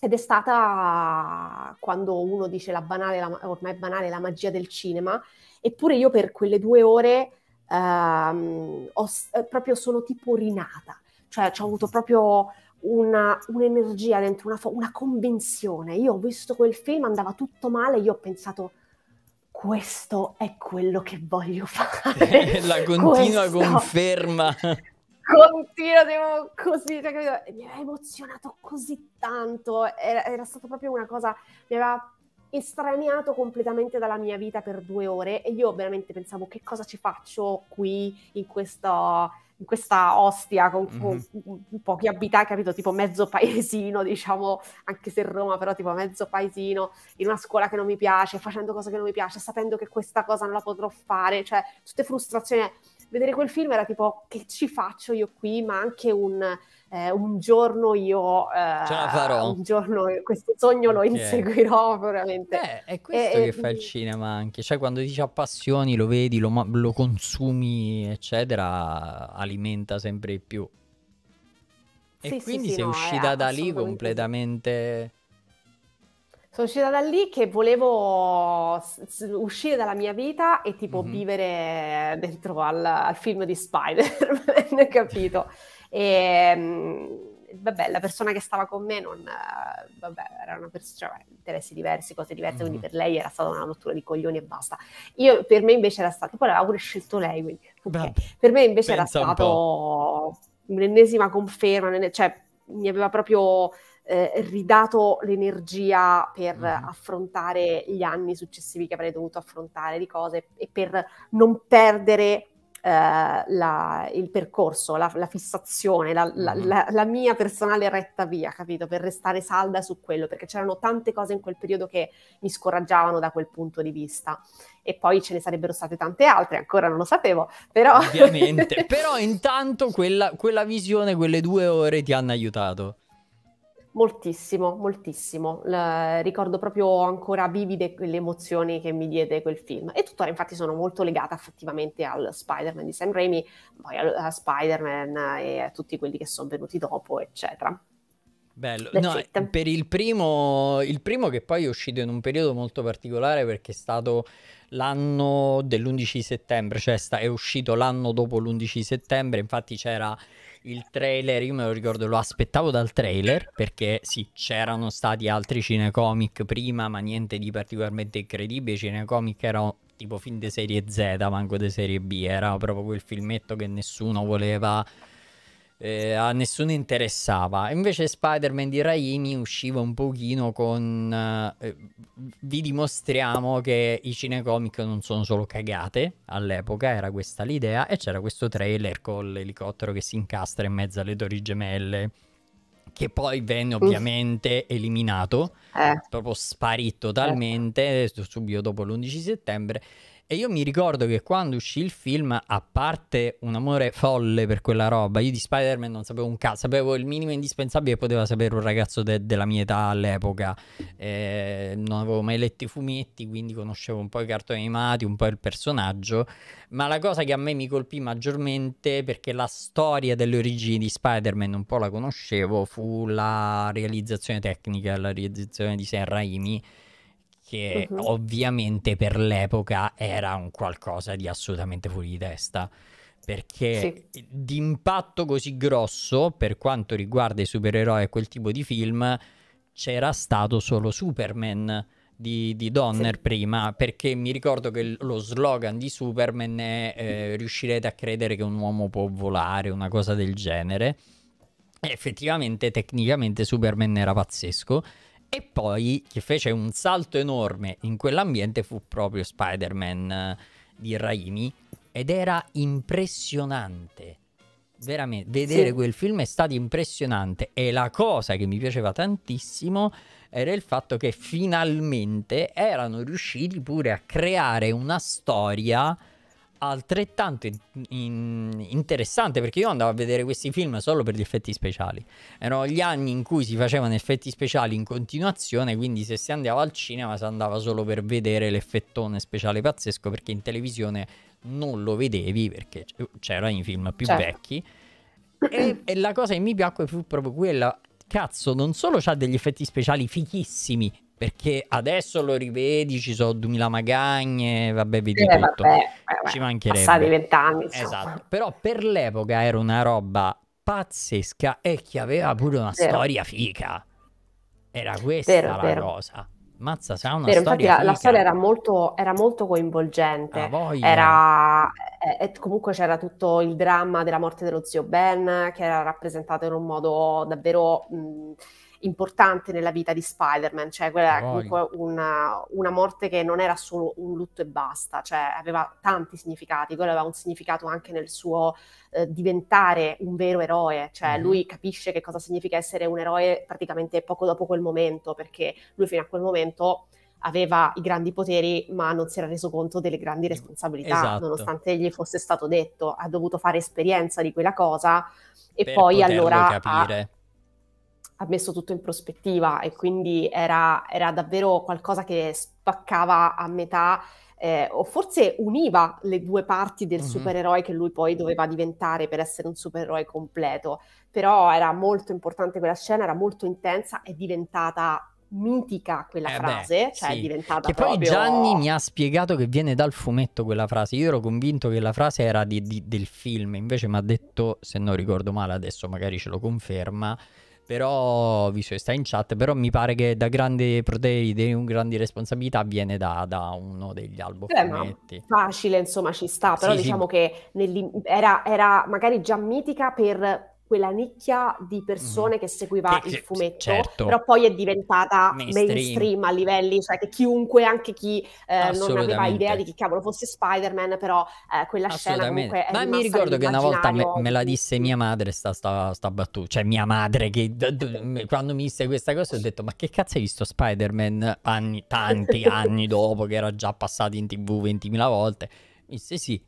ed è stata quando uno dice la banale, la, ormai banale, la magia del cinema, eppure io per quelle due ore um, ho, proprio sono tipo rinata, cioè ho avuto proprio una, un'energia dentro, una, una convinzione. Io ho visto quel film, andava tutto male, io ho pensato questo è quello che voglio fare. La continua questo. conferma. devo così, cioè, mi aveva emozionato così tanto, era, era stata proprio una cosa, mi aveva estraneato completamente dalla mia vita per due ore e io veramente pensavo che cosa ci faccio qui in questo in questa Ostia con, mm-hmm. pochi abitanti, capito? Tipo mezzo paesino, diciamo, anche se Roma, però tipo mezzo paesino, in una scuola che non mi piace, facendo cose che non mi piace, sapendo che questa cosa non la potrò fare, cioè tutte frustrazioni. Vedere quel film era tipo che ci faccio io qui, ma anche un eh, un giorno io eh, ce la farò. Un giorno questo sogno okay. lo inseguirò veramente. Eh, è questo e, che fa il mm. cinema anche, cioè quando ti appassioni, lo vedi, lo, lo consumi, eccetera, alimenta sempre di più. E sì, quindi sì, sei no, uscita da lì completamente sono uscita da lì che volevo uscire dalla mia vita e tipo mm-hmm. vivere dentro al, al, film di Spider, man capito? E, ehm, vabbè, la persona che stava con me non, eh, vabbè, era una persona, cioè, interessi diversi, cose diverse, mm-hmm. quindi per lei era stata una rottura di coglioni e basta. Io, per me invece era stato, poi l'aveva pure scelto lei, quindi, okay. Beh, per me invece era stato un'ennesima conferma, cioè mi aveva proprio eh, ridato l'energia per mm-hmm. affrontare gli anni successivi che avrei dovuto affrontare di cose e per non perdere eh, la, il percorso, la, la fissazione, mm-hmm. la, la, mia personale retta via, capito? Per restare salda su quello, perché c'erano tante cose in quel periodo che mi scoraggiavano da quel punto di vista. E poi ce ne sarebbero state tante altre, ancora non lo sapevo, però... Ovviamente, però intanto quella, quella visione, quelle due ore ti hanno aiutato. Moltissimo, moltissimo. La, ricordo proprio ancora vivide quelle emozioni che mi diede quel film. E tuttora infatti sono molto legata effettivamente al Spider-Man di Sam Raimi, poi a, a Spider-Man e a tutti quelli che sono venuti dopo, eccetera. Bello, no, eh, per il primo, il primo che poi è uscito in un periodo molto particolare perché è stato l'anno dell'11 settembre, cioè sta, è uscito l'anno dopo l'11 settembre, infatti c'era il trailer, io me lo ricordo, lo aspettavo dal trailer perché sì, c'erano stati altri cinecomic prima, ma niente di particolarmente incredibile. I cinecomic erano tipo film di serie Z, manco di serie B, era proprio quel filmetto che nessuno voleva eh, a nessuno interessava. Invece Spider-Man di Raimi usciva un pochino con... Eh, vi dimostriamo che i cinecomic non sono solo cagate, all'epoca era questa l'idea, e c'era questo trailer con l'elicottero che si incastra in mezzo alle torri gemelle, che poi venne mm. ovviamente eliminato, eh. proprio sparito totalmente, eh. subito dopo l'11 settembre. E io mi ricordo che quando uscì il film, a parte un amore folle per quella roba, io di Spider-Man non sapevo un cazzo, sapevo il minimo indispensabile che poteva sapere un ragazzo de- della mia età all'epoca. Eh, non avevo mai letto i fumetti, quindi conoscevo un po' i cartoni animati, un po' il personaggio. Ma la cosa che a me mi colpì maggiormente, perché la storia delle origini di Spider-Man un po' la conoscevo, fu la realizzazione tecnica, la realizzazione di Sam Raimi che uh-huh. ovviamente per l'epoca era un qualcosa di assolutamente fuori di testa perché sì. di impatto così grosso per quanto riguarda i supereroi e quel tipo di film c'era stato solo Superman di, di Donner sì. prima perché mi ricordo che lo slogan di Superman è eh, riuscirete a credere che un uomo può volare una cosa del genere e effettivamente tecnicamente Superman era pazzesco e poi chi fece un salto enorme in quell'ambiente fu proprio Spider-Man eh, di Raimi ed era impressionante. Veramente, vedere sì. quel film è stato impressionante e la cosa che mi piaceva tantissimo era il fatto che finalmente erano riusciti pure a creare una storia altrettanto in, in, interessante perché io andavo a vedere questi film solo per gli effetti speciali. Erano gli anni in cui si facevano effetti speciali in continuazione, quindi se si andava al cinema si andava solo per vedere l'effettone speciale pazzesco perché in televisione non lo vedevi perché c'era i film più certo. vecchi. E, e la cosa che mi piacque fu proprio quella cazzo, non solo c'ha degli effetti speciali fichissimi perché adesso lo rivedi, ci sono 2000 magagne, vabbè, vedi eh, tutto. Vabbè, vabbè, ci mancherebbe. Passati vent'anni. Esatto. Però per l'epoca era una roba pazzesca e che aveva pure una vero. storia fica. Era questa vero, la vero. cosa. Mazza, c'ha una Vero, storia. Infatti, la, la, storia era molto, era molto coinvolgente. Era, eh, comunque c'era tutto il dramma della morte dello zio Ben, che era rappresentato in un modo davvero. Mh, importante nella vita di Spider-Man, cioè quella era comunque una, una, morte che non era solo un lutto e basta, cioè aveva tanti significati, quello aveva un significato anche nel suo eh, diventare un vero eroe, cioè mm. lui capisce che cosa significa essere un eroe praticamente poco dopo quel momento, perché lui fino a quel momento aveva i grandi poteri ma non si era reso conto delle grandi responsabilità, esatto. nonostante gli fosse stato detto, ha dovuto fare esperienza di quella cosa e per poi allora ah, capire. Ha, ha messo tutto in prospettiva e quindi era, era davvero qualcosa che spaccava a metà eh, o forse univa le due parti del mm-hmm. supereroe che lui poi doveva diventare per essere un supereroe completo. Però era molto importante quella scena, era molto intensa, è diventata mitica quella eh frase, beh, cioè sì. è diventata che proprio... poi Gianni mi ha spiegato che viene dal fumetto quella frase. Io ero convinto che la frase era di, di, del film, invece mi ha detto, se non ricordo male adesso magari ce lo conferma, però, visto che sta in chat, però mi pare che da grande proteide e grandi responsabilità viene da, da uno degli album. Eh, facile, insomma, ci sta. Però sì, diciamo sì. che era, era magari già mitica per quella nicchia di persone mm. che seguiva che, il fumetto, certo. però poi è diventata mainstream. mainstream. a livelli, cioè che chiunque, anche chi eh, non aveva idea di chi cavolo fosse Spider-Man, però eh, quella scena comunque Ma mi ricordo che una volta me, me, la disse mia madre sta, sta, sta battuta, cioè mia madre che d- d- quando mi disse questa cosa ho detto ma che cazzo hai visto Spider-Man anni, tanti anni dopo che era già passato in tv 20.000 volte? Mi disse sì,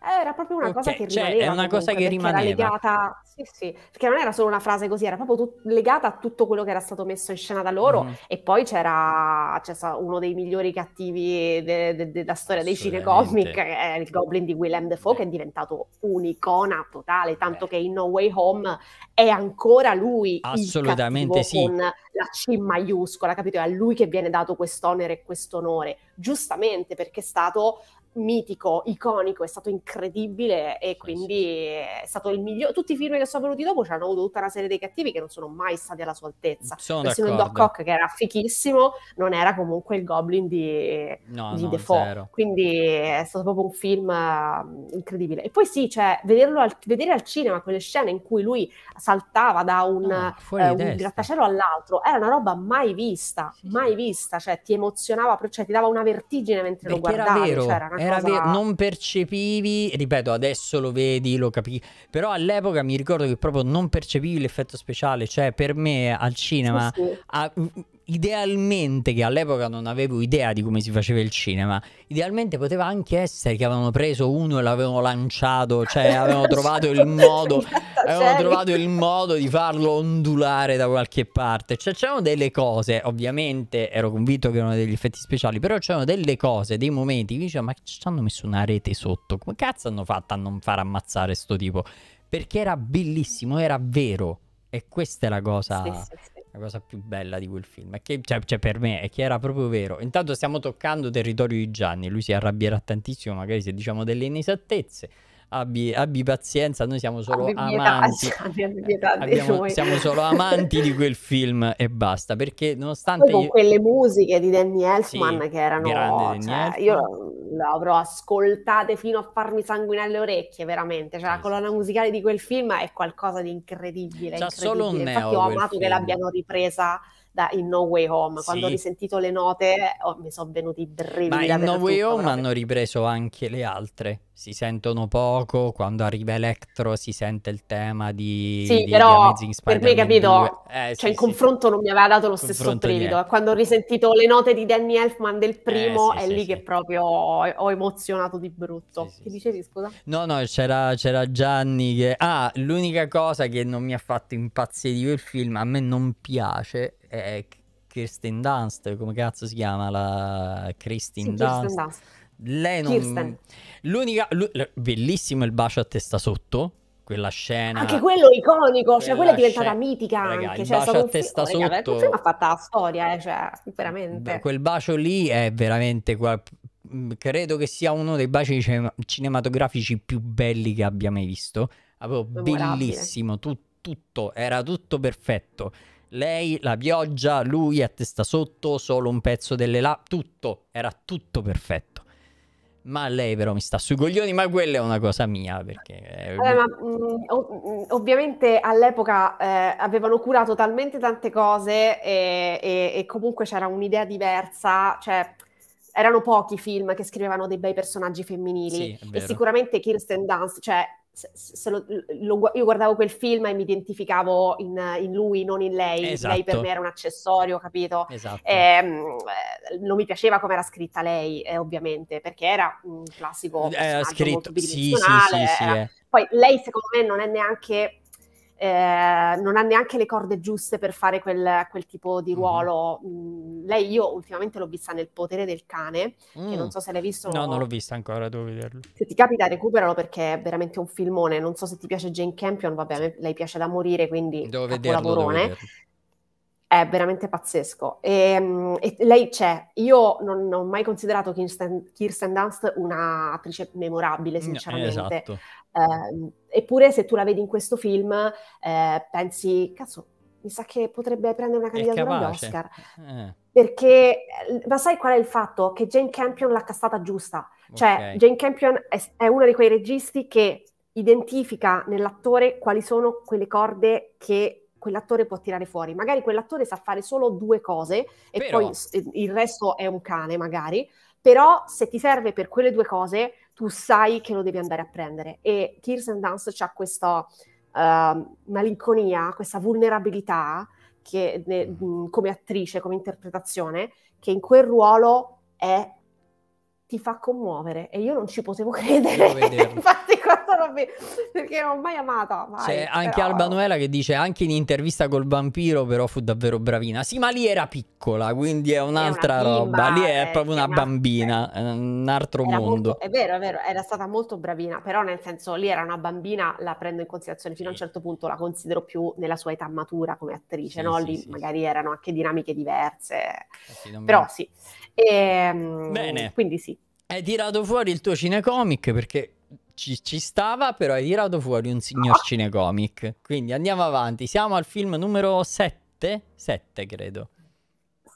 era proprio una cosa okay, che cioè, rimaneva. è una comunque, che rimaneva. Era legata, sì, sì, perché non era solo una frase così, era proprio tut- legata a tutto quello che era stato messo in scena da loro. Mm. E poi c'era, c'era, uno dei migliori cattivi della de- de- de- storia dei cinecomic, che è il Goblin di Willem Dafoe, che è diventato un'icona totale. Tanto Beh. che in No Way Home è ancora lui. Assolutamente sì. Con la C maiuscola, capito? È a lui che viene dato quest'onere e quest'onore, giustamente perché è stato mitico, iconico, è stato incredibile e quindi è stato il migliore. Tutti i film che sono venuti dopo ci hanno avuto tutta una serie dei cattivi che non sono mai stati alla sua altezza. Persino il Doc Ock, che era fichissimo, non era comunque il Goblin di, no, di no, Defoe. Zero. Quindi è stato proprio un film mm, incredibile. E poi sì, cioè, vederlo al, vedere al cinema quelle scene in cui lui saltava da un, ah, uh, un grattacielo all'altro era una roba mai vista, sì. mai vista. Cioè, ti emozionava, cioè, ti dava una vertigine mentre Perché lo guardavi. Era, vero, cioè, era una era cosa... non percepivi, ripeto, adesso lo vedi, lo capisci, però all'epoca mi ricordo che proprio non percepivi l'effetto speciale, cioè per me al cinema sì, sì. A, idealmente, che all'epoca non avevo idea di come si faceva il cinema, idealmente poteva anche essere che avevano preso uno e l'avevano lanciato, cioè avevano trovato il certo, modo, certo, avevano certo. trovato il modo di farlo ondulare da qualche parte. Cioè c'erano delle cose, ovviamente ero convinto che erano degli effetti speciali, però c'erano delle cose, dei momenti che dicevo ma ci hanno messo una rete sotto, come cazzo hanno fatto a non far ammazzare sto tipo? Perché era bellissimo, era vero. E questa è la cosa. Sì, sì, sì. La cosa più bella di quel film è che, cioè, cioè, per me è che era proprio vero. Intanto stiamo toccando territorio di Gianni, lui si arrabbierà tantissimo magari se diciamo delle inesattezze abbi, abbi pazienza, noi siamo solo abbi amanti. Pietà, abbiamo, siamo solo amanti di quel film e basta. Perché nonostante. Poi con io... quelle musiche di Danny Elfman sì, che erano. Grande cioè, io le avrò ascoltate fino a farmi sanguinare le orecchie, veramente. Cioè, la colonna musicale di quel film è qualcosa di incredibile. C'ha incredibile. solo un neo. Infatti, ho amato che l'abbiano ripresa da In No Way Home. Quando sì. ho risentito le note oh, mi sono venuti i Ma In No Way Home proprio. hanno ripreso anche le altre. Si sentono poco, quando arriva Electro si sente il tema di, sì, di, però, di Per me, capito, eh, cioè sì, il confronto non mi aveva dato lo stesso brivido. Eh. Quando ho risentito le note di Danny Elfman del eh, primo, eh, è lì che proprio ho, ho, emozionato di brutto. che dicevi, scusa? No, no, c'era, c'era Gianni che... Ah, l'unica cosa che non mi ha fatto impazzire il film, a me non piace, eh, Kirsten Dunst, come cazzo si chiama la Kirsten sì, Dunst? Kirsten Dunst. Lei non... L'unica... L... Bellissimo il bacio a testa sotto, quella scena... Anche quello iconico, quella cioè quella è diventata scena... mitica Raga, anche. Il cioè, bacio a testa fi... sotto... Raga, ha fatto la storia, eh, cioè, veramente. Beh, quel bacio lì è veramente... Mm, credo che sia uno dei baci cinematografici più belli che abbia mai visto. Avevo bellissimo, tu, tutto, era tutto perfetto. Lei, la pioggia, lui a testa sotto, solo un pezzo delle là, tutto, era tutto perfetto. Ma lei però mi sta sui coglioni, ma quella è una cosa mia perché... Eh, ma, mh, mm, mm, ovviamente all'epoca eh, avevano curato talmente tante cose e, e, e comunque c'era un'idea diversa, cioè erano pochi film che scrivevano dei bei personaggi femminili sì, e sicuramente Kirsten Dunst, cioè se, lo, lo, io guardavo quel film e mi identificavo in, in lui, non in lei. Esatto. Lei per esatto. me era un accessorio, capito? Esatto. E, ehm, eh, non mi piaceva come era scritta lei, eh, ovviamente, perché era un classico eh, scritto. Sì, sì, sì, era... sì eh. Poi lei, secondo me, non è neanche eh, non ha neanche le corde giuste per fare quel, quel tipo di ruolo. Mm. Mm, lei, io ultimamente l'ho vista nel potere del cane, mm. che non so se l'hai visto. No, non l'ho vista ancora, devo vederlo. Se ti capita, recuperalo perché è veramente un filmone. Non so se ti piace Jane Campion, vabbè, lei piace da morire, quindi devo vederlo, devo vederlo è veramente pazzesco. E, ehm, e lei c'è. Io non, non, ho mai considerato Kirsten, Kirsten Dunst un'attrice memorabile, sinceramente. esatto. eh, eppure, se tu la vedi in questo film, eh, pensi, cazzo, mi sa che potrebbe prendere una candidatura all'Oscar. Eh. Perché, ma sai qual è il fatto? Che Jane Campion l'ha castata giusta. Cioè, okay. Jane Campion è, è uno di quei registi che identifica nell'attore quali sono quelle corde che quell'attore può tirare fuori. Magari quell'attore sa fare solo due cose e però... poi eh, il resto è un cane, magari. Però se ti serve per quelle due cose, tu sai che lo devi andare a prendere. E Kirsten and Dance ha questa uh, ehm, malinconia, questa vulnerabilità che, ne, come attrice, come interpretazione, che in quel ruolo è ti fa commuovere e io non ci potevo credere. Infatti perché non ho mai amata. Mai, C'è anche però... Alba Noela che dice anche in intervista col vampiro però fu davvero bravina. Sì, ma lì era piccola, quindi è un'altra è roba. lì è, eh, proprio una, una bambina, un altro era mondo. Molto, è vero, è vero, era stata molto bravina, però nel senso lì era una bambina, la prendo in considerazione fino a un certo punto, la considero più nella sua età matura come attrice, sì, no? Sì, lì sì, magari erano anche dinamiche diverse. Eh però mi... sì. E, ehm, Bene. Quindi sì. Hai tirato fuori il tuo cinecomic perché ci, ci stava, però è tirato fuori un signor cinecomic. Quindi andiamo avanti. Siamo al film numero 7? 7, credo.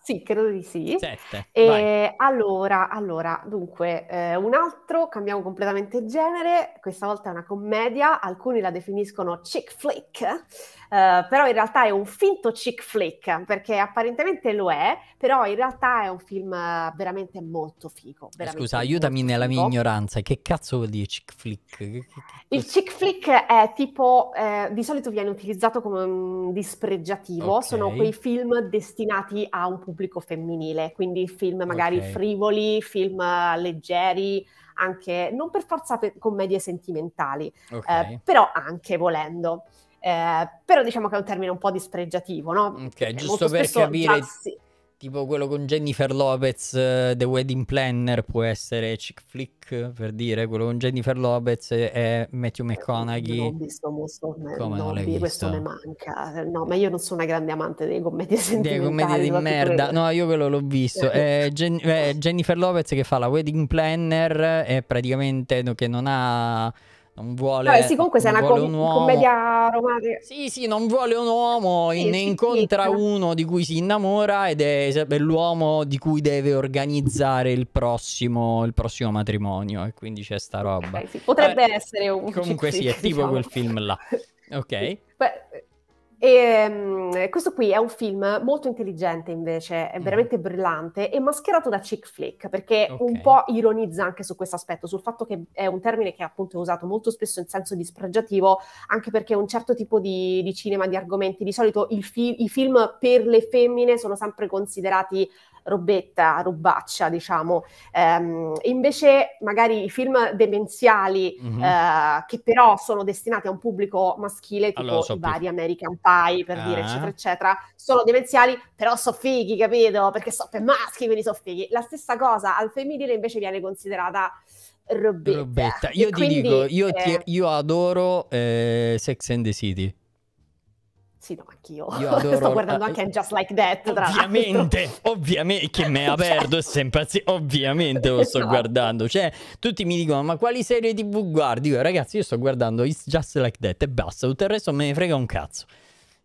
Sì, credo di sì. Sette, e allora, allora, dunque, eh, un altro, cambiamo completamente genere, questa volta è una commedia, alcuni la definiscono chick flick, Uh, però in realtà è un finto chick flick, perché apparentemente lo è, però in realtà è un film veramente molto figo. Eh, veramente Scusa, molto aiutami figo. nella mia ignoranza, che cazzo vuol dire chick flick? Il chick flick è tipo, eh, di solito viene utilizzato come un dispregiativo, okay. sono quei film destinati a un pubblico femminile, quindi film magari okay. frivoli, film leggeri, anche non per forza per commedie sentimentali, okay. eh, però anche volendo eh, però diciamo che è un termine un po' dispregiativo, no? Ok, Perché cioè, giusto per capire, si... tipo quello con Jennifer Lopez, uh, The Wedding Planner può essere chick flick, per dire, quello con Jennifer Lopez e Matthew eh, McConaughey. Non ho visto molto, Come no, non l'hai questo visto? questo ne manca, no, ma io non sono una grande amante dei commedie sentimentali. Delle commedie di merda, quello. no, io quello l'ho visto. Eh. eh, Gen- eh, Jennifer Lopez che fa la Wedding Planner, è praticamente che non ha non vuole, Vabbè, sì, comunque non sei una com- un uomo. commedia romantica. Sì, sì, non vuole un uomo, sì, ne sì, incontra sì. uno di cui si innamora ed è l'uomo di cui deve organizzare il prossimo, il prossimo matrimonio e quindi c'è sta roba. Okay, potrebbe Vabbè, essere un... Comunque sì, è tipo quel diciamo. film là. Ok. Beh, e, ehm, questo qui è un film molto intelligente invece, è mm. veramente brillante e mascherato da chick flick perché okay. un po' ironizza anche su questo aspetto, sul fatto che è un termine che appunto è usato molto spesso in senso dispregiativo anche perché un certo tipo di, di cinema, di argomenti, di solito fi- i film per le femmine sono sempre considerati robetta, rubaccia, diciamo. Ehm, invece magari i film demenziali mm-hmm. eh, che però sono destinati a un pubblico maschile, tipo allora, so i più. vari American Pie, per ah. dire, eh. eccetera, eccetera, sono demenziali, però so fighi, capito? Perché so per maschi, quindi so fighi. La stessa cosa al femminile invece viene considerata... Robetta. robetta. Io e ti quindi, dico, io, eh... ti, io adoro eh, Sex and the City. Sì, no, anch'io. Io adoro... Sto guardando eh, anche eh, Just Like That. Ovviamente, ovviamente, che me ha perdo sempre. Ovviamente lo sto no. Esatto. guardando. Cioè, tutti mi dicono, ma quali serie TV guardi? Io, ragazzi, io sto guardando It's Just Like That e basta. Tutto il resto me ne frega un cazzo.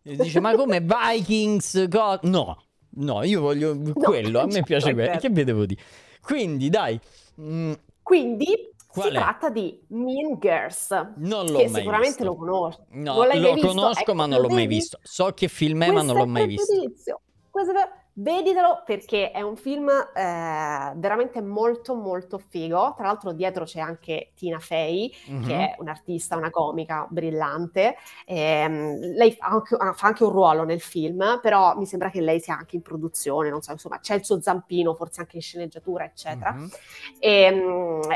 E dice, ma come Vikings? Co-? No, no, io voglio quello. a me piace quello. Che vi devo dire? Quindi, dai. Mm. Quindi, Qual si è? tratta di Mean Girls. Non l'ho mai sicuramente visto. lo conosco. No, lo visto? conosco, ecco, ma non l'ho mai visto. So che film è, ma non l'ho mai visto. Questo... Veditelo perché è un film eh, veramente molto molto figo. Tra l'altro dietro c'è anche Tina Fey, mm-hmm. che mhm. è un'artista, una comica brillante. E, ehm, lei fa anche, ah, fa anche, un ruolo nel film, però mi sembra che lei sia anche in produzione, non so, insomma, c'è il suo zampino, forse anche in sceneggiatura, eccetera. Mm-hmm. E,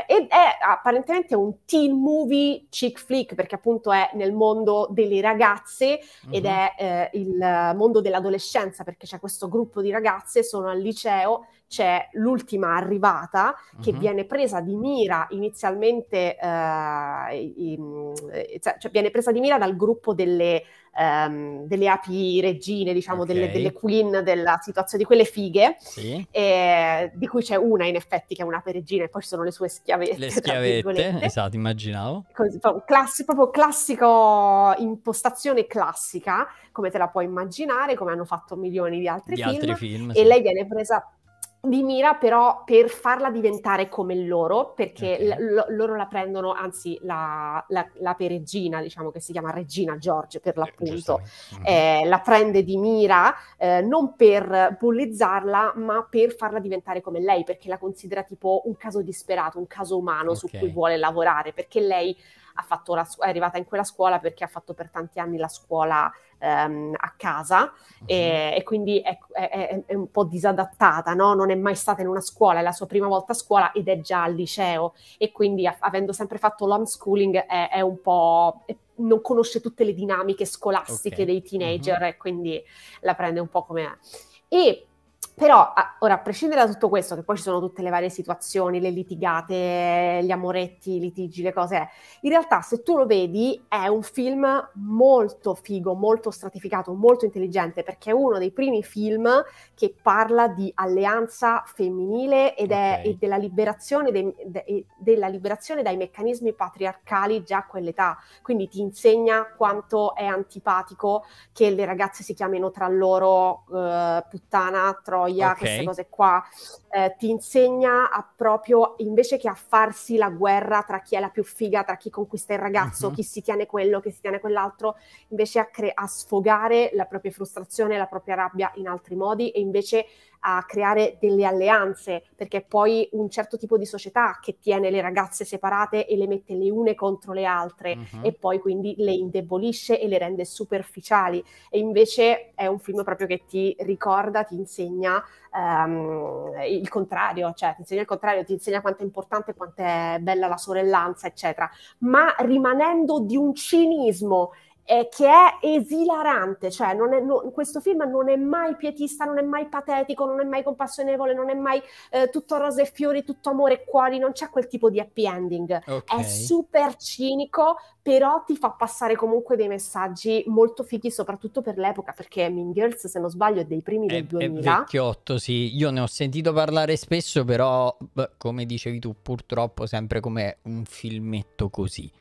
ed è apparentemente un teen movie chick flick, perché appunto è nel mondo delle ragazze mm-hmm. ed mhm. è eh, il mondo dell'adolescenza, perché c'è questo gruppo di ragazze sono al liceo c'è l'ultima arrivata che uh-huh. viene presa di mira inizialmente, eh, in, mm, eh, cioè, cioè viene presa di mira dal gruppo delle, um, delle api regine, diciamo, okay. delle, delle, queen della situazione, di quelle fighe, sì. eh, di cui c'è una in effetti che è un'ape regina e poi ci sono le sue schiavette. Le schiavette, esatto, immaginavo. Così, proprio, classi- proprio classico, impostazione classica, come te la puoi immaginare, come hanno fatto milioni di altri di film. Altri film e sì. lei viene presa di mira però per farla diventare come loro, perché okay. l- loro la prendono, anzi la, la, la, peregina, diciamo che si chiama Regina George per eh, l'appunto, eh, eh, la prende di mira eh, non per bullizzarla, ma per farla diventare come lei, perché la considera tipo un caso disperato, un caso umano okay. su cui vuole lavorare, perché lei fatto la, è arrivata in quella scuola perché ha fatto per tanti anni la scuola ehm, a casa e, mhm. e quindi è, è, è, un po' disadattata, no? non è mai stata in una scuola, è la sua prima volta a scuola ed è già al liceo e quindi a, avendo sempre fatto l'homeschooling è, è un po' non conosce tutte le dinamiche scolastiche okay. dei teenager mhm. e mm-hmm. quindi la prende un po' come è. E però, a, ora, a prescindere da tutto questo, che poi ci sono tutte le varie situazioni, le litigate, gli amoretti, i litigi, le cose, in realtà se tu lo vedi è un film molto figo, molto stratificato, molto intelligente, perché è uno dei primi film che parla di alleanza femminile ed okay. è, e della, liberazione dei, de, della liberazione dai meccanismi patriarcali già a quell'età. Quindi ti insegna quanto è antipatico che le ragazze si chiamino tra loro eh, puttana, tro gioia, okay. queste cose qua, eh, ti insegna a proprio invece che a farsi la guerra tra chi è la più figa, tra chi conquista il ragazzo, uh-huh. chi si tiene quello, chi si tiene quell'altro, invece a, cre- a sfogare la propria frustrazione, la propria rabbia in altri modi e invece a creare delle alleanze, perché poi un certo tipo di società che tiene le ragazze separate e le mette le une contro le altre uh-huh. e poi quindi le indebolisce e le rende superficiali. E invece è un film proprio che ti ricorda, ti insegna um, il contrario, cioè ti insegna il contrario, ti insegna quanto è importante, quanto è bella la sorellanza, eccetera. Ma rimanendo di un cinismo eh, che è esilarante, cioè è, no, questo film non è mai pietista, non è mai patetico, non è mai compassionevole, non è mai eh, tutto rose e fiori, tutto amore e cuori, non c'è quel tipo di happy ending. Okay. È super cinico, però ti fa passare comunque dei messaggi molto fighi, soprattutto per l'epoca, perché Mean Girls, se non sbaglio, è dei primi è, del 2000. È vecchiotto, sì. Io ne ho sentito parlare spesso, però, beh, come dicevi tu, purtroppo sempre come un filmetto così.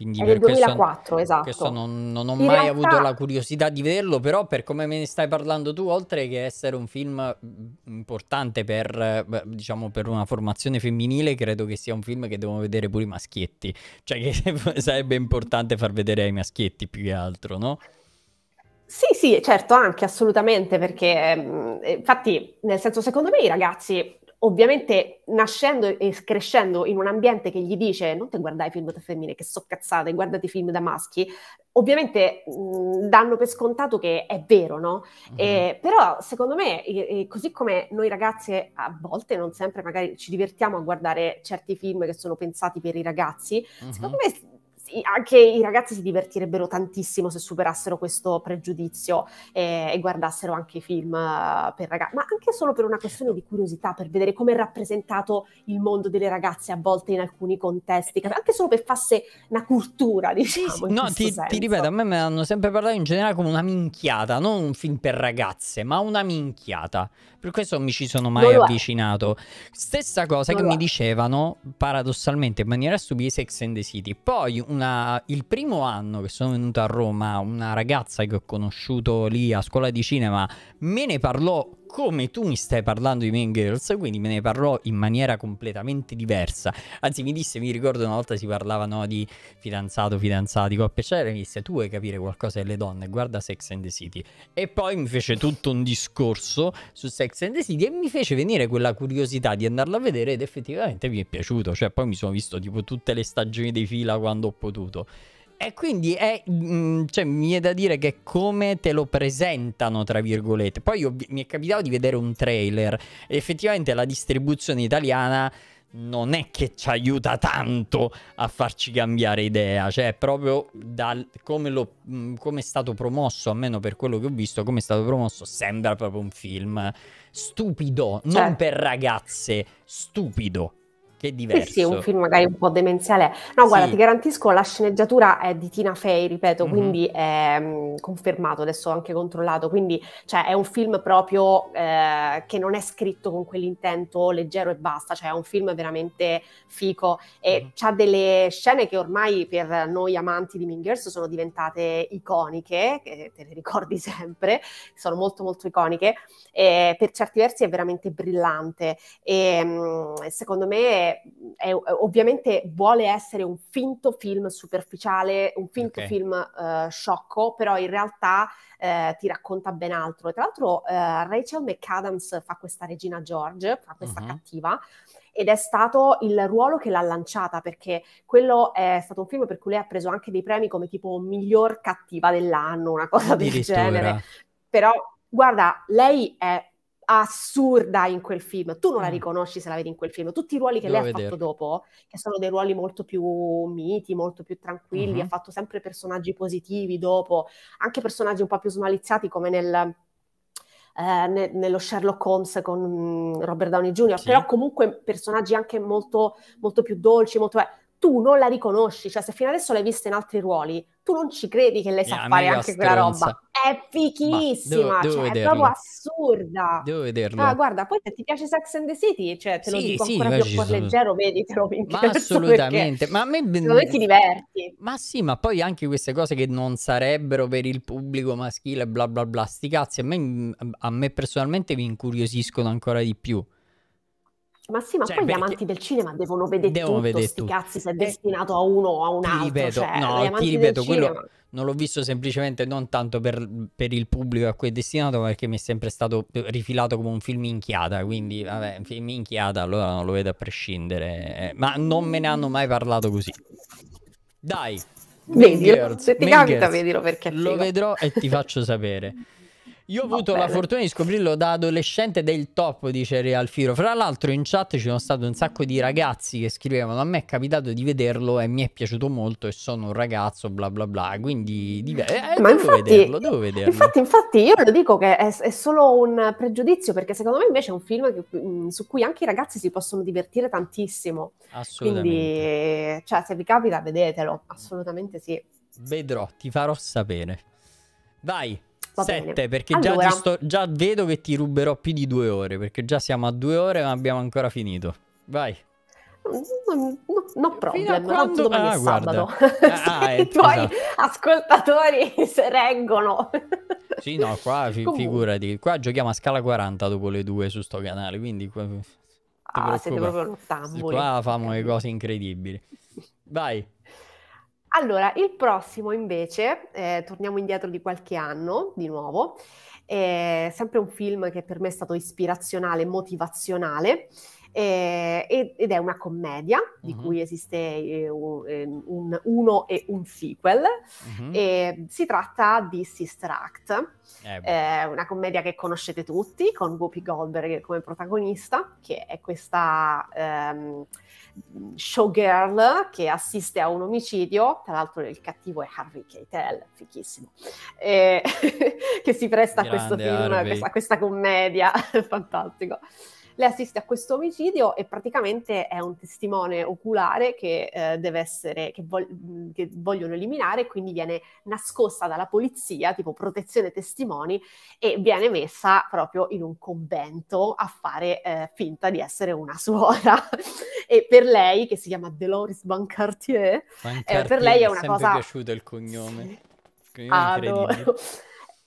Quindi È del 2004, son, esatto. Questo non, non ho In mai realtà... avuto la curiosità di vederlo, però per come me ne stai parlando tu, oltre che essere un film importante per, diciamo, per una formazione femminile, credo che sia un film che devono vedere pure i maschietti. Cioè che sarebbe importante far vedere ai maschietti più che altro, no? Sì, sì, certo, anche assolutamente, perché infatti, nel senso, secondo me i ragazzi ovviamente nascendo e crescendo in un ambiente che gli dice non te guardai film da femmine che so cazzate, guardati film da maschi, ovviamente mh, mhmm, danno per scontato che è vero, no? Mm. Eh, però secondo me, eh, così come noi ragazze a volte, non sempre, magari ci divertiamo a guardare certi film che sono pensati per i ragazzi, mm-hmm. secondo me anche i ragazzi si divertirebbero tantissimo se superassero questo pregiudizio e, eh, e guardassero anche i film eh, per ragazzi, ma anche solo per una questione di curiosità, per vedere come è rappresentato il mondo delle ragazze a volte in alcuni contesti, anche solo per farsi una cultura, diciamo. No, ti, ti, ripeto, a me me hanno sempre parlato in generale come una minchiata, non un film per ragazze, ma una minchiata. Per questo non mi ci sono mai avvicinato. Stessa cosa non che mi è. dicevano, paradossalmente, in maniera stupida, Sex and the City. Poi un una, il primo anno che sono venuto a Roma, una ragazza che ho conosciuto lì a scuola di cinema me ne parlò come tu mi stai parlando di Mean Girls, quindi me ne parlò in maniera completamente diversa. Anzi, mi disse, mi ricordo una volta si parlava no, di fidanzato, fidanzati, coppia, eccetera, mi disse tu vuoi capire qualcosa delle donne, guarda Sex and the City. E poi mi fece tutto un discorso su Sex and the City e mi fece venire quella curiosità di andarla a vedere ed effettivamente mi è piaciuto, cioè poi mi sono visto tipo tutte le stagioni di fila quando ho potuto. E quindi è, mm, cioè, mi è da dire che come te lo presentano, tra virgolette. Poi io, mi è capitato di vedere un trailer. E effettivamente la distribuzione italiana non è che ci aiuta tanto a farci cambiare idea, cioè proprio dal come, lo, mm, come, è stato promosso, almeno per quello che ho visto, come è stato promosso, sembra proprio un film stupido, non certo. per ragazze, stupido che è diverso. Sì, sì, un film magari un po' demenziale. No, guarda, sì. ti garantisco, la sceneggiatura è di Tina Fey, ripeto, mm-hmm. quindi è mm, confermato, adesso anche controllato, quindi cioè, è un film proprio eh, che non è scritto con quell'intento leggero e basta, cioè è un film veramente fico e mm-hmm. ha delle scene che ormai per noi amanti di Mingers sono diventate iconiche, te le ricordi sempre, sono molto molto iconiche, e per certi versi è veramente brillante e mm, secondo me è, è, ovviamente vuole essere un finto film superficiale, un finto okay. film uh, sciocco, però in realtà uh, ti racconta ben altro. E tra l'altro uh, Rachel McAdams fa questa regina George, fa questa uh-huh. cattiva, ed è stato il ruolo che l'ha lanciata perché quello è stato un film per cui lei ha preso anche dei premi come tipo miglior cattiva dell'anno, una cosa del genere. Però guarda, lei è assurda in quel film. Tu non la mm. riconosci se la vedi in quel film. Tutti i ruoli che Devo lei ha fatto dopo, che sono dei ruoli molto più miti, molto più tranquilli, uh-huh. ha mm-hmm. fatto sempre personaggi positivi dopo, anche personaggi un po' più smaliziati come nel... Eh, ne, nello Sherlock Holmes con mm, Robert Downey Jr., sì. però comunque personaggi anche molto, molto più dolci, molto tu non la riconosci, cioè se fino adesso l'hai vista in altri ruoli, tu non ci credi che lei yeah, sa fare anche stronza. quella roba. È fichissima, devo, devo cioè, è proprio assurda. Devo vederlo. Ah, guarda, poi se ti piace Sex and the City, cioè te lo sì, dico sì, ancora più sono... leggero, veditelo. Ma assolutamente, ma a me... Secondo me ti diverti. Ma sì, ma poi anche queste cose che non sarebbero per il pubblico maschile, bla bla bla, sti cazzi, a me, a me personalmente mi incuriosiscono ancora di più. Ma sì, ma cioè, poi gli amanti del cinema devono vedere devono tutto, vedere sti tutto. cazzi, se è eh, destinato a uno o a un ti altro. Ripeto, cioè, no, ti ripeto, quello cinema... non l'ho visto semplicemente non tanto per, per, il pubblico a cui è destinato, ma perché mi è sempre stato rifilato come un film inchiata, quindi vabbè, un film inchiata, allora non lo vedo a prescindere. Eh, ma non me ne hanno mai parlato così. Dai! Vedilo, se ti capita vedilo perché... Lo vedrò e ti faccio sapere. Io ho avuto la fortuna di scoprirlo da adolescente del top, dice Real Firo. Fra l'altro in chat ci sono stati un sacco di ragazzi che scrivevano, a me è capitato di vederlo e mi è piaciuto molto e sono un ragazzo, bla bla bla. Quindi eh, Ma devo, infatti, vederlo, devo vederlo. Infatti, infatti io lo dico che è, è, solo un pregiudizio perché secondo me invece è un film che, mm, su cui anche i ragazzi si possono divertire tantissimo. Assolutamente. Quindi, cioè, se vi capita vedetelo, assolutamente sì. Vedrò, ti farò sapere. Vai. Va 7 bene. perché allora. già, sto, già vedo che ti ruberò più di due ore perché già siamo a due ore ma abbiamo ancora finito. Vai. Mm, no, no, no problem, quando... non ah, sabato. Ah, eh, I tuoi ascoltatori si reggono. Sì, no, qua fi- figurati, qua giochiamo a scala 40 dopo le due su sto canale, quindi... Qua... Ah, siete proprio nottambuli. Qua famo le cose incredibili. Vai. Allora, il prossimo invece, eh, torniamo indietro di qualche anno di nuovo, è sempre un film che per me è stato ispirazionale, motivazionale, eh, ed è una commedia di mm-hmm. cui esiste eh, un, ehm, un, uno e un sequel. Mm-hmm. E ehm, si tratta di Sister Act, eh, eh, una commedia che conoscete tutti con Whoopi Goldberg come protagonista, che è questa ehm, showgirl che assiste a un omicidio, tra l'altro il cattivo è Harvey Keitel, fichissimo, eh, che si presta Grande a questo film, a questa, a questa commedia, fantastico. Lei assiste a questo omicidio e praticamente è un testimone oculare che eh, deve essere, che, vo- che vogliono eliminare, quindi viene nascosta dalla polizia, tipo protezione testimoni, e viene messa proprio in un convento a fare eh, finta di essere una suora. e per lei, che si chiama Dolores Bancartier, Bancartier eh, per lei è una cosa... Mi è piaciuto il cognome. Sì. Incredibile.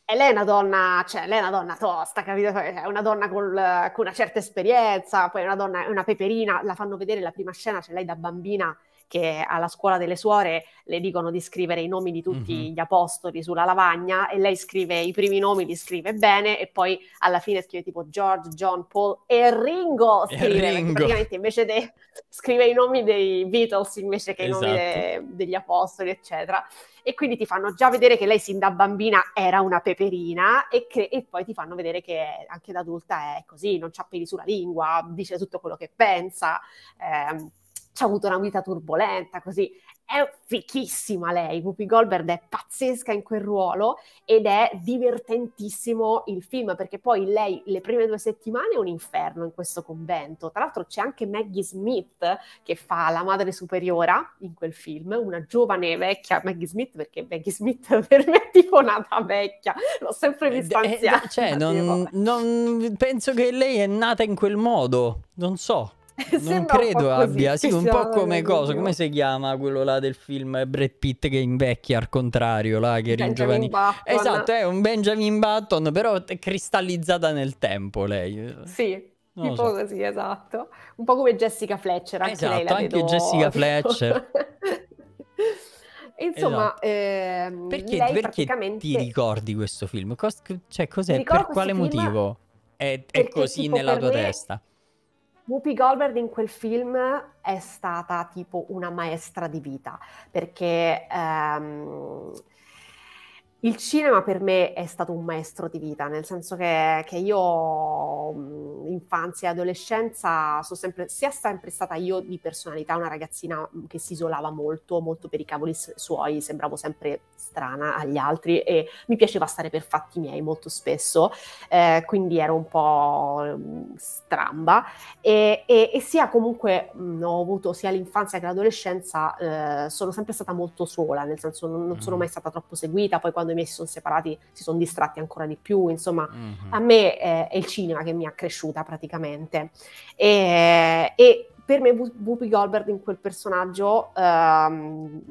E lei è una donna, cioè, lei è una donna tosta, capito? Cioè, è una donna col, con una certa esperienza, poi è una donna, è una peperina, la fanno vedere la prima scena, c'è cioè lei da bambina che alla scuola delle suore le dicono di scrivere i nomi di tutti mm-hmm. gli apostoli sulla lavagna e lei scrive i primi nomi, li scrive bene e poi alla fine scrive tipo George, John, Paul e Ringo scrive, e Ringo. praticamente invece de- scrive i nomi dei Beatles invece che esatto. i nomi de- esatto. degli apostoli eccetera e quindi ti fanno già vedere che lei sin da bambina era una peperina e, che, e poi ti fanno vedere che anche da adulta è così, non c'ha peli sulla lingua, dice tutto quello che pensa. Ehm, ha avuto una vita turbolenta, così è fichissima lei, Whoopi Goldberg è pazzesca in quel ruolo ed è divertentissimo il film perché poi lei le prime due settimane è un inferno in questo convento. Tra l'altro c'è anche Maggie Smith che fa la madre superiora in quel film, una giovane vecchia Maggie Smith perché Maggie Smith per me è tipo nata vecchia, l'ho sempre eh, vista eh, anziana. cioè, non, non, penso che lei è nata in quel modo, non so. Eh, non credo abbia, sì, un po' come cosa, come si chiama quello là del film eh, Brad Pitt che invecchia al contrario, là che ringiovani. Esatto, è un Benjamin Button, però cristallizzata nel tempo lei. Sì. Non tipo so. così, esatto. Un po' come Jessica Fletcher, anche esatto, lei la anche vedo... Jessica Fletcher. Insomma, esatto. ehm, perché, perché praticamente... ti ricordi questo film? Cos- cioè, cos'è? Per quale motivo è, è così nella tua me... testa? Whoopi Goldberg in quel film è stata tipo una maestra di vita perché ehm, il cinema per me è stato un maestro di vita, nel senso che, che io infanzia e adolescenza sono sempre, sia sempre stata io di personalità una ragazzina che si isolava molto, molto per i cavoli suoi, sembravo sempre strana agli altri e mi piaceva stare per fatti miei molto spesso, eh, quindi ero un po' stramba e, e, e, sia comunque mh, ho avuto sia l'infanzia che l'adolescenza eh, sono sempre stata molto sola, nel senso non, non sono mm. mai stata troppo seguita, poi quando i miei si sono separati si sono distratti ancora di più, insomma mm-hmm. a me eh, è il cinema che mi ha cresciuta praticamente e, e per me Whoopi Goldberg in quel personaggio ehm,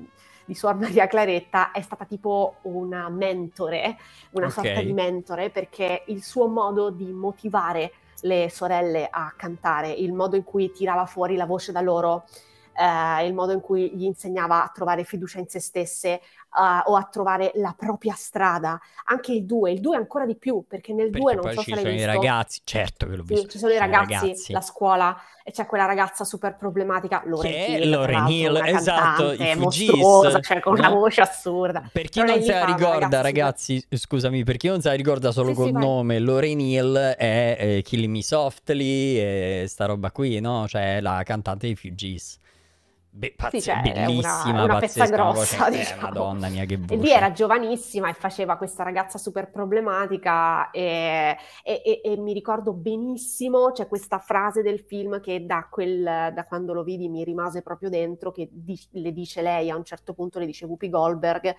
di Suor Maria Claretta è stata tipo una mentore, una okay. sorta di mentore perché il suo modo di motivare le sorelle a cantare, il modo in cui tirava fuori la voce da loro, eh, il modo in cui gli insegnava a trovare fiducia in se stesse, uh, o a trovare la propria strada. Anche il 2, il 2 ancora di più, perché nel 2 non so se l'hai visto. sono i ragazzi, certo che l'ho visto. Sì, ci sono i ragazzi, ragazzi, la scuola, e c'è quella ragazza super problematica, Lorenil, Lorenil esatto, i mostruosa, cioè con una mm. voce assurda. Per chi Però non se la ricorda, ragazzi, super... scusami, per chi non se la ricorda solo sì, col sì, nome, Hill è eh, Kill Me Softly e sta roba qui, no? Cioè la cantante di Fugis. Be- pazz- sì, cioè, bellissima, una, una pezza grossa, voce, eh, diciamo. eh, madonna mia che voce. E lì era giovanissima e faceva questa ragazza super problematica e, e, e, e mi ricordo benissimo, c'è cioè, questa frase del film che da, quel, da, quando lo vidi mi rimase proprio dentro, che di- le dice lei, a un certo punto le dice Whoopi Goldberg,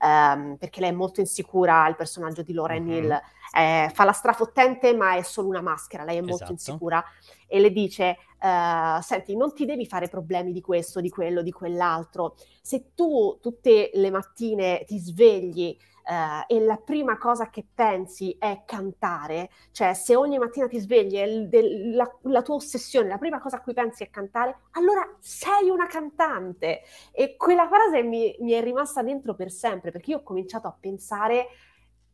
ehm, perché lei è molto insicura, il personaggio di Lauren mm-hmm. Hill, eh, fa la strafottente ma è solo una maschera, lei è molto esatto. insicura e le dice uh, senti non ti devi fare problemi di questo, di quello, di quell'altro, se tu tutte le mattine ti svegli Uh, e la prima cosa che pensi è cantare, cioè se ogni mattina ti svegli e la, la, tua ossessione, la prima cosa a cui pensi è cantare, allora sei una cantante. E quella frase mi, mi è rimasta dentro per sempre, perché io ho cominciato a pensare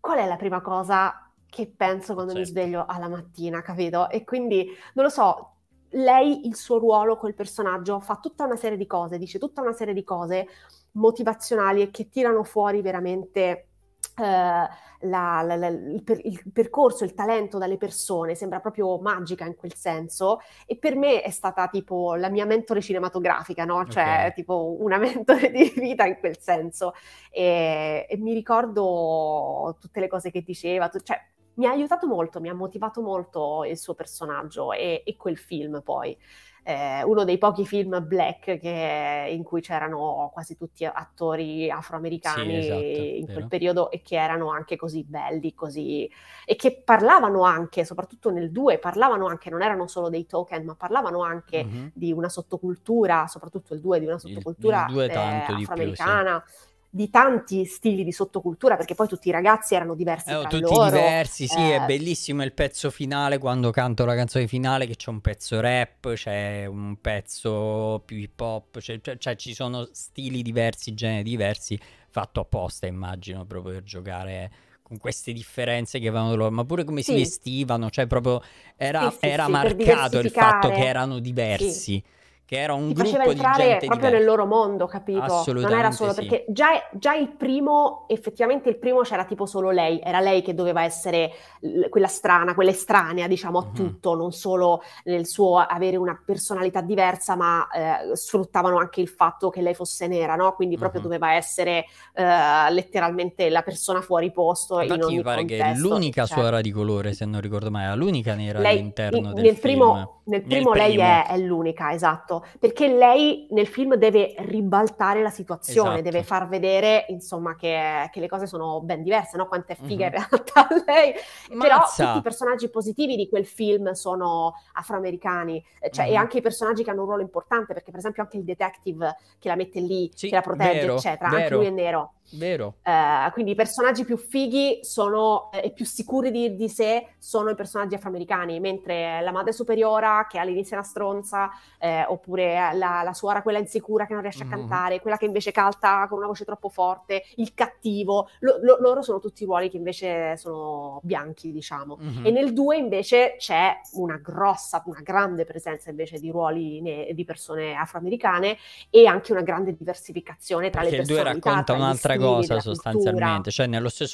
qual è la prima cosa che penso quando certo. mi sveglio alla mattina, capito? E quindi, non lo so, lei, il suo ruolo col personaggio, fa tutta una serie di cose, dice tutta una serie di cose motivazionali e che tirano fuori veramente... Eh, la, la, la, il, per, il, percorso, il talento dalle persone, sembra proprio magica in quel senso e per me è stata tipo la mia mentore cinematografica, no? cioè okay. tipo una mentore di vita in quel senso e, e mi ricordo tutte le cose che diceva, tu, cioè mi ha aiutato molto, mi ha motivato molto il suo personaggio e, e quel film poi eh, uno dei pochi film black che, in cui c'erano quasi tutti attori afroamericani sì, esatto, in quel vero. periodo e che erano anche così belli, così... e che parlavano anche, soprattutto nel 2, parlavano anche, non erano solo dei token, ma parlavano anche mm-hmm. di una sottocultura, soprattutto il 2, di una sottocultura il, il eh, afroamericana. Più, sì di tanti stili di sottocultura, perché poi tutti i ragazzi erano diversi eh, tutti loro. diversi, sì, eh... è bellissimo il pezzo finale quando canto la canzone finale che c'è un pezzo rap, c'è un pezzo più hip hop, c'è, c'è, cioè, cioè ci sono stili diversi, generi diversi, fatto apposta immagino proprio per giocare con queste differenze che avevano loro, ma pure come sì. si vestivano, cioè proprio era, sì, sì, era marcato il fatto che erano diversi che era un gruppo faceva entrare di gente proprio diversa. nel loro mondo, capito? Non era solo sì. perché già, già, il primo, effettivamente il primo c'era tipo solo lei, era lei che doveva essere quella strana, quella estranea, diciamo, a mm-hmm. tutto, non solo nel suo avere una personalità diversa, ma eh, sfruttavano anche il fatto che lei fosse nera, no? Quindi proprio mm-hmm. doveva essere eh, letteralmente la persona fuori posto Infatti in ogni mi pare contesto, che l'unica cioè. suora di colore, se non ricordo mai, è l'unica nera lei, all'interno i, del nel film. Primo, nel primo, nel primo lei è, è l'unica, esatto perché lei nel film deve ribaltare la situazione, esatto. deve far vedere insomma che, che, le cose sono ben diverse, no? quanto è figa mm-hmm. in mhm. realtà lei. Mazza. Però tutti i personaggi positivi di quel film sono afroamericani, eh, cioè, mm-hmm. e mhm. anche i personaggi che hanno un ruolo importante, perché per esempio anche il detective che la mette lì, sì, che la protegge, vero, eccetera, vero. anche lui è nero. Vero. Eh, quindi i personaggi più fighi sono, eh, e più sicuri di, di, sé sono i personaggi afroamericani, mentre la madre superiora che all'inizio è una stronza, eh, oppure la, la, suora quella insicura che non riesce a mm-hmm. cantare, quella che invece canta con una voce troppo forte, il cattivo, lo, lo, loro sono tutti ruoli che invece sono bianchi, diciamo. Mm-hmm. E nel 2 invece c'è una grossa, una grande presenza invece di ruoli ne, di persone afroamericane e anche una grande diversificazione tra Perché le persone. Il 2 racconta un'altra un'altra cosa sostanzialmente, cioè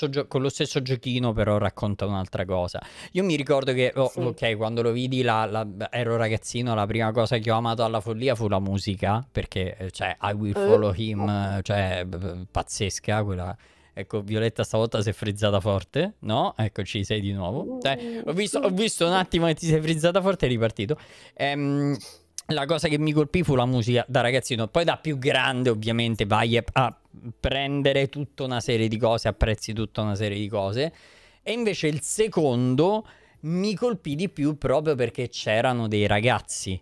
gio- con lo stesso giochino però racconta un'altra cosa. Io mi ricordo che, oh, sì. ok, quando lo vidi la, la, ero ragazzino, la prima cosa che ho amato alla follia fu la musica, perché eh, cioè, I Will eh. Follow Him, cioè pazzesca quella... Ecco, Violetta stavolta si è frizzata forte, no? Eccoci, sei di nuovo. Eh, ho, visto, ho, visto, un attimo che ti sei frizzata forte e ripartito. Ehm, la cosa che mi colpì fu la musica da ragazzino. Poi da più grande, ovviamente, vai a, ah, prendere tutta una serie di cose, apprezzi tutta una serie di cose. E invece il secondo mi colpì di più proprio perché c'erano dei ragazzi.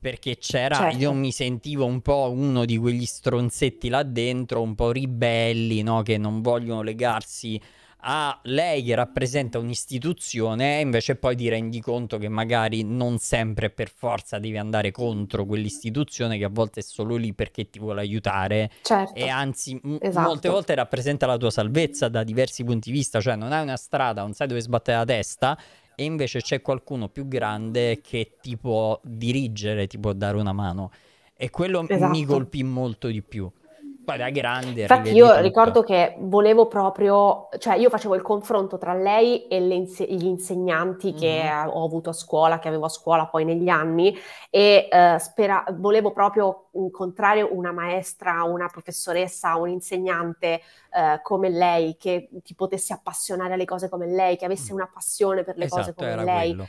Perché c'era, certo. io mi sentivo un po' uno di quegli stronzetti là dentro, un po' ribelli, no? Che non vogliono legarsi a lei che rappresenta un'istituzione e invece poi ti rendi conto che magari non sempre per forza devi andare contro quell'istituzione che a volte è solo lì perché ti vuole aiutare certo. e anzi m- esatto. molte volte rappresenta la tua salvezza da diversi punti di vista, cioè non hai una strada, non sai dove sbattere la testa e invece c'è qualcuno più grande che ti può dirigere, ti può dare una mano e quello esatto. mi colpì molto di più poi grande. Infatti, io tutto. ricordo che volevo proprio, cioè, io facevo il confronto tra lei e inse- gli insegnanti mm. che mm-hmm. ho avuto a scuola, che avevo a scuola poi negli anni, e eh, spera- volevo proprio incontrare una maestra, una professoressa, un insegnante eh, come lei, che ti potesse appassionare alle cose come lei, che avesse mm. una passione per le esatto, cose come lei. Quello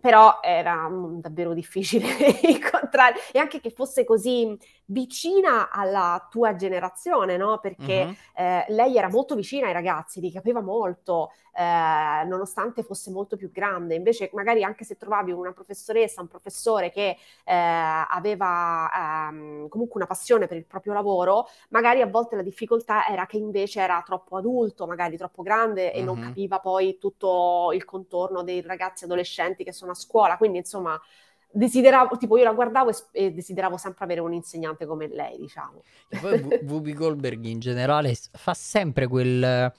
però era mm, davvero difficile incontrare e anche che fosse così vicina alla tua generazione, no? Perché mm-hmm. eh, lei era molto vicina ai ragazzi, li capiva molto, eh, nonostante fosse molto più grande. Invece, magari anche se trovavi una professoressa, un professore che eh, aveva ehm, comunque una passione per il proprio lavoro, magari a volte la difficoltà era che invece era troppo adulto, magari troppo grande e mm-hmm. non capiva poi tutto il contorno dei ragazzi adolescenti che sono sono a scuola, quindi insomma desideravo, tipo io la guardavo e, e, desideravo sempre avere un insegnante come lei, diciamo. E poi Whoopi Goldberg in generale fa sempre quel...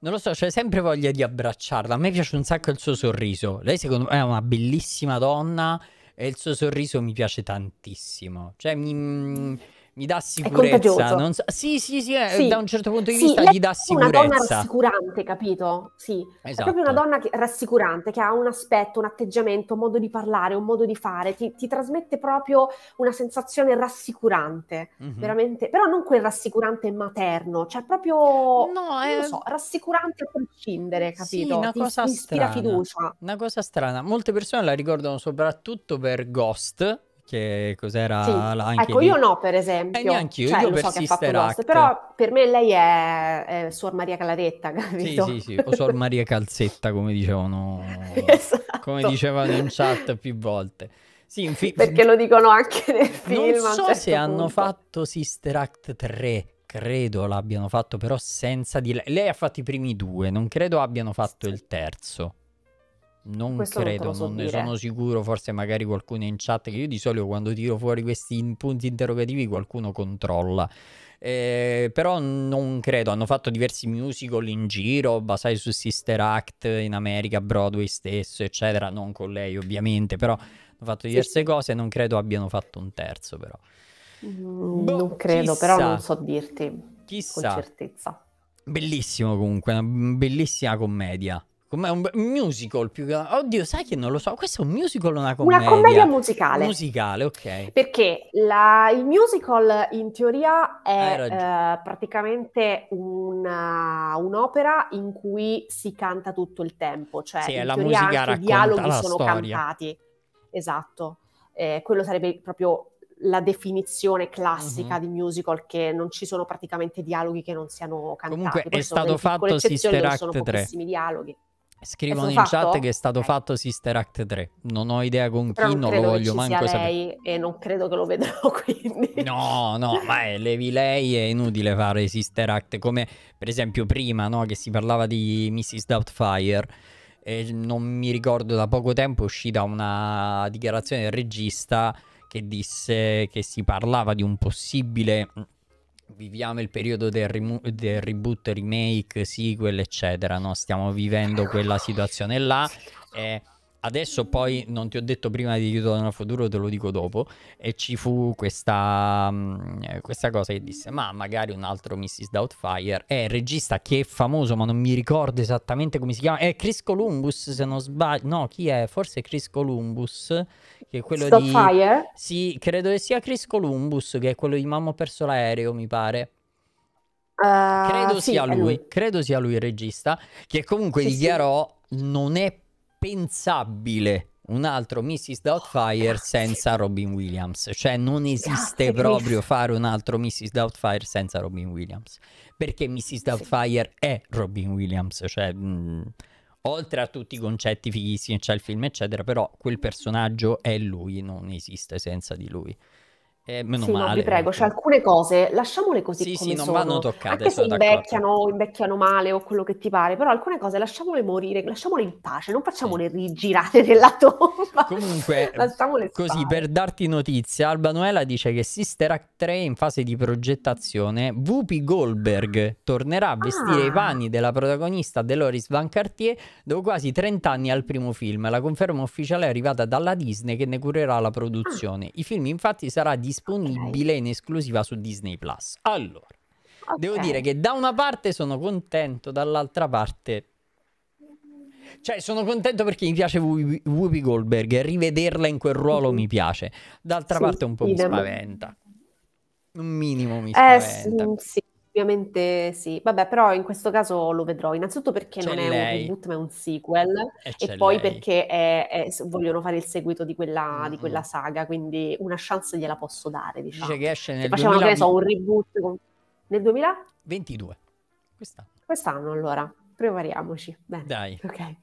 Non lo so, c'è sempre voglia di abbracciarla. A me piace un sacco il suo sorriso. Lei secondo me è una bellissima donna e il suo sorriso mi piace tantissimo. Cioè, mi gli dà sicurezza. Non so, sì, sì, sì, eh, sì, da un certo punto di sì, vista gli dà sicurezza. È una donna rassicurante, capito? Sì, esatto. è proprio una esatto. donna che, rassicurante che ha un aspetto, un atteggiamento, un modo di parlare, un modo di fare, ti, ti trasmette proprio una sensazione rassicurante, mm-hmm. veramente, però non quel rassicurante materno, cioè proprio, no, è... so, rassicurante a prescindere, capito? Sì, una ti, cosa ti ispira fiducia. Una cosa strana, molte persone la ricordano soprattutto per Ghost, che cos'era sì. L'Anche ecco, di... io no, per esempio. Eh, neanche io, cioè, io per so Sister Act. però per me lei è, è Suor Maria Calaretta, capito? Sì, sì, sì, o Suor Maria Calzetta, come dicevano, esatto. come dicevano in chat più volte. Sì, infi... Perché lo dicono anche nel film. Non so certo se punto. hanno fatto Sister Act 3, credo l'abbiano fatto però senza di lei. Lei ha fatto i primi due, non credo abbiano fatto il terzo. Non Questo credo, non, non ne sono sicuro, forse magari qualcuno in chat, che io di solito quando tiro fuori questi in punti interrogativi qualcuno controlla. Eh, però non credo, hanno fatto diversi musical in giro basati su Sister Act in America, Broadway stesso, eccetera, non con lei ovviamente, però hanno fatto diverse sì. cose, non credo abbiano fatto un terzo però. Mm, boh, non credo, chissà. però non so dirti chissà. con certezza. Bellissimo comunque, una bellissima commedia. Com'è un musical più Oddio, sai che non lo so. Questo è un musical o una commedia? Una commedia musicale. Musicale, ok. Perché la... il musical in teoria è eh, praticamente una... Uh, un'opera in cui si canta tutto il tempo. Cioè, sì, in la teoria musica anche i dialoghi sono storia. cantati. Esatto. Eh, quello sarebbe proprio la definizione classica uh-huh. di musical che non ci sono praticamente dialoghi che non siano cantati. Comunque Poi è stato fatto Sister Act 3. dialoghi. Scrivono in fatto? chat che è stato okay. fatto Sister Act 3. Non ho idea con chi, non, non lo voglio manco sapere. E non credo che lo vedrò quindi. No, no, ma è, levi lei è inutile fare Sister Act come per esempio prima, no, che si parlava di Mrs. Doubtfire. E non mi ricordo da poco tempo è uscita una dichiarazione del regista che disse che si parlava di un possibile viviamo il periodo del, remo- del, reboot, remake, sequel, eccetera. No? Stiamo vivendo quella situazione là. E Adesso poi non ti ho detto prima di Ritorno al futuro, te lo dico dopo. E ci fu questa, mm, questa cosa che disse: Ma magari un altro Mrs. Doubtfire. È il regista che è famoso, ma non mi ricordo esattamente come si chiama. È Chris Columbus, se non sbaglio. No, chi è? Forse Chris Columbus. Che è quello Doubtfire? di. Sì, credo che sia Chris Columbus, che è quello di Mamma ho perso l'aereo, mi pare. Uh, credo sì, sia lui, lui, credo sia lui il regista, che comunque sì, dichiarò sì. non è pensabile un altro Mrs. Doubtfire oh, senza Robin Williams. Cioè non ah, esiste grazie, proprio Chris. fare un altro Mrs. Doubtfire senza Robin Williams. Perché Mrs. Doubtfire sì. è Robin Williams. Cioè, mh, mm, oltre a tutti i concetti fighissimi, c'è il film, eccetera, però quel personaggio è lui, non esiste senza di lui. Eh, meno sì, male. No, vi prego, ecco. cioè alcune cose lasciamole così sì, come sì, sono. non vanno toccate, Anche se invecchiano, o invecchiano male o quello che ti pare, però alcune cose lasciamole morire, lasciamole in pace, non facciamole sì. rigirare nella tomba. Comunque, lasciamole così per darti notizia, Alba Noela dice che Sister Act 3 in fase di progettazione, Whoopi Goldberg tornerà a ah. vestire ah. i panni della protagonista Deloris Van Cartier dopo quasi 30 anni al primo film. La conferma ufficiale è arrivata dalla Disney che ne curerà la produzione. Ah. I film infatti sarà di disponibile in esclusiva su Disney Plus. Allora, okay. devo dire che da una parte sono contento, dall'altra parte cioè, sono contento perché mi piace Whoopi Goldberg, e rivederla in quel ruolo mi piace. D'altra sì, parte un po' mi spaventa. Un minimo mi eh, spaventa. Eh, sì, Ovviamente sì, vabbè, però in questo caso lo vedrò. Innanzitutto perché C'è non è un reboot, ma è un sequel, E e poi lei. perché è- è- vogliono fare il seguito di quella, di quella saga, quindi una chance gliela posso dare, Dice diciamo. che esce nel facevano, che so, 2022. un reboot con- nel 2000? Quest'anno. Quest'anno allora, prepariamoci. Bene, Dai, ok.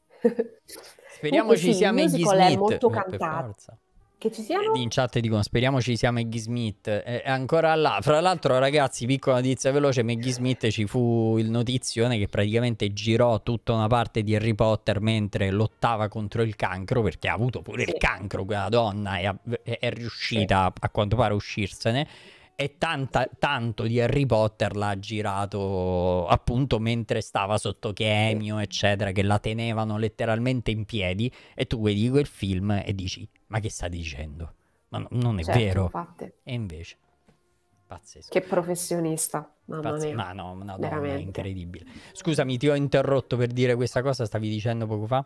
Speriamo Comunque ci sì, il siamo in musical è molto Eh, per forza. Che ci siano? In chat dicono speriamo ci sia Maggie Smith. È ancora là. Fra l'altro, ragazzi, piccola notizia veloce: Maggie Smith ci fu il notizione che praticamente girò tutta una parte di Harry Potter mentre lottava contro il cancro, perché ha avuto pure sì. il cancro quella donna e è riuscita sì. a quanto pare a uscirsene e tanta, tanto di Harry Potter l'ha girato appunto mentre stava sotto chemio, eccetera, che la tenevano letteralmente in piedi e tu vedi quel film e dici ma che sta dicendo? Ma no, non è certo, vero. Infatti. E invece pazzesco. Che professionista, mamma Pazz- mia. Ma no, una donna Veramente. incredibile. Scusami, ti ho interrotto per dire questa cosa, stavi dicendo poco fa?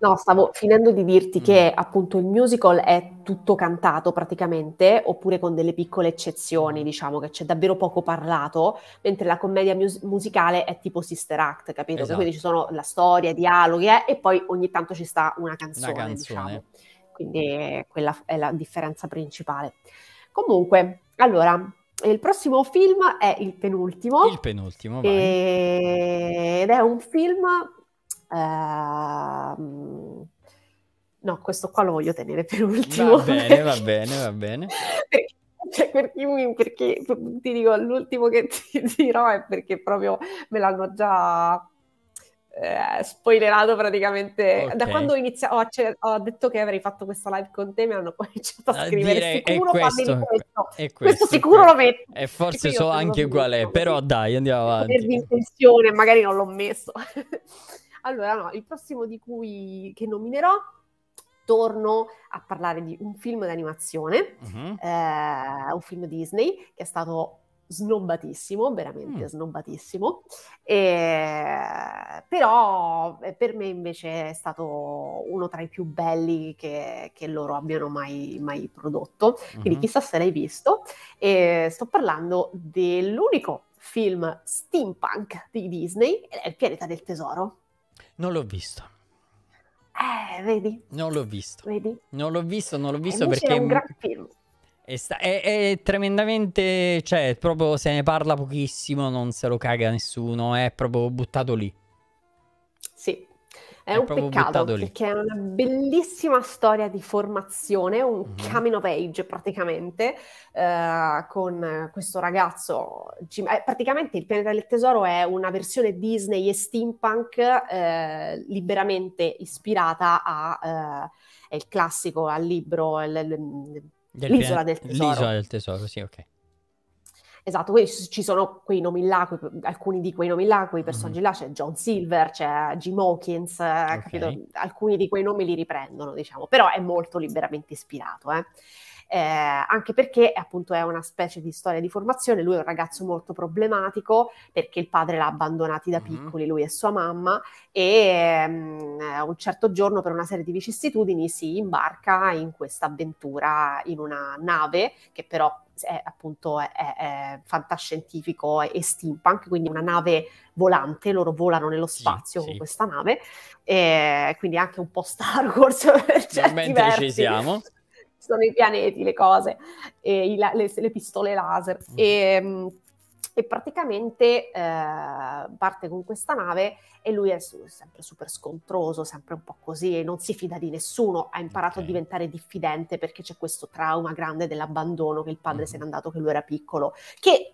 No, stavo finendo di dirti che mm. appunto il musical è tutto cantato praticamente, oppure con delle piccole eccezioni, diciamo che c'è davvero poco parlato, mentre la commedia mus- musicale è tipo Sister Act, capito? Esatto. Quindi ci esatto. sono la storia, i dialoghi eh, e poi ogni tanto ci sta una canzone, una canzone. diciamo. Quindi quella è la differenza principale. Comunque, allora, il prossimo film è il penultimo. Il penultimo, e... Ed è un film Ehm, no, questo qua lo voglio tenere per ultimo. Va bene, perché... va bene, va bene. Cioè, perché, perché, ti dico l'ultimo che ti dirò è perché proprio me l'hanno già eh, spoilerato praticamente okay. da quando ho iniziato ho, acceler- ho, detto che avrei fatto questa live con te mi hanno cominciato a ah, scrivere Dire, sicuro è questo, questo. È questo, questo sicuro lo metto e eh, forse so anche qual è però dai andiamo avanti per l'intenzione magari non l'ho messo allora, no, il prossimo di cui che nominerò torno a parlare di un film d'animazione, uh-huh. eh, un film Disney che è stato snobbatissimo, veramente mm. snobbatissimo, e, però eh, per me invece è stato uno tra i più belli che, che loro abbiano mai, mai prodotto, quindi mm-hmm. chissà se l'hai visto, e sto parlando dell'unico film steampunk di Disney, Il pianeta del tesoro. Non l'ho visto. Eh, vedi? Non l'ho visto. Vedi? Non l'ho visto, non l'ho visto perché... È un gran film. È, sta- è, è, tremendamente, cioè, proprio se ne parla pochissimo, non se lo caga nessuno, è proprio buttato lì. Sì. È, è un peccato perché è una bellissima storia di formazione, un mm-hmm. coming of age praticamente, eh, con questo ragazzo. Eh, praticamente il pianeta del tesoro è una versione Disney e steampunk eh, liberamente ispirata a... Eh, è il classico al libro... L- l- l'isola del tesoro. L'isola del tesoro, sì, ok. Esatto, ci sono quei nomi là, quei, alcuni di quei nomi là, quei personaggi mm. là, c'è John Silver, c'è Jim Hawkins, eh, okay. capito? Alcuni di quei nomi li riprendono, diciamo, però è molto liberamente ispirato, eh eh, anche perché appunto è una specie di storia di formazione, lui è un ragazzo molto problematico perché il padre l'ha abbandonato da mm-hmm. piccoli, lui e sua mamma, e um, un certo giorno per una serie di vicissitudini si imbarca in questa avventura in una nave che però è, appunto è, è fantascientifico e steampunk, quindi una nave volante, loro volano nello spazio sì, con sì. questa nave, e eh, quindi anche un po' Star Wars per certi Mentre versi. ci siamo sono i pianeti, le cose, i, le, le, pistole laser. Mm. E, mm, e praticamente eh, parte con questa nave e lui è su, sempre super scontroso, sempre un po' così, non si fida di nessuno, ha imparato okay. a diventare diffidente perché c'è questo trauma grande dell'abbandono che il padre mm. se n'è andato, che lui era piccolo, che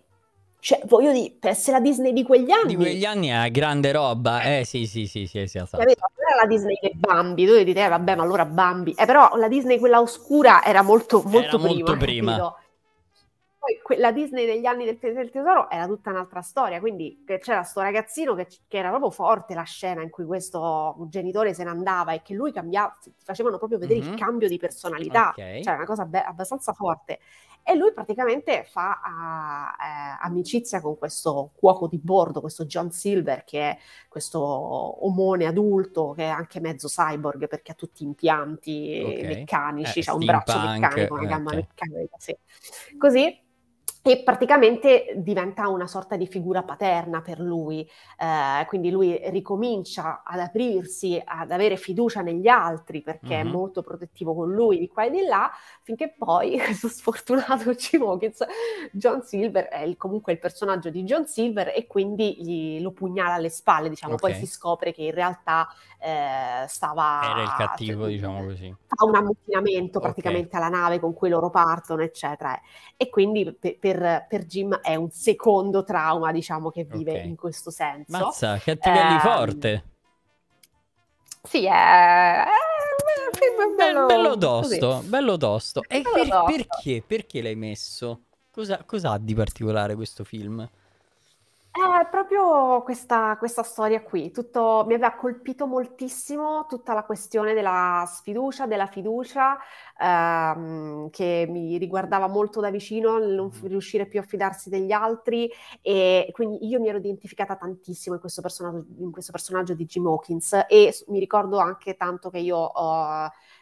cioè, voglio dire, per essere la Disney di quegli anni... Di quegli anni è grande roba, eh sì eh, sì sì sì, sì esatto. Era la Disney che Bambi, tu dite, eh, vabbè ma allora Bambi... Eh però la Disney quella oscura era molto, molto era prima. Molto prima. Capito? poi quella Disney degli anni del, del tesoro era tutta un'altra storia, quindi c'era questo ragazzino che, che, era proprio forte la scena in cui questo genitore se ne andava e che lui cambiava, facevano proprio vedere mm-hmm. il cambio di personalità, okay. cioè una cosa be- abbastanza forte e lui praticamente fa a, eh, eh, amicizia con questo cuoco di bordo, questo John Silver, che è questo omone adulto, che è anche mezzo cyborg perché ha tutti gli impianti okay. meccanici, eh, ha un braccio punk, meccanico, una okay. meccanica, sì. Così e praticamente diventa una sorta di figura paterna per lui, eh, quindi lui ricomincia ad aprirsi, ad avere fiducia negli altri perché mm-hmm. è molto protettivo con lui di qua e di là, finché poi questo sfortunato Jim John Silver è il, comunque il personaggio di John Silver e quindi gli, lo pugnala alle spalle, diciamo, okay. poi si scopre che in realtà eh, stava... Era il cioè, cattivo, cioè, diciamo così. Fa un ammutinamento praticamente okay. alla nave con cui loro partono, eccetera. E quindi per, per per, per, Jim è un secondo trauma, diciamo, che vive okay. in questo senso. Mazza, che attivelli eh, forte! Sì, è... Bello, bello, tosto, bello tosto. E bello per, dosto. Perché? perché? l'hai messo? Cosa, cosa ha di particolare questo film? proprio questa, questa storia qui. Tutto, mi aveva colpito moltissimo tutta la questione della sfiducia, della fiducia, ehm, che mi riguardava molto da vicino, il non mm-hmm. riuscire più a fidarsi degli altri. E quindi io mi ero identificata tantissimo in questo personaggio, in questo personaggio di Jim Hawkins e mi ricordo anche tanto che io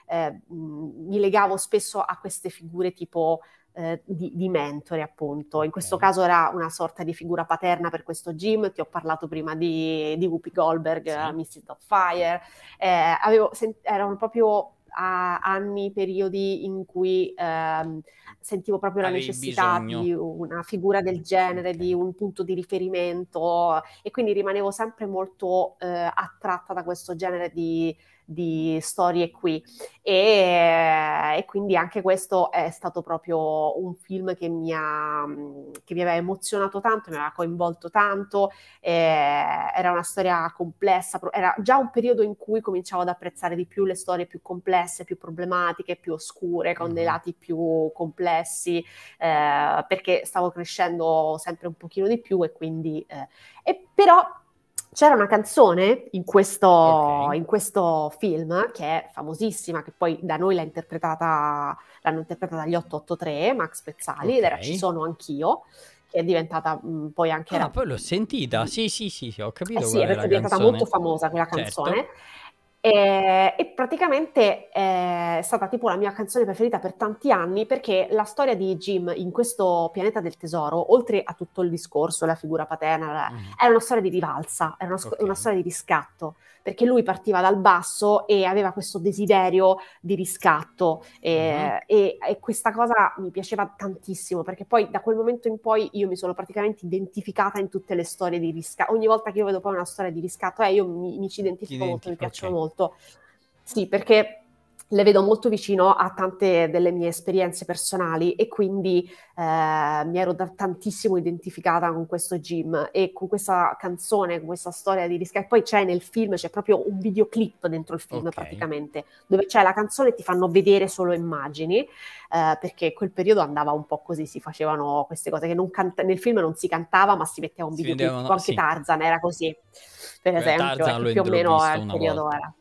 eh, mi legavo spesso a queste figure tipo eh, di, di, mentore, appunto. In questo caso era una sorta di figura paterna per questo gym, ti ho parlato prima di, di Whoopi Goldberg, sì. Eh, Mrs. Fire. eh, avevo sent- erano proprio a anni, periodi in cui ehm, sentivo proprio la necessità bisogno. di una figura del genere, okay. di un punto di riferimento e quindi rimanevo sempre molto eh, attratta da questo genere di, di storie qui. E, e, quindi anche questo è stato proprio un film che mi, ha, mm, che mi aveva emozionato tanto, mi aveva coinvolto tanto, eh, era una storia complessa, era già un periodo in cui cominciavo ad apprezzare di più le storie più complesse, più problematiche, più oscure, con dei mm-hmm. lati più complessi, eh, perché stavo crescendo sempre un pochino di più e quindi... Eh, e però c'era una canzone in questo, okay. in questo, film che è famosissima, che poi da noi l'ha interpretata, l'hanno interpretata gli 883, Max Pezzali, okay. ed era Ci sono anch'io, che è diventata mh, mm, poi anche... Ah, era... poi l'ho sentita, sì sì sì, sì ho capito. Eh sì, è diventata canzone. molto famosa quella certo. canzone. Certo. E, eh, e praticamente eh, è stata tipo la mia canzone preferita per tanti anni perché la storia di Jim in questo pianeta del tesoro, oltre a tutto il discorso, la figura paterna, mm. era una storia di rivalsa, era una, okay. una storia di riscatto perché lui partiva dal basso e aveva questo desiderio di riscatto e, mm-hmm. e, e questa cosa mi piaceva tantissimo perché poi da quel momento in poi io mi sono praticamente identificata in tutte le storie di riscatto. Ogni volta che io vedo poi una storia di riscatto, eh, io mi, mi ci identifico Identifico, molto, mi piacciono okay. molto. Sì, perché le vedo molto vicino a tante delle mie esperienze personali e quindi eh, mi ero da tantissimo identificata con questo gym e con questa canzone, con questa storia di Risca. E poi c'è nel film, c'è proprio un videoclip dentro il film okay. praticamente, dove c'è la canzone e ti fanno vedere solo immagini, eh, perché quel periodo andava un po' così, si facevano queste cose che canta- nel film non si cantava ma si metteva un videoclip, vedevano, anche sì. Tarzan era così, per esempio, Tarzan eh, più o meno il periodo volta. era.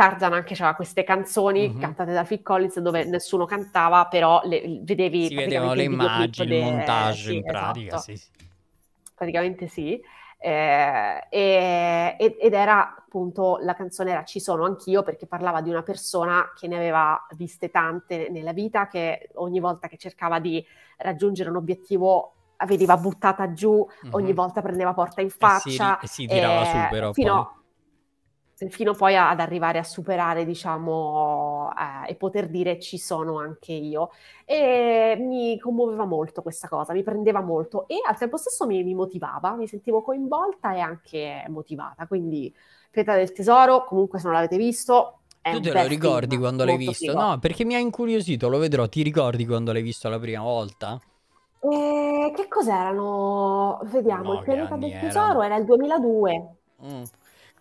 Tarzan anche c'era queste canzoni mm-hmm. cantate da Phil Collins dove nessuno cantava, però le, vedevi... Si vedevano le immagini, il montage sì, in pratica, esatto. sì, sì. Praticamente sì. Eh, e, ed era appunto la canzone era Ci sono anch'io perché parlava di una persona che ne aveva viste tante nella vita, che ogni volta che cercava di raggiungere un obiettivo veniva buttata giù, mm-hmm. ogni mhm. volta prendeva porta in faccia. E si, e si tirava e, su eh, però. Fino, poi fino poi ad arrivare a superare, diciamo, eh, e poter dire ci sono anche io. E mi commuoveva molto questa cosa, mi prendeva molto e al tempo stesso mi, mi motivava, mi sentivo coinvolta e anche motivata. Quindi Pietra del Tesoro, comunque se non l'avete visto... È tu te lo ricordi film, quando l'hai visto? Figo. No, perché mi ha incuriosito, lo vedrò. Ti ricordi quando l'hai visto la prima volta? E eh, che cos'erano? Vediamo, il pianeta del tesoro era il 2002. Mm.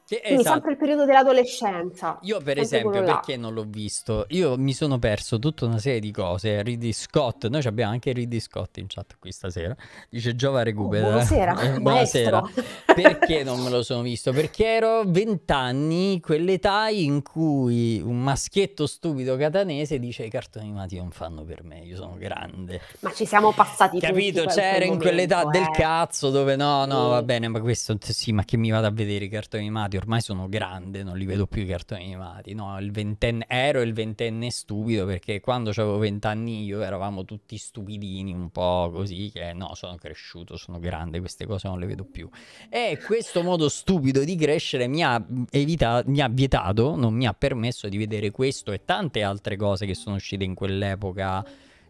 Sì, esatto. Quindi sempre il periodo dell'adolescenza. Io per esempio, perché non l'ho visto? Io mi sono perso tutta una serie di cose. Ridley Scott, noi abbiamo anche Ridley Scott in chat qui stasera. Dice Giova recupera. Oh, buonasera. Eh, buonasera. perché non me lo sono visto? Perché ero vent'anni, quell'età in cui un maschietto stupido catanese dice i cartoni animati non fanno per me, io sono grande. Ma ci siamo passati Capito? Tutti C'era in quell'età eh. del cazzo dove no, no, sì. va bene, ma questo sì, ma che mi vado a vedere i cartoni animati? ormai sono grande, non li vedo più i cartoni animati, no? Il ventenne, ero il ventenne stupido perché quando avevo vent'anni io eravamo tutti stupidini un po' così che no, sono cresciuto, sono grande, queste cose non le vedo più. E questo modo stupido di crescere mi ha, evita- mi ha vietato, non mi ha permesso di vedere questo e tante altre cose che sono uscite in quell'epoca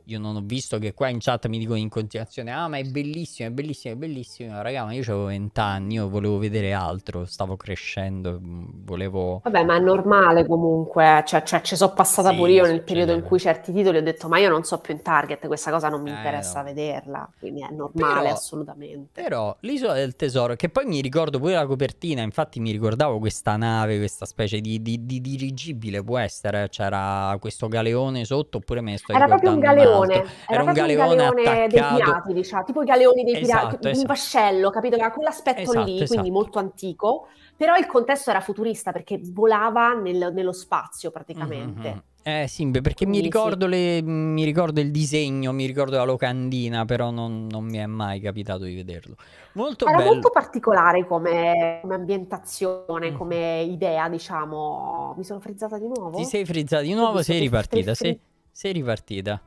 io non ho visto che qua in chat mi dicono in continuazione, ah ma è bellissimo, è bellissimo, è bellissimo, raga ma io avevo vent'anni, io volevo vedere altro, stavo crescendo, mm, volevo... Vabbè ma è normale comunque, cioè, cioè ci sono passata sì, pure io nel periodo in cioè, cui certi titoli ho detto ma io non so più in target, questa cosa non mi eh, interessa no. vederla, quindi è normale però, assolutamente. Però l'isola del tesoro, che poi mi ricordo pure la copertina, infatti mi ricordavo questa nave, questa specie di, di, di dirigibile può essere, c'era questo galeone sotto oppure me ne sto Era ricordando... Era proprio un galeone galeone. Esatto. Era, era un galeone, galeone dei pirati, diciamo, tipo i galeoni dei pirati, esatto. un esatto. vascello, capito? Che aveva quell'aspetto esatto, lì, quindi esatto. molto antico, però il contesto era futurista perché volava nel, nello spazio praticamente. Mm-hmm. Eh sì, perché mi ricordo, le, mi ricordo, il disegno, mi ricordo la locandina, però non, non mi è mai capitato di vederlo. Molto Era bello. molto particolare come, come ambientazione, mm. come idea, diciamo. Mi sono frizzata di nuovo? Ti sei frizzata di nuovo, sei, sei ripartita, frizz- sei, sei ripartita.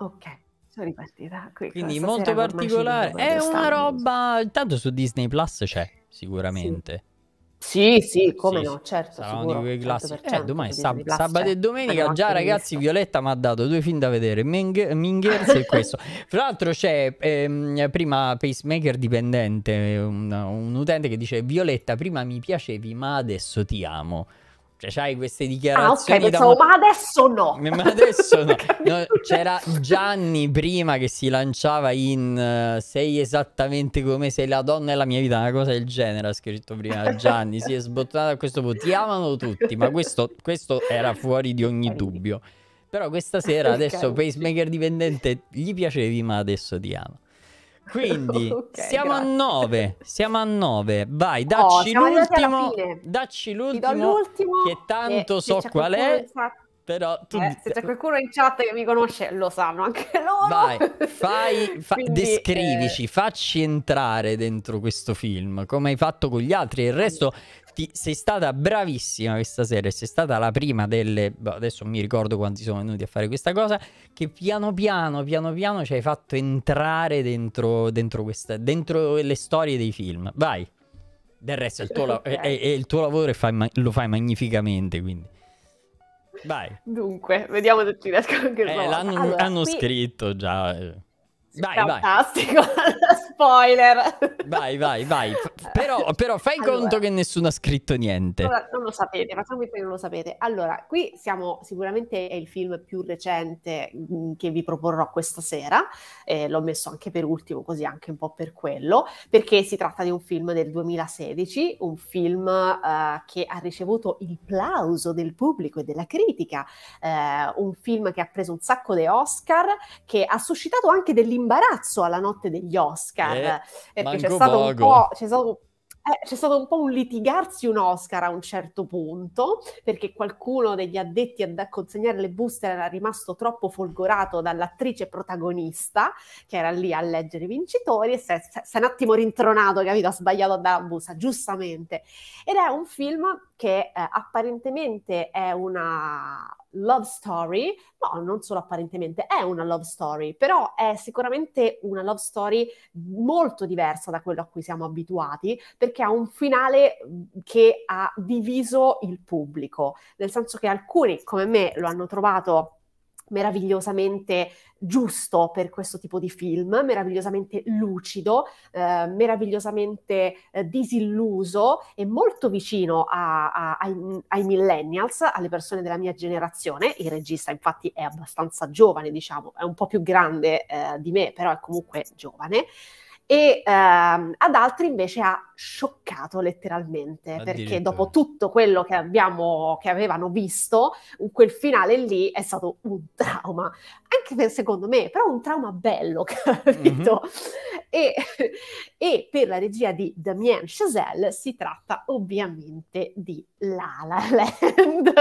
Ok, sono ripartita. Qui, Quindi molto particolare. È una roba. Intanto su Disney Plus c'è, sicuramente. Sì, sì, sì come sì, no, certo. Sarà uno di quei classici. Eh, domani sab- sabato e domenica. Già, ragazzi, visto. Violetta mi ha dato due film da vedere: Ming- Mingers e questo. Fra l'altro, c'è ehm, prima Pacemaker dipendente, un, un utente che dice: Violetta, prima mi piacevi, ma adesso ti amo. Cioè, c'hai queste dichiarazioni. Ah, ok, pensavo, da... ma adesso no. Ma adesso no. no. C'era Gianni prima che si lanciava in uh, Sei esattamente come sei la donna della mia vita, una cosa del genere. Ha scritto prima Gianni. si è sbottato a questo punto. Ti amano tutti, ma questo, questo era fuori di ogni dubbio. Però questa sera adesso Pacemaker dipendente gli piacevi, ma adesso ti ama. Quindi okay, siamo grazie. a 9, siamo a 9. Vai, dacci oh, l'ultimo, dacci l'ultimo, l'ultimo che tanto eh, so qual è. Chat... Però tu... eh, se c'è qualcuno in chat che mi conosce, lo sanno anche loro. Vai, fai, fa... Quindi, descrivici, eh... facci entrare dentro questo film come hai fatto con gli altri. Il resto infatti sei stata bravissima questa sera, sei stata la prima delle... Boh, adesso non mi ricordo quanti sono venuti a fare questa cosa, che piano piano, piano piano ci hai fatto entrare dentro, dentro, questa, dentro le storie dei film. Vai! Del resto il tuo, okay. è, è il tuo lavoro e ma- lo fai magnificamente, quindi... Vai. Dunque, vediamo se ci riesco anche eh, l'hanno, allora, l'hanno qui... scritto già. Eh vai, fantastico. Vai. Spoiler. Vai, vai, vai. Però, però fai allora, conto che nessuno ha scritto niente. non lo sapete, facciamo che non lo sapete. Allora, qui siamo sicuramente è il film più recente che vi proporrò questa sera. Eh, l'ho messo anche per ultimo, così anche un po' per quello, perché si tratta di un film del 2016, un film eh, che ha ricevuto il plauso del pubblico e della critica, eh, un film che ha preso un sacco di Oscar, che ha suscitato anche dell'immagine imbarazzo alla notte degli Oscar, eh, eh perché c'è stato, un po', c'è stato, eh, c'è stato un po' un litigarsi un Oscar a un certo punto, perché qualcuno degli addetti a consegnare le buste era rimasto troppo folgorato dall'attrice protagonista, che era lì a leggere i vincitori, e si è un attimo rintronato, capito? Ha sbagliato a dare la busta, giustamente. Ed è un film che eh, apparentemente è una love story, no, non solo apparentemente, è una love story, però è sicuramente una love story molto diversa da quello a cui siamo abituati, perché ha un finale che ha diviso il pubblico, nel senso che alcuni come me lo hanno trovato meravigliosamente giusto per questo tipo di film, meravigliosamente lucido, eh, meravigliosamente eh, disilluso e molto vicino a, a, ai, ai, millennials, alle persone della mia generazione. Il regista infatti è abbastanza giovane, diciamo, è un po' più grande eh, di me, però è comunque giovane e ehm, ad altri invece ha scioccato letteralmente, perché dopo tutto quello che, abbiamo, che avevano visto, quel finale lì è stato un trauma, anche per, secondo me, però un trauma bello, capito? Mhm. Mm-hmm. E, e, per la regia di Damien Chazelle si tratta ovviamente di La La Land.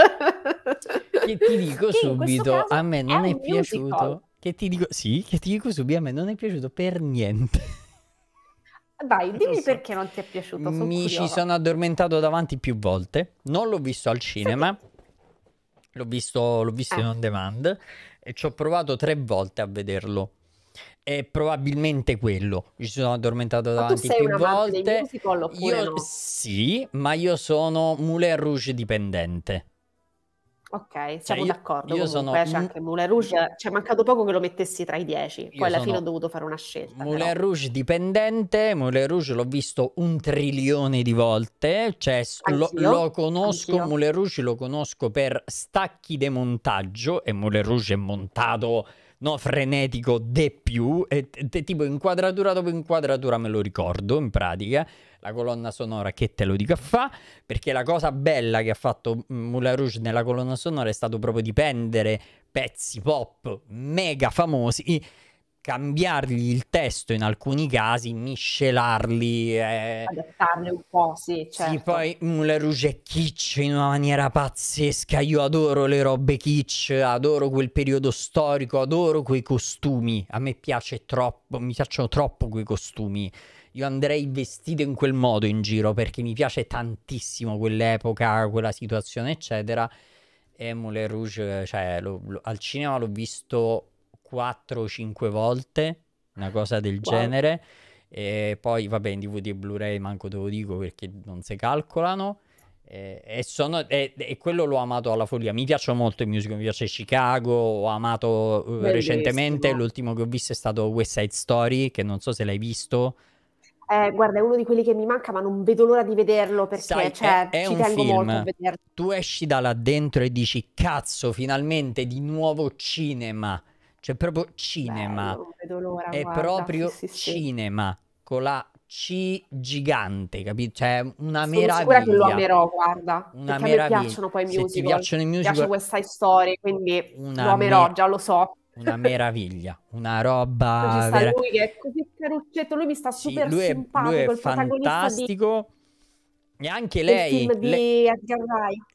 Che ti dico che subito, a me non è, è piaciuto. Musical. Che ti dico, sì, che ti dico subito, a me non è piaciuto per niente. Vai, dimmi so. perché non ti è piaciuto. Sono Mi curiosa. ci sono addormentato davanti più volte. Non l'ho visto al cinema. L'ho visto, l'ho visto eh. in on demand e ci ho provato tre volte a vederlo. È probabilmente quello. Mi sono addormentato davanti più volte. Musical, io no? sì, ma io sono Moulin Rouge dipendente. Ok, cioè, siamo cioè, d'accordo. Io comunque, sono... c'è cioè, anche Moulin Rouge, cioè mancato poco che lo mettessi tra i 10, poi alla fine ho dovuto fare una scelta. Moulin però. Rouge dipendente, Moulin Rouge l'ho visto un trilione di volte, cioè, lo, lo, conosco, Anch'io. Moulin Rouge lo conosco per stacchi di montaggio e Moulin Rouge è montato no, frenetico de più, e, e, tipo inquadratura dopo inquadratura me lo ricordo in pratica, la colonna sonora che te lo dico a fa, perché la cosa bella che ha fatto Moulin Rouge nella colonna sonora è stato proprio di prendere pezzi pop mega famosi, cambiargli il testo in alcuni casi, miscelarli. Eh. Adattarli un po', sì, certo. Sì, poi Moulin Rouge è kitsch in una maniera pazzesca, io adoro le robe kitsch, adoro quel periodo storico, adoro quei costumi, a me piace troppo, mi piacciono troppo quei costumi io andrei vestito in quel modo in giro perché mi piace tantissimo quell'epoca, quella situazione, eccetera. E Moulin Rouge, cioè, lo, lo, al cinema l'ho visto 4 o 5 volte, una cosa del wow. genere. E poi, vabbè, in DVD e Blu-ray manco te lo dico perché non si calcolano. E, e, sono, e, e, quello l'ho amato alla follia. Mi piace molto il musical, mi piace Chicago, ho amato eh, Bellissimo. recentemente, l'ultimo che ho visto è stato West Side Story, che non so se l'hai visto, eh, guarda, è uno di quelli che mi manca, ma non vedo l'ora di vederlo perché Sai, cioè, è, è ci un tengo film. molto a vederlo. Tu esci da là dentro e dici: Cazzo, finalmente di nuovo cinema. Cioè, proprio cinema. Bello, vedo l'ora, è guarda, proprio sì, sì, cinema sì. con la C gigante, capito? Cioè, una Sono meraviglia. Sono sicura che lo amerò, guarda. Una meraviglia. mi piacciono poi i musical. Se piacciono i musical. Mi piace questa storia, quindi lo amerò, me... già lo so una meraviglia, una roba. Ci vera... lui che è così caruccetto, lui mi sta super sì, lui è, simpatico. Lui è fantastico. E anche lei, lei,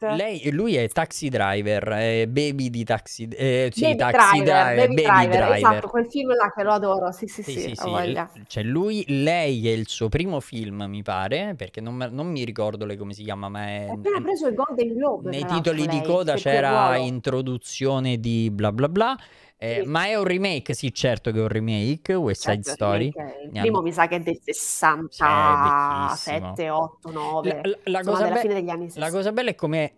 lei, lui è taxi driver, è baby di taxi, eh, sì, baby taxi driver, driver, baby, baby driver, esatto, driver, esatto, quel film là che lo adoro, sì sì sì, sì, sì, sì. Cioè lui, lei è il suo primo film mi pare, perché non, non mi ricordo lei come si chiama, ma è... Ha appena preso il Golden Globe. Nei titoli di coda cioè, c'era introduzione di bla bla bla, eh, sì. Ma è un remake, sì, certo che è un remake, West Side certo, Story. Il primo mi sa che è del 67, 8, 9, la, la insomma, cosa be- fine degli anni 60. La cosa bella è come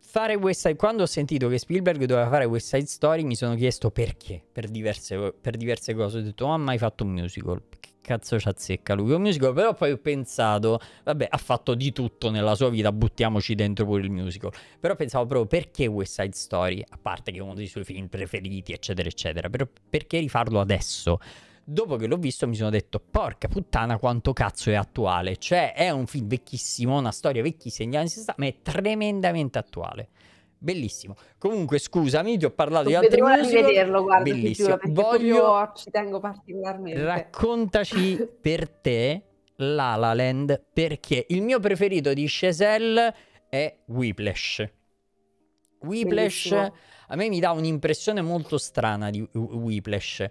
fare West Side... Quando ho sentito che Spielberg doveva fare West Side Story mi sono chiesto perché, per diverse, per diverse cose. Ho detto, non ha mai fatto un musical, perché cazzo ci azzecca lui con musical, però poi ho pensato, vabbè, ha fatto di tutto nella sua vita, buttiamoci dentro pure il musical. Però pensavo proprio perché West Side Story, a parte che è uno dei suoi film preferiti, eccetera, eccetera, però perché rifarlo adesso? Dopo che l'ho visto mi sono detto, porca puttana quanto cazzo è attuale, cioè è un film vecchissimo, una storia vecchissima ma è tremendamente attuale bellissimo. Comunque, scusami, ti ho parlato non di altri musical. Vedremo rivederlo, guarda, bellissimo. Giuro, Voglio... ci tengo particolarmente. Raccontaci per te La La Land, perché il mio preferito di Chazelle è Whiplash. Whiplash bellissimo. a me mi dà un'impressione molto strana di Whiplash.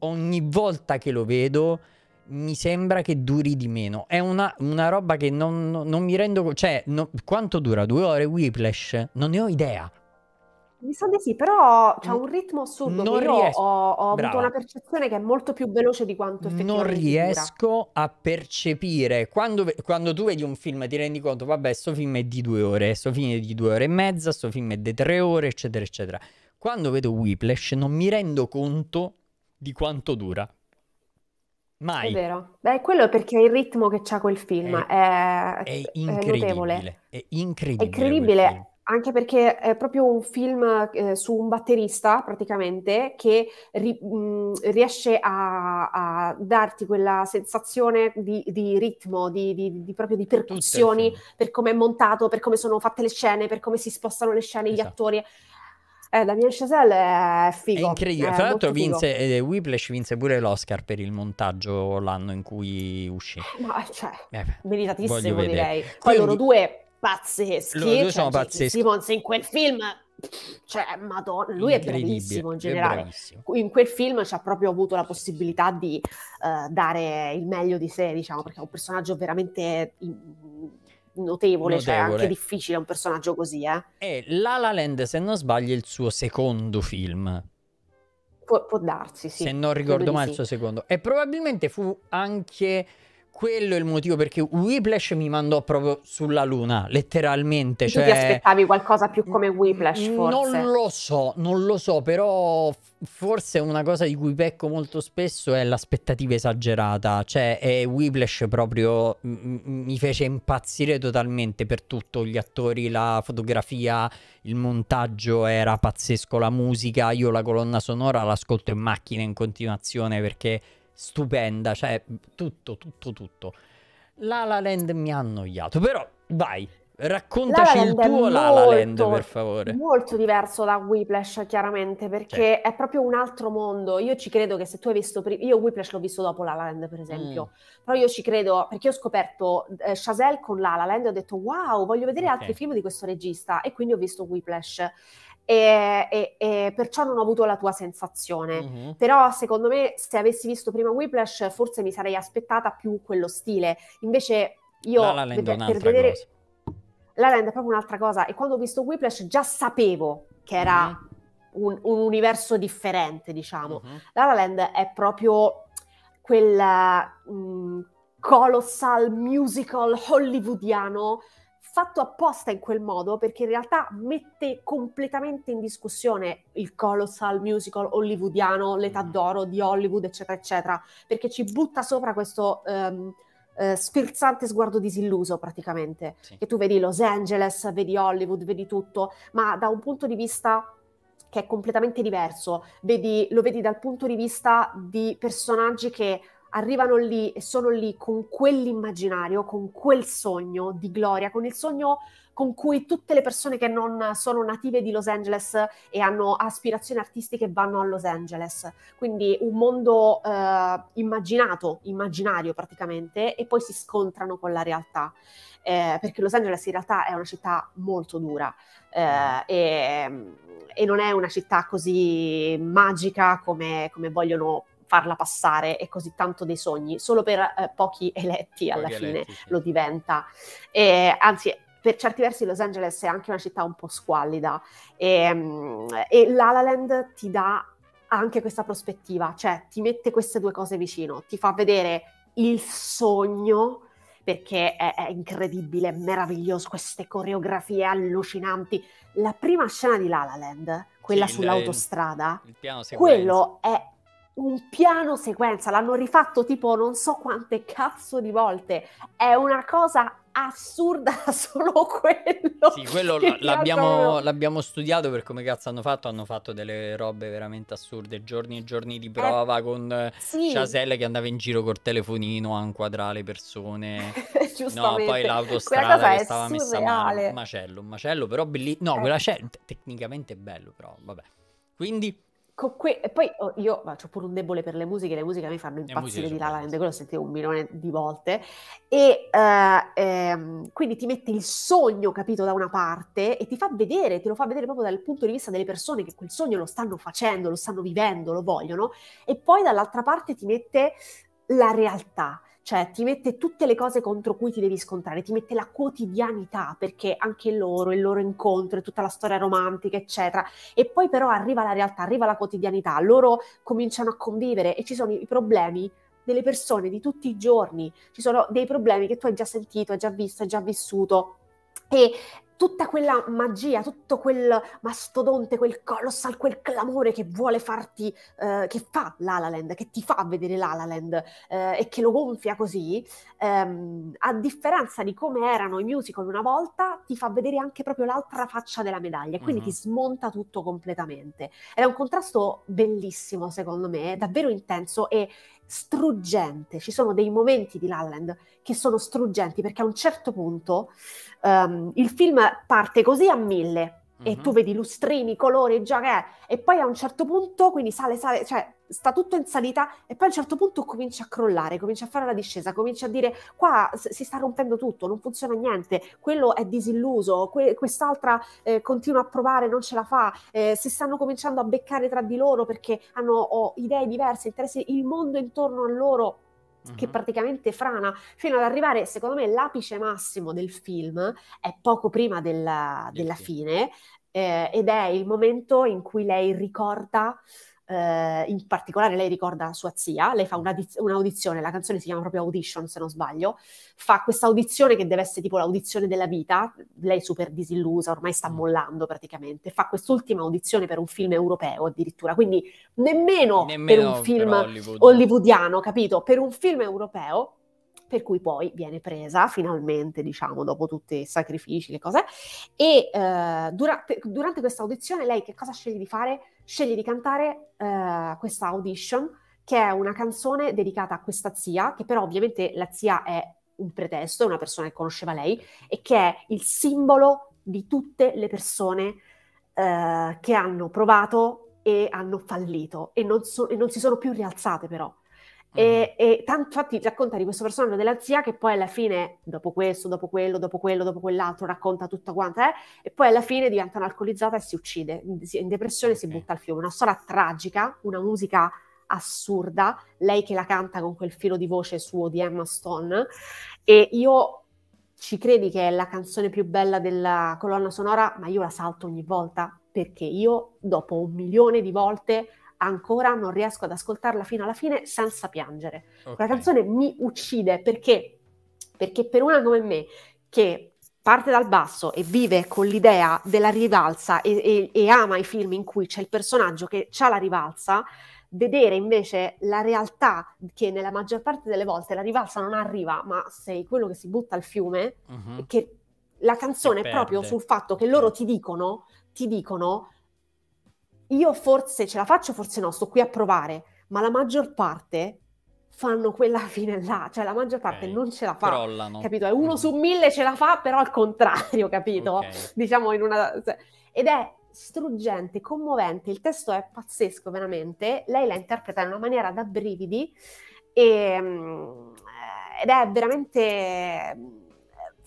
Ogni volta che lo vedo mi sembra che duri di meno. È una, una roba che non, non, mi rendo conto. Cioè, no, quanto dura? Due ore Whiplash? Non ne ho idea. Mi sa di sì, però c'è un ritmo assurdo. Non io ries- ho, ho avuto una percezione che è molto più veloce di quanto effettivamente Non riesco dura. a percepire. Quando, quando, tu vedi un film ti rendi conto, vabbè, sto film è di due ore, sto film è di due ore e mezza, sto film è di tre ore, eccetera, eccetera. Quando vedo Whiplash non mi rendo conto di quanto dura. Mai. È vero. Beh, quello è perché il ritmo che c'ha quel film è, è, è incredibile. È incredibile. È incredibile anche perché è proprio un film eh, su un batterista praticamente che ri- mh, riesce a, a, darti quella sensazione di, di ritmo, di, di, di, proprio di percussioni per come è montato, per come sono fatte le scene, per come si spostano le scene, esatto. gli attori. Eh, Damien Chazelle è figo. È incredibile. È Tra l'altro, vinse, eh, Whiplash vinse pure l'Oscar per il montaggio l'anno in cui uscì. Eh, ma cioè, eh, meritatissimo direi. Poi loro due pazzeschi. Loro due cioè, sono pazzeschi. Simons in quel film cioè, madonna, lui è bravissimo in generale. Bravissimo. In quel film ci ha proprio avuto la possibilità di uh, dare il meglio di sé, diciamo, perché è un personaggio veramente in, notevole, notevole. cioè anche difficile un personaggio così. Eh. È eh, La La Land, se non sbaglio, il suo secondo film. Pu- può darsi, sì. Se non ricordo male, il suo secondo. E probabilmente fu anche quello è il motivo perché Whiplash mi mandò proprio sulla luna, letteralmente. Tu cioè, ti aspettavi qualcosa più come Whiplash, forse? Non lo so, non lo so, però forse una cosa di cui pecco molto spesso è l'aspettativa esagerata. Cioè, eh, Whiplash proprio mi fece impazzire totalmente per tutto, gli attori, la fotografia, il montaggio era pazzesco, la musica, io la colonna sonora l'ascolto in macchina in continuazione perché stupenda, cioè tutto, tutto, tutto. La La Land mi ha annoiato, però vai, Raccontaci il tuo La La Land, per favore. Molto diverso da Whiplash, chiaramente, perché certo. è proprio un altro mondo. Io ci credo che se tu hai visto... prima... io Whiplash l'ho visto dopo La La Land, per esempio. Mm. Però io ci credo, perché ho scoperto eh, Chazelle con La La Land e ho detto wow, voglio vedere okay. altri film di questo regista. E quindi ho visto Whiplash. E, e, e, perciò non ho avuto la tua sensazione. Mm-hmm. Però secondo me se avessi visto prima Whiplash forse mi sarei aspettata più quello stile. Invece io la la per, per vedere... Cosa. La Land è proprio un'altra cosa e quando ho visto Whiplash già sapevo che era mm-hmm. un, un, universo differente, diciamo. Mm-hmm. La, La Land è proprio quel mh, mm, colossal musical hollywoodiano fatto apposta in quel modo perché in realtà mette completamente in discussione il colossal musical hollywoodiano, l'età mhm. d'oro di Hollywood, eccetera, eccetera, perché ci butta sopra questo um, eh, sferzante sguardo disilluso praticamente, sì. che tu vedi Los Angeles, vedi Hollywood, vedi tutto, ma da un punto di vista che è completamente diverso, vedi, lo vedi dal punto di vista di personaggi che arrivano lì e sono lì con quell'immaginario, con quel sogno di gloria, con il sogno con cui tutte le persone che non sono native di Los Angeles e hanno aspirazioni artistiche vanno a Los Angeles. Quindi un mondo eh, immaginato, immaginario praticamente, e poi si scontrano con la realtà. Eh, perché Los Angeles in realtà è una città molto dura eh, e, e, non è una città così magica come, come vogliono farla passare e così tanto dei sogni, solo per eh, pochi eletti alla fine eletti, sì. lo diventa. E, anzi, per certi versi Los Angeles è anche una città un po' squallida e, ehm, e La La Land ti dà anche questa prospettiva, cioè ti mette queste due cose vicino, ti fa vedere il sogno perché è, è incredibile, è meraviglioso, queste coreografie allucinanti. La prima scena di La La Land, quella sì, sull'autostrada, quello è un piano sequenza, l'hanno rifatto tipo non so quante cazzo di volte, è una cosa assurda solo quello. Sì, quello l'abbiamo, l'abbiamo, studiato per come cazzo hanno fatto, hanno fatto delle robe veramente assurde, giorni e giorni di eh, prova eh, con sì. Chazelle che andava in giro col telefonino a inquadrare le persone. no, poi l'autostrada che stava surreale. messa male, un macello, un macello, però bellissimo. No, eh. quella c'è, tecnicamente è bello, però vabbè. Quindi Que- e poi oh, io ho pure un debole per le musiche, le musiche a me fanno impazzire di La La Land, quello ho sentito un milione di volte. E uh, ehm, quindi ti mette il sogno, capito, da una parte e ti fa vedere, te lo fa vedere proprio dal punto di vista delle persone che quel sogno lo stanno facendo, lo stanno vivendo, lo vogliono, e poi dall'altra parte ti mette la realtà cioè ti mette tutte le cose contro cui ti devi scontrare, ti mette la quotidianità, perché anche loro, il loro incontro, tutta la storia romantica, eccetera. E poi però arriva la realtà, arriva la quotidianità, loro cominciano a convivere e ci sono i problemi delle persone di tutti i giorni, ci sono dei problemi che tu hai già sentito, hai già visto, hai già vissuto. E tutta quella magia, tutto quel mastodonte, quel colossal, quel clamore che vuole farti, eh, che fa l'Alaland, che ti fa vedere l'Alaland eh, e che lo gonfia così, ehm, a differenza di come erano i musical una volta, ti fa vedere anche proprio l'altra faccia della medaglia, quindi mm-hmm. ti smonta tutto completamente. Ed è un contrasto bellissimo secondo me, davvero intenso e struggente. Ci sono dei momenti di Lalland che sono struggenti perché a un certo punto um, il film parte così a mille mm-hmm. e tu mhm. vedi lustrini, colori, già che eh, è, e poi a un certo punto quindi sale, sale, cioè sta tutto in salita e poi a un certo punto comincia a crollare, comincia a fare la discesa, comincia a dire qua si sta rompendo tutto, non funziona niente, quello è disilluso, que- quest'altra eh, continua a provare, non ce la fa, eh, si stanno cominciando a beccare tra di loro perché hanno oh, idee diverse, interessi, il mondo intorno a loro che mm-hmm. praticamente frana fino ad arrivare, secondo me, l'apice massimo del film è poco prima della, della fine eh, ed è il momento in cui lei ricorda eh, in particolare lei ricorda sua zia, lei fa mm. un'audizione, la canzone si chiama proprio Audition se non sbaglio, fa questa audizione che deve essere tipo l'audizione della vita, lei super disillusa, ormai sta mm. mollando praticamente, fa quest'ultima audizione per un film europeo addirittura, quindi nemmeno, nemmeno per un film hollywoodiano, capito? Per un film europeo per cui poi viene presa finalmente, diciamo, dopo tutti i sacrifici, le cose. E eh, dura- durante questa audizione lei che cosa sceglie di fare? Sceglie di cantare eh, questa audition, che è una canzone dedicata a questa zia, che però ovviamente la zia è un pretesto, è una persona che conosceva lei, e che è il simbolo di tutte le persone eh, che hanno provato e hanno fallito e non, so- e non si sono più rialzate però. E, mm. e t- infatti racconta di questo personaggio della zia che poi alla fine, dopo questo, dopo quello, dopo quello, dopo quell'altro, racconta tutta quanta, eh? e poi alla fine diventa un'alcolizzata e si uccide, in, in depressione si butta al fiume. Una storia tragica, una musica assurda, lei che la canta con quel filo di voce suo di Emma Stone, e io ci credi che è la canzone più bella della colonna sonora, ma io la salto ogni volta perché io dopo un milione di volte ancora non riesco ad ascoltarla fino alla fine senza piangere. Okay. Quella canzone mi uccide perché? Perché per una come me che parte dal basso e vive con l'idea della rivalsa e, e, e ama i film in cui c'è il personaggio che ha la rivalsa, vedere invece la realtà che nella maggior parte delle volte la rivalsa non arriva, ma sei quello che si butta al fiume, uh-huh. che la canzone è proprio sul fatto che loro ti dicono, ti dicono io forse ce la faccio, forse no, sto qui a provare, ma la maggior parte fanno quella fine là, cioè la maggior parte okay. non ce la fa, Crollano. capito? È uno mhm. su mille ce la fa, però al contrario, capito? Okay. Diciamo in una... Ed è struggente, commovente, il testo è pazzesco veramente, lei la interpreta in una maniera da brividi e, ehm, ed è veramente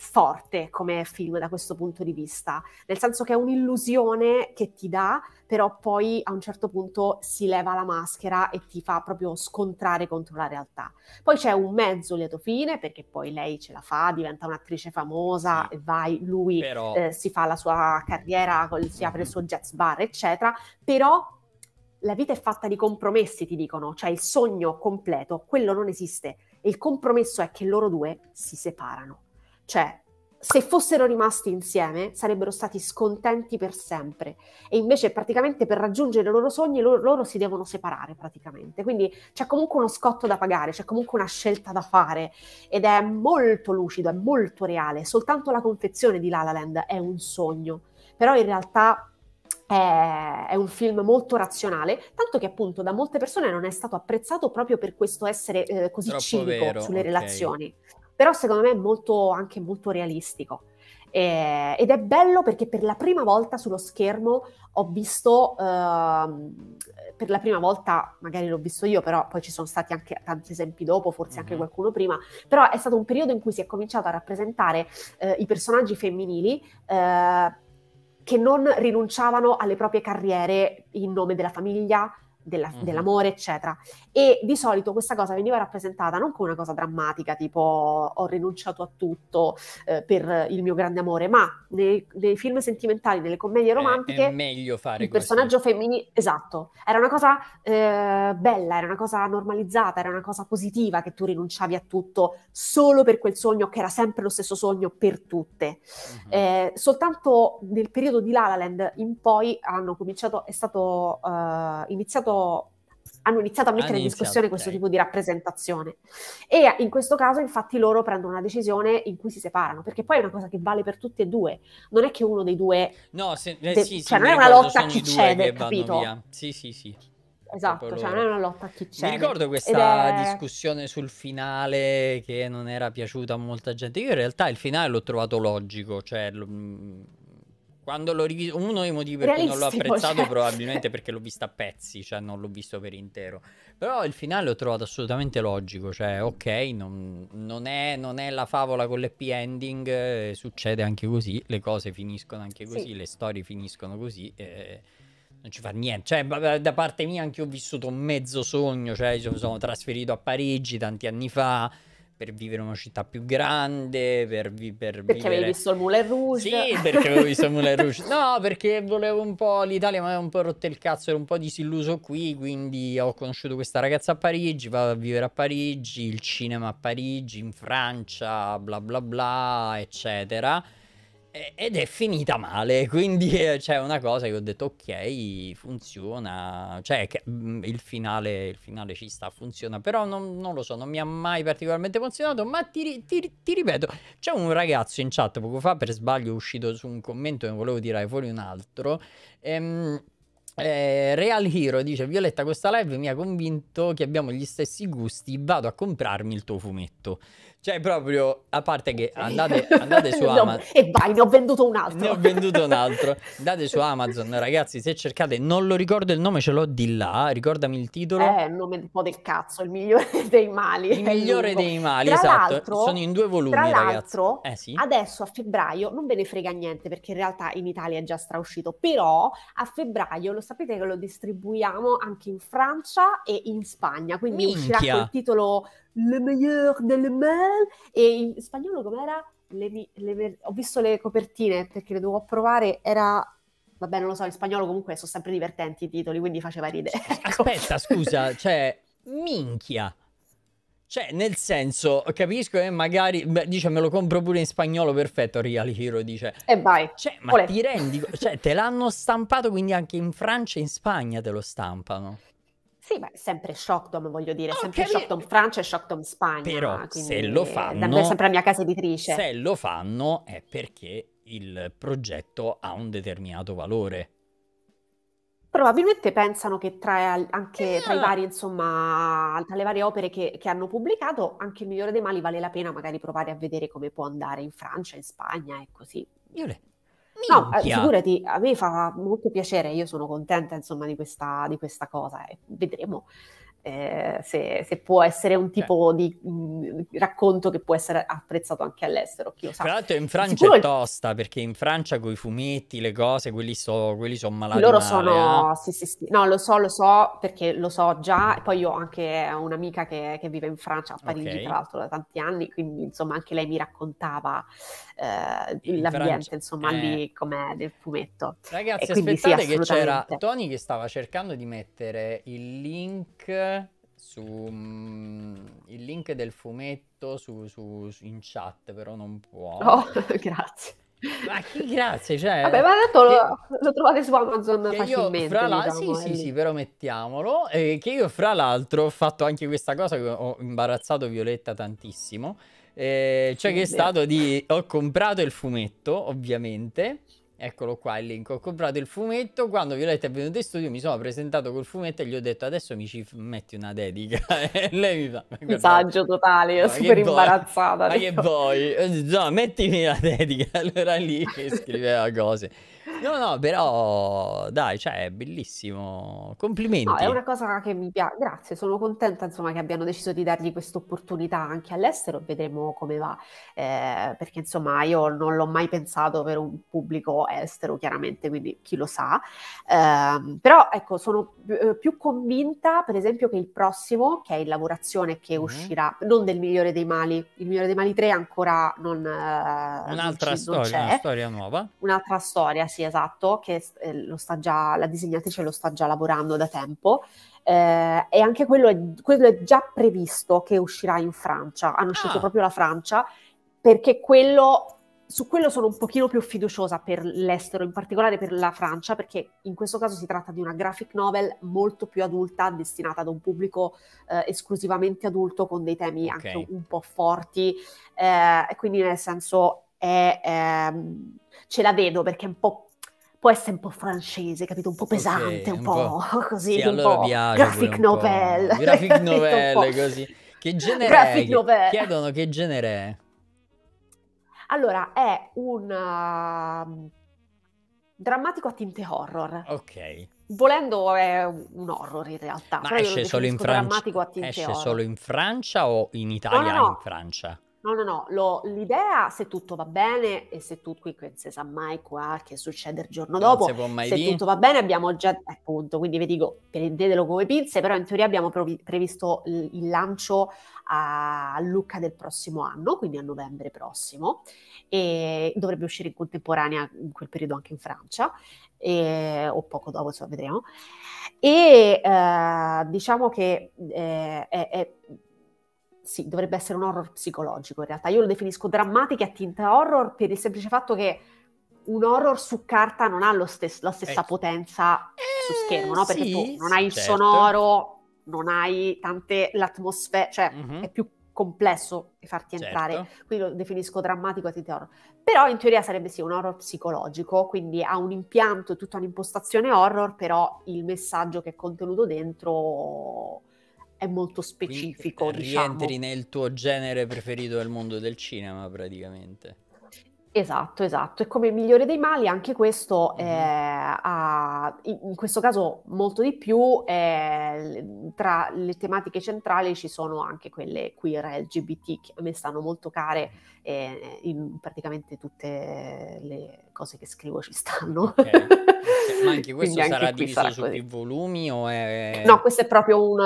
forte come film da questo punto di vista, nel senso che è un'illusione che ti dà, però poi a un certo punto si leva la maschera e ti fa proprio scontrare contro la realtà. Poi c'è un mezzo lieto fine, perché poi lei ce la fa, diventa un'attrice famosa sì. e vai, lui però... eh, si fa la sua carriera, si apre il mhm. suo jazz bar, eccetera, però la vita è fatta di compromessi, ti dicono, cioè il sogno completo, quello non esiste. E il compromesso è che loro due si separano. Cioè, se fossero rimasti insieme sarebbero stati scontenti per sempre e invece praticamente per raggiungere i loro sogni loro, loro, si devono separare praticamente quindi c'è comunque uno scotto da pagare c'è comunque una scelta da fare ed è molto lucido è molto reale soltanto la confezione di La La Land è un sogno però in realtà è, un film molto razionale tanto che appunto da molte persone non è stato apprezzato proprio per questo essere eh, così Troppo cinico vero, sulle okay. relazioni però secondo me è molto, anche molto realistico. Eh, ed è bello perché per la prima volta sullo schermo ho visto, ehm, per la prima volta, magari l'ho visto io, però poi ci sono stati anche tanti esempi dopo, forse mm-hmm. anche mhm. qualcuno prima, però è stato un periodo in cui si è cominciato a rappresentare eh, i personaggi femminili. Eh, che non rinunciavano alle proprie carriere in nome della famiglia, della, mm-hmm. dell'amore, eccetera. E di solito questa cosa veniva rappresentata non come una cosa drammatica, tipo ho rinunciato a tutto eh, per il mio grande amore, ma nei, nei film sentimentali, nelle commedie romantiche, eh, meglio fare il questo. personaggio femminile, esatto, era una cosa eh, bella, era una cosa normalizzata, era una cosa positiva che tu rinunciavi a tutto solo per quel sogno che era sempre lo stesso sogno per tutte. Mm-hmm. Eh, soltanto nel periodo di La La Land in poi hanno cominciato, è stato eh, iniziato iniziato hanno iniziato a mettere hanno in discussione questo okay. tipo di rappresentazione. E in questo caso, infatti, loro prendono una decisione in cui si separano, perché poi è una cosa che vale per tutti e due. Non è che uno dei due. No, se, eh, sì, cioè, esatto, cioè, non è una lotta a chi cede, capito? Via. Sì, sì, sì. Esatto, cioè non è una lotta a chi cede. Mi ricordo questa è... discussione sul finale che non era piaciuta a molta gente. Io in realtà il finale l'ho trovato logico, cioè. L- mm, quando l'ho rivisto, uno dei motivi per cui non l'ho apprezzato cioè... probabilmente perché l'ho visto a pezzi, cioè non l'ho visto per intero. Però il finale l'ho trovato assolutamente logico, cioè ok, non, non, è, non è, la favola con l'happy ending, eh, succede anche così, le cose finiscono anche così, sì. le storie finiscono così. Eh, non ci fa niente. Cioè, da parte mia anche io ho vissuto un mezzo sogno, cioè sono trasferito a Parigi tanti anni fa, per vivere in una città più grande, per, vi, per perché vivere... avevi visto il Moulin Rouge? Sì, perché avevo visto il Moulin Rouge. No, perché volevo un po'... l'Italia mi aveva un po' rotto il cazzo, ero un po' disilluso qui, quindi ho conosciuto questa ragazza a Parigi, vado a vivere a Parigi, il cinema a Parigi, in Francia, bla bla bla, eccetera ed è finita male, quindi eh, c'è cioè, una cosa che ho detto ok, funziona, cioè mm, il, finale, il finale ci sta, funziona, però non, non, lo so, non mi ha mai particolarmente funzionato, ma ti, ti, ti ripeto, c'è un ragazzo in chat poco fa, per sbaglio è uscito su un commento e volevo tirare fuori un altro, ehm, eh, Real Hero dice Violetta questa live mi ha convinto che abbiamo gli stessi gusti, vado a comprarmi il tuo fumetto. Cioè, proprio, a parte che andate, andate su Amazon. e vai, ne ho venduto un altro. Ne ho venduto un altro. Andate su Amazon, ragazzi, se cercate, non lo ricordo il nome, ce l'ho di là, ricordami il titolo. È eh, il nome un po' del cazzo, il migliore dei mali. Il migliore dei mali, tra esatto. Sono in due volumi, tra l'altro, eh, sì. adesso a febbraio, non ve ne frega niente, perché in realtà in Italia è già strauscito, però a febbraio lo sapete che lo distribuiamo anche in Francia e in Spagna, quindi Minchia. uscirà col titolo le meilleur del mal. E in spagnolo com'era? Le, le, ho visto le copertine perché le dovevo provare, era vabbè non lo so, in spagnolo comunque sono sempre divertenti i titoli, quindi faceva ridere. Ecco. Aspetta, scusa, cioè, minchia. Cioè, nel senso, capisco che eh, magari, beh, dice, me lo compro pure in spagnolo, perfetto, Real Hero dice. E vai. Cioè, ma Olè. ti rendi, cioè, te l'hanno stampato quindi anche in Francia e in Spagna te lo stampano. Sì, beh, sempre Shockdom, voglio dire, oh, sempre Shockdom Francia e Shockdom Spagna. Però se lo fanno... È sempre la mia casa editrice. Se lo fanno è perché il progetto ha un determinato valore. Probabilmente pensano che tra, anche eh, tra, vari, insomma, tra le varie opere che, che, hanno pubblicato, anche il migliore dei mali vale la pena magari provare a vedere come può andare in Francia, in Spagna e così. Io le, No, eh, figurati, a me fa molto piacere, io sono contenta insomma di questa, di questa cosa e eh, vedremo eh, se, se, può essere un eh. tipo di mh, mm, racconto che può essere apprezzato anche all'estero. Chi lo sa. Tra l'altro in Francia Sicuro è tosta, perché in Francia con i fumetti, le cose, quelli sono malati. Loro male, sono, eh? sì, sì, sì. No, lo so, lo so, perché lo so già. poi io ho anche un'amica che, che, vive in Francia, a Parigi, okay. tra l'altro, da tanti anni, quindi insomma anche lei mi raccontava eh, in l'ambiente, Francia, insomma, lì eh. com'è del fumetto. Ragazzi, e quindi, aspettate sì, che c'era Tony che stava cercando di mettere il link su mh, mm, il link del fumetto su, su, su, in chat, però non può. Oh, grazie. Ma che grazie, cioè... Vabbè, ma adesso che... lo, lo, trovate su Amazon che facilmente. Io, fra la... diciamo, sì, sì, eh. sì, però mettiamolo. Eh, che io, fra l'altro, ho fatto anche questa cosa che ho imbarazzato Violetta tantissimo. Eh, cioè sì, che è vero. stato di... Ho comprato il fumetto, ovviamente, Eccolo qua il link. Ho comprato il fumetto. Quando Violetta è venuta in studio mi sono presentato col fumetto e gli ho detto adesso mi ci metti una dedica. e lei mi fa... Messaggio totale, io super imbarazzata. Ma che vuoi? No, mettimi la dedica. Allora lì scriveva cose. No, no, però dai, cioè, è bellissimo. Complimenti. No, è una cosa che mi piace. Grazie, sono contenta insomma che abbiano deciso di dargli questa opportunità anche all'estero. Vedremo come va, eh, perché insomma io non l'ho mai pensato per un pubblico estero chiaramente, quindi chi lo sa, eh, però ecco sono eh, più convinta per esempio che il prossimo, che è in lavorazione, che mm-hmm. uscirà, non del migliore dei mali, il migliore dei mali 3 ancora non... Eh, un'altra non ci, storia, non una storia nuova. Un'altra storia, sì esatto, che eh, lo sta già, la disegnatrice lo sta già lavorando da tempo. Eh, e anche quello è, quello è, già previsto che uscirà in Francia. Hanno scelto ah. proprio la Francia perché quello su quello sono un pochino più fiduciosa per l'estero, in particolare per la Francia, perché in questo caso si tratta di una graphic novel molto più adulta, destinata ad un pubblico eh, esclusivamente adulto, con dei temi okay. anche un po' forti, eh, quindi nel senso è, ehm, ce la vedo perché è un po' può essere un po' francese, capito? Un po' pesante, okay, un, un, po', po così, sì, un, allora po graphic novel. Graphic novel, così. Che genere graphic è? Novel. Chiedono che genere è. Allora, è un ehm, drammatico a tinte horror. Ok. Volendo è un horror in realtà. Ma esce, solo in, Francia, esce solo in Francia? o in Italia no, no, no. in Francia? No, no, no, Lo, l'idea se tutto va bene e se tutto qui non si sa mai qua che succede il giorno non dopo, se dire. tutto va bene abbiamo già, appunto, quindi vi dico prendetelo come pinze, però in teoria abbiamo previsto il lancio a Lucca del prossimo anno, quindi a novembre prossimo, e dovrebbe uscire in contemporanea in quel periodo anche in Francia, e, o poco dopo, insomma, vedremo. E eh, diciamo che eh, è, è sì, dovrebbe essere un horror psicologico in realtà. Io lo definisco drammatica a tinta horror per il semplice fatto che un horror su carta non ha stes- la stessa eh. potenza eh, su schermo, no? Perché sì, tu non hai il certo. sonoro non hai tante l'atmosfera, cioè mm-hmm. è più complesso farti certo. entrare, certo. quindi lo definisco drammatico e horror. Però in teoria sarebbe sì un horror psicologico, quindi ha un impianto, tutta un'impostazione horror, però il messaggio che è contenuto dentro è molto specifico. Quindi, diciamo. rientri nel tuo genere preferito del mondo del cinema praticamente. Esatto, esatto. E come migliore dei mali anche questo eh, ha, in questo caso molto di più, eh, tra le tematiche centrali ci sono anche quelle queer LGBT che a me stanno molto care e in praticamente tutte le cose che scrivo ci stanno. Okay. Ma anche questo anche sarà diviso sarà su più volumi o è... No, questo è proprio un,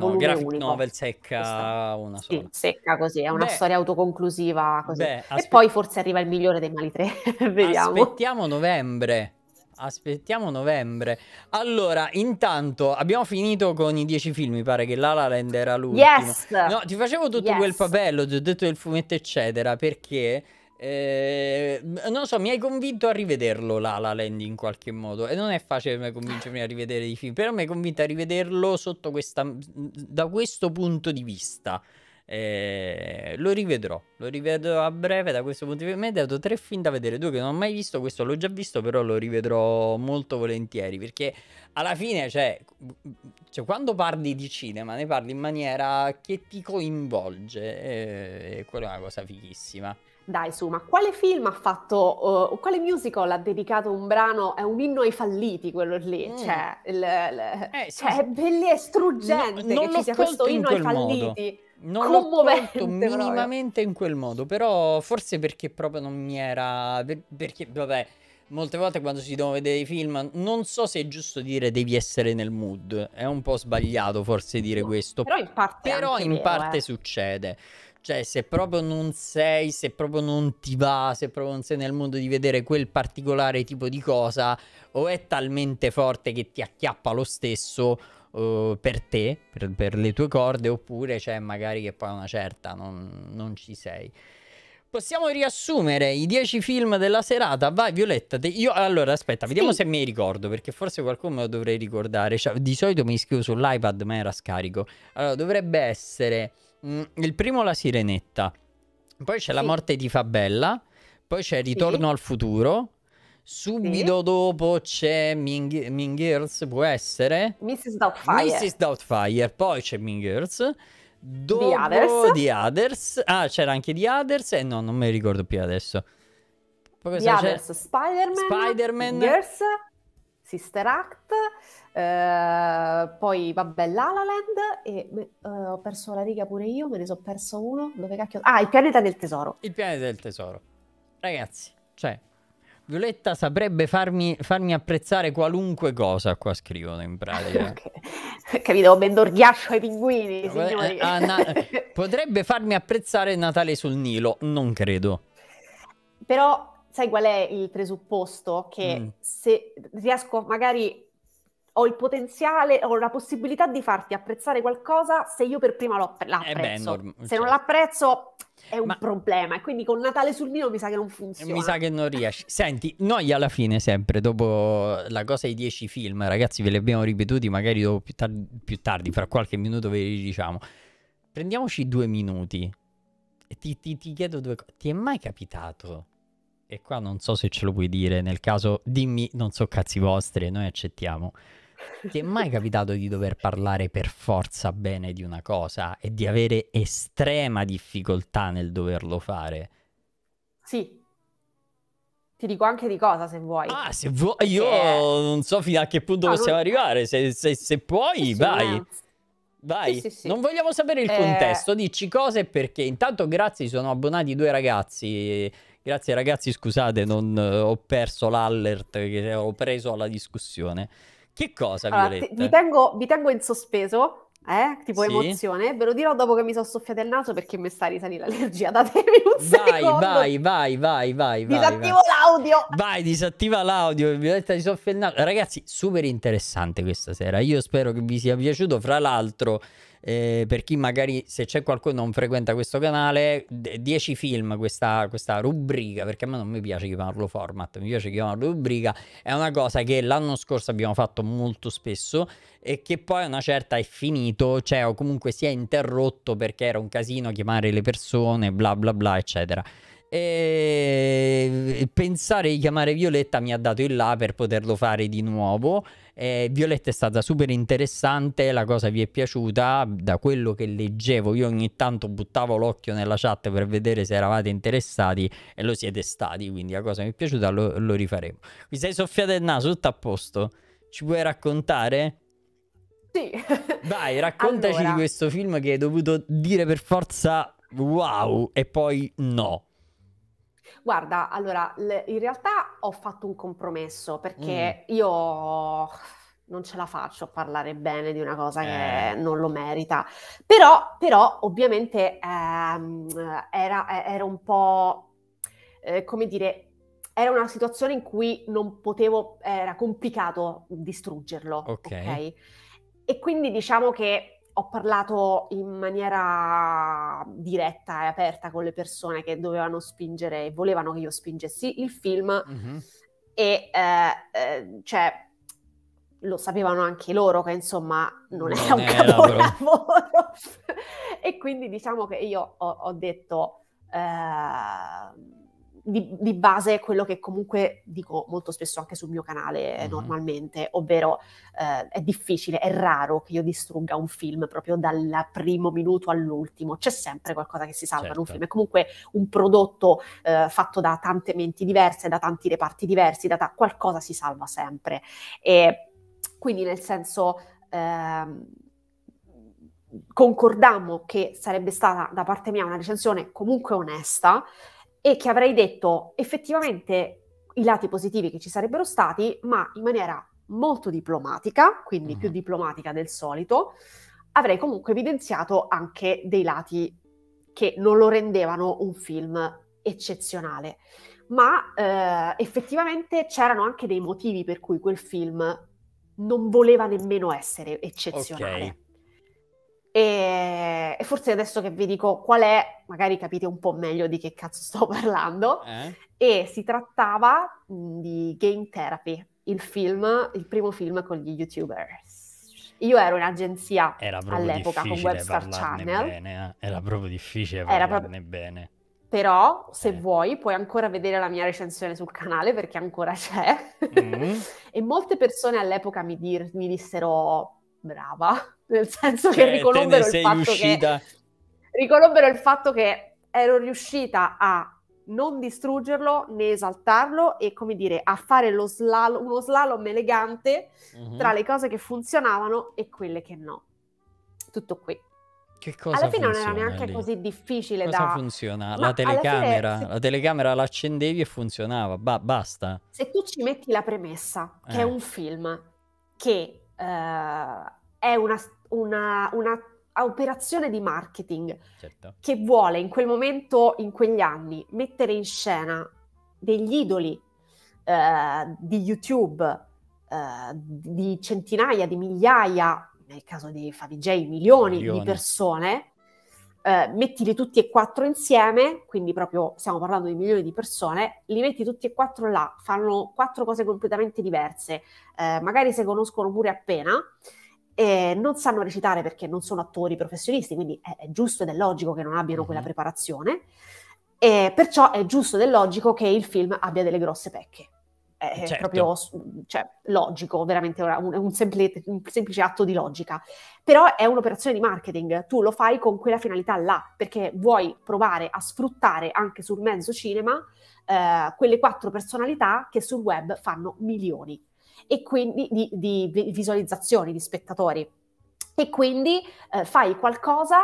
un graphic unico. novel secca, una sola. Sì, secca così, è una Beh. storia autoconclusiva così. Beh, aspe... E poi forse arriva il migliore dei mali tre, vediamo. Aspettiamo novembre. Aspettiamo novembre. Allora, intanto abbiamo finito con i dieci film. Mi pare che La Land era l'ultimo. Yes! No, ti facevo tutto yes. quel papello, ti ho detto del fumetto, eccetera, perché. Eh, non so, mi hai convinto a rivederlo La La Land in qualche modo e non è facile convincermi a rivedere i film, però mi hai convinto a rivederlo sotto questa, da questo punto di vista. Eh, lo rivedrò, lo rivedrò a breve da questo punto di vista. Mi hai dato tre film da vedere, due che non ho mai visto, questo l'ho già visto, però lo rivedrò molto volentieri perché alla fine, cioè, cioè quando parli di cinema ne parli in maniera che ti coinvolge e, eh, e quella è una cosa fighissima. Dai, su, ma quale film ha fatto, uh, quale musical ha dedicato un brano? È un inno ai falliti quello lì, mm. cioè, il, il, eh, sì, cioè sì. è bellissimo, struggente no, che ci sia questo inno ai falliti. Modo non l'ho colto minimamente in quel modo, però forse perché proprio non mi era... perché, vabbè, molte volte quando si devono vedere i film, non so se è giusto dire devi essere nel mood, è un po' sbagliato forse dire questo, però in parte, però in vero, parte eh. succede. Cioè, se proprio non sei, se proprio non ti va, se proprio non sei nel mondo di vedere quel particolare tipo di cosa, o è talmente forte che ti acchiappa lo stesso, uh, per te, per, per, le tue corde, oppure c'è cioè, magari che poi una certa non, non ci sei. Possiamo riassumere i 10 film della serata? Vai Violetta, te... io allora aspetta, vediamo sì. se mi ricordo perché forse qualcuno me lo dovrei ricordare. Cioè, di solito mi iscrivo sull'iPad ma era scarico. Allora dovrebbe essere mh, mm, il primo La Sirenetta, poi c'è sì. La morte di Fabella, poi c'è Ritorno sì. al futuro, Subito sì. dopo c'è Ming- mean Girls, può essere? Mrs. Doubtfire. Mrs. Doubtfire. poi c'è Mean Girls. Dopo Others. The Others. Ah, c'era anche The Others. Eh no, non mi ricordo più adesso. Poi The Others, Spider-Man, Spider-Man. Girls, Sister Act, eh, poi vabbè La La Land e eh, ho perso la riga pure io, me ne sono perso uno, dove cacchio... Ah, Il pianeta del tesoro. Il pianeta del tesoro. Ragazzi, cioè, Violetta saprebbe farmi, farmi, apprezzare qualunque cosa, qua scrivono in pratica. okay. Capito? Vendo il ghiaccio ai pinguini, eh, signori. Eh, A, na- potrebbe farmi apprezzare Natale sul Nilo, non credo. Però sai qual è il presupposto? Che mm. se riesco magari ho il potenziale, ho la possibilità di farti apprezzare qualcosa se io per prima l'ho, l'apprezzo. Eh beh, norm- se cioè. non l'apprezzo è un Ma... problema. E quindi con Natale sul Nilo mi sa che non funziona. Mi sa che non riesci. Senti, noi alla fine sempre, dopo la cosa dei dieci film, ragazzi ve li abbiamo ripetuti, magari più tardi, più, tardi, fra qualche minuto ve li diciamo. Prendiamoci due minuti. E ti, ti, ti chiedo due cose. Ti è mai capitato? E qua non so se ce lo puoi dire, nel caso dimmi, non so cazzi vostri, noi accettiamo. Ti è mai capitato di dover parlare per forza bene di una cosa e di avere estrema difficoltà nel doverlo fare? Sì. Ti dico anche di cosa se vuoi. Ah, se vuoi, Perché... io non so fino a che punto no, possiamo non... arrivare. Se, se, se puoi, sì, vai. No. Vai, sì, sì, sì. non vogliamo sapere il eh... contesto, dici cosa e perché. Intanto grazie, sono abbonati due ragazzi. Grazie ragazzi, scusate, non, eh, ho perso l'allert che ho preso alla discussione. Che cosa, Violetta? Allora, ti, vi, tengo, vi, tengo, in sospeso, eh? tipo sì. emozione, ve lo dirò dopo che mi sono soffiata il naso perché mi sta a l'allergia. Datemi un vai, secondo. Vai, vai, vai, vai, Disattivo vai. l'audio. Vai, disattiva l'audio, Violetta ti soffia il naso. Ragazzi, super interessante questa sera. Io spero che vi sia piaciuto. Fra l'altro eh, per chi magari se c'è qualcuno non frequenta questo canale, 10 film questa, questa, rubrica, perché a me non mi piace chiamarlo format, mi piace chiamarlo rubrica, è una cosa che l'anno scorso abbiamo fatto molto spesso e che poi una certa è finito, cioè o comunque si è interrotto perché era un casino chiamare le persone, bla bla bla, eccetera e eh, pensare di chiamare Violetta mi ha dato il là per poterlo fare di nuovo eh, Violetta è stata super interessante, la cosa vi è piaciuta, da quello che leggevo io ogni tanto buttavo l'occhio nella chat per vedere se eravate interessati e lo siete stati, quindi la cosa mi è piaciuta, lo, lo rifaremo. Mi sei soffiata il naso, tutto a posto? Ci puoi raccontare? Sì. Dai, raccontaci allora... di questo film che hai dovuto dire per forza wow e poi no. Guarda, allora, l- in realtà ho fatto un compromesso perché Mm. io non ce la faccio a parlare bene di una cosa che eh. non lo merita. Però, però ovviamente ehm, era, era un po', eh, come dire, era una situazione in cui non potevo, era complicato distruggerlo, Ok. ok? E quindi diciamo che ho parlato in maniera diretta e aperta con le persone che dovevano spingere e volevano che io spingessi il film mm-hmm. e eh, eh, cioè lo sapevano anche loro che insomma non, non era un era, capolavoro e quindi diciamo che io ho, ho detto eh, di, di, base è quello che comunque dico molto spesso anche sul mio canale eh, mm-hmm. normalmente, ovvero eh, è difficile, è raro che io distrugga un film proprio dal primo minuto all'ultimo, c'è sempre qualcosa che si salva certo. in un certo. film, è comunque un prodotto eh, fatto da tante menti diverse, da tanti reparti diversi, da ta- qualcosa si salva sempre. E quindi nel senso... Ehm, concordammo che sarebbe stata da parte mia una recensione comunque onesta, e che avrei detto effettivamente i lati positivi che ci sarebbero stati, ma in maniera molto diplomatica, quindi mm. più mm-hmm. diplomatica del solito, avrei comunque evidenziato anche dei lati che non lo rendevano un film eccezionale. Ma eh, effettivamente c'erano anche dei motivi per cui quel film non voleva nemmeno essere eccezionale. Okay. E, e, forse adesso che vi dico qual è, magari capite un po' meglio di che cazzo sto parlando. Eh? E si trattava di Game Therapy, il film, il primo film con gli youtubers. Io ero in agenzia all'epoca con Webstar Channel. Bene, eh? Era proprio difficile parlarne era bene. Però, se eh. vuoi, puoi ancora vedere la mia recensione sul canale perché ancora c'è. Mm-hmm. e molte persone all'epoca mi, dir- mi dissero: brava, nel senso che cioè, riconobbero il fatto riuscita. che riconobbero il fatto che ero riuscita a non distruggerlo né esaltarlo e come dire a fare slalom, uno slalom elegante mm-hmm. tra le cose che funzionavano e quelle che no. Tutto qui. Che cosa alla fine non era neanche lì? così difficile cosa da... funziona? Ma la telecamera, fine, se... la telecamera l'accendevi e funzionava, ba- basta. Se tu ci metti la premessa, che eh. è un film che eh, è una, una, una operazione di marketing certo. che vuole in quel momento, in quegli anni, mettere in scena degli idoli eh, di YouTube, eh, di centinaia, di migliaia, nel caso di Favij, milioni, milioni di persone, eh, mettili tutti e quattro insieme, quindi proprio stiamo parlando di milioni di persone, li metti tutti e quattro là, fanno quattro cose completamente diverse, eh, magari se conoscono pure appena, eh, non sanno recitare perché non sono attori professionisti, quindi è, è giusto ed è logico che non abbiano mm-hmm. quella mhm. preparazione, eh, perciò è giusto ed è logico che il film abbia delle grosse pecche. È certo. proprio cioè, logico, veramente un, un, semplice, un, semplice, atto di logica. Però è un'operazione di marketing, tu lo fai con quella finalità là, perché vuoi provare a sfruttare anche sul mezzo cinema eh, quelle quattro personalità che sul web fanno milioni e quindi di, di, visualizzazioni, di spettatori. E quindi eh, fai qualcosa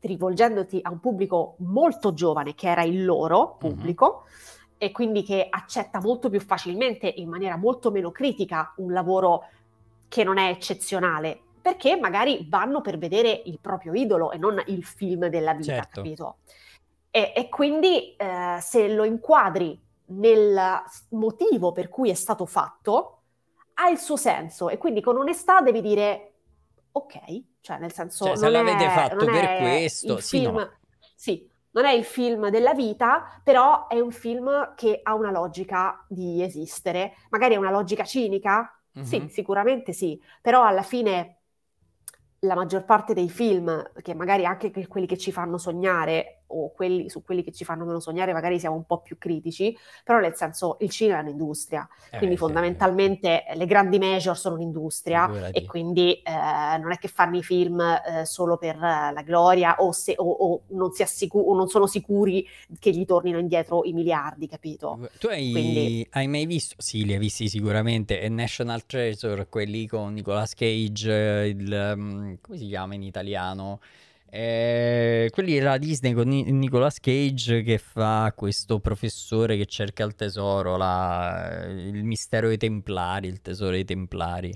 rivolgendoti a un pubblico molto giovane, che era il loro mhm. pubblico, mm-hmm. e quindi che accetta molto più facilmente in maniera molto meno critica un lavoro che non è eccezionale, perché magari vanno per vedere il proprio idolo e non il film della vita, certo. capito? E, e quindi eh, se lo inquadri nel motivo per cui è stato fatto, ha il suo senso e quindi con onestà devi dire ok, cioè nel senso... Cioè, se l'avete è, fatto per questo, sì, film, no. sì, non è il film della vita, però è un film che ha una logica di esistere, magari è una logica cinica, mm-hmm. sì, mhm. sicuramente sì, però alla fine la maggior parte dei film, che magari anche quelli che ci fanno sognare, o quelli, su quelli che ci fanno meno sognare magari siamo un po' più critici, però nel senso il cinema è un'industria, eh, quindi sì, fondamentalmente sì. Eh, le grandi major sono un'industria e quindi eh, non è che fanno i film eh, solo per la gloria o, se, o, o non assicu- o non sono sicuri che gli tornino indietro i miliardi, capito? Tu hai, quindi... hai mai visto, sì li hai visti sicuramente, e National Treasure, quelli con Nicolas Cage, il, mm, come si chiama in italiano? Eh, quelli era Disney con Nicolas Cage che fa questo professore che cerca il tesoro, la... il mistero dei Templari, il tesoro dei Templari.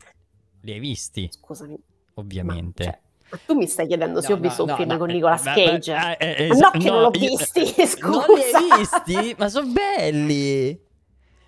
Li hai visti? Scusami. Ovviamente. Ma, cioè, ma tu mi stai chiedendo no, se ho visto no, un film con eh, Nicolas Cage? Eh, eh, es- eh, no, che non l'ho visti, scusa. Non li hai visti? ma sono belli!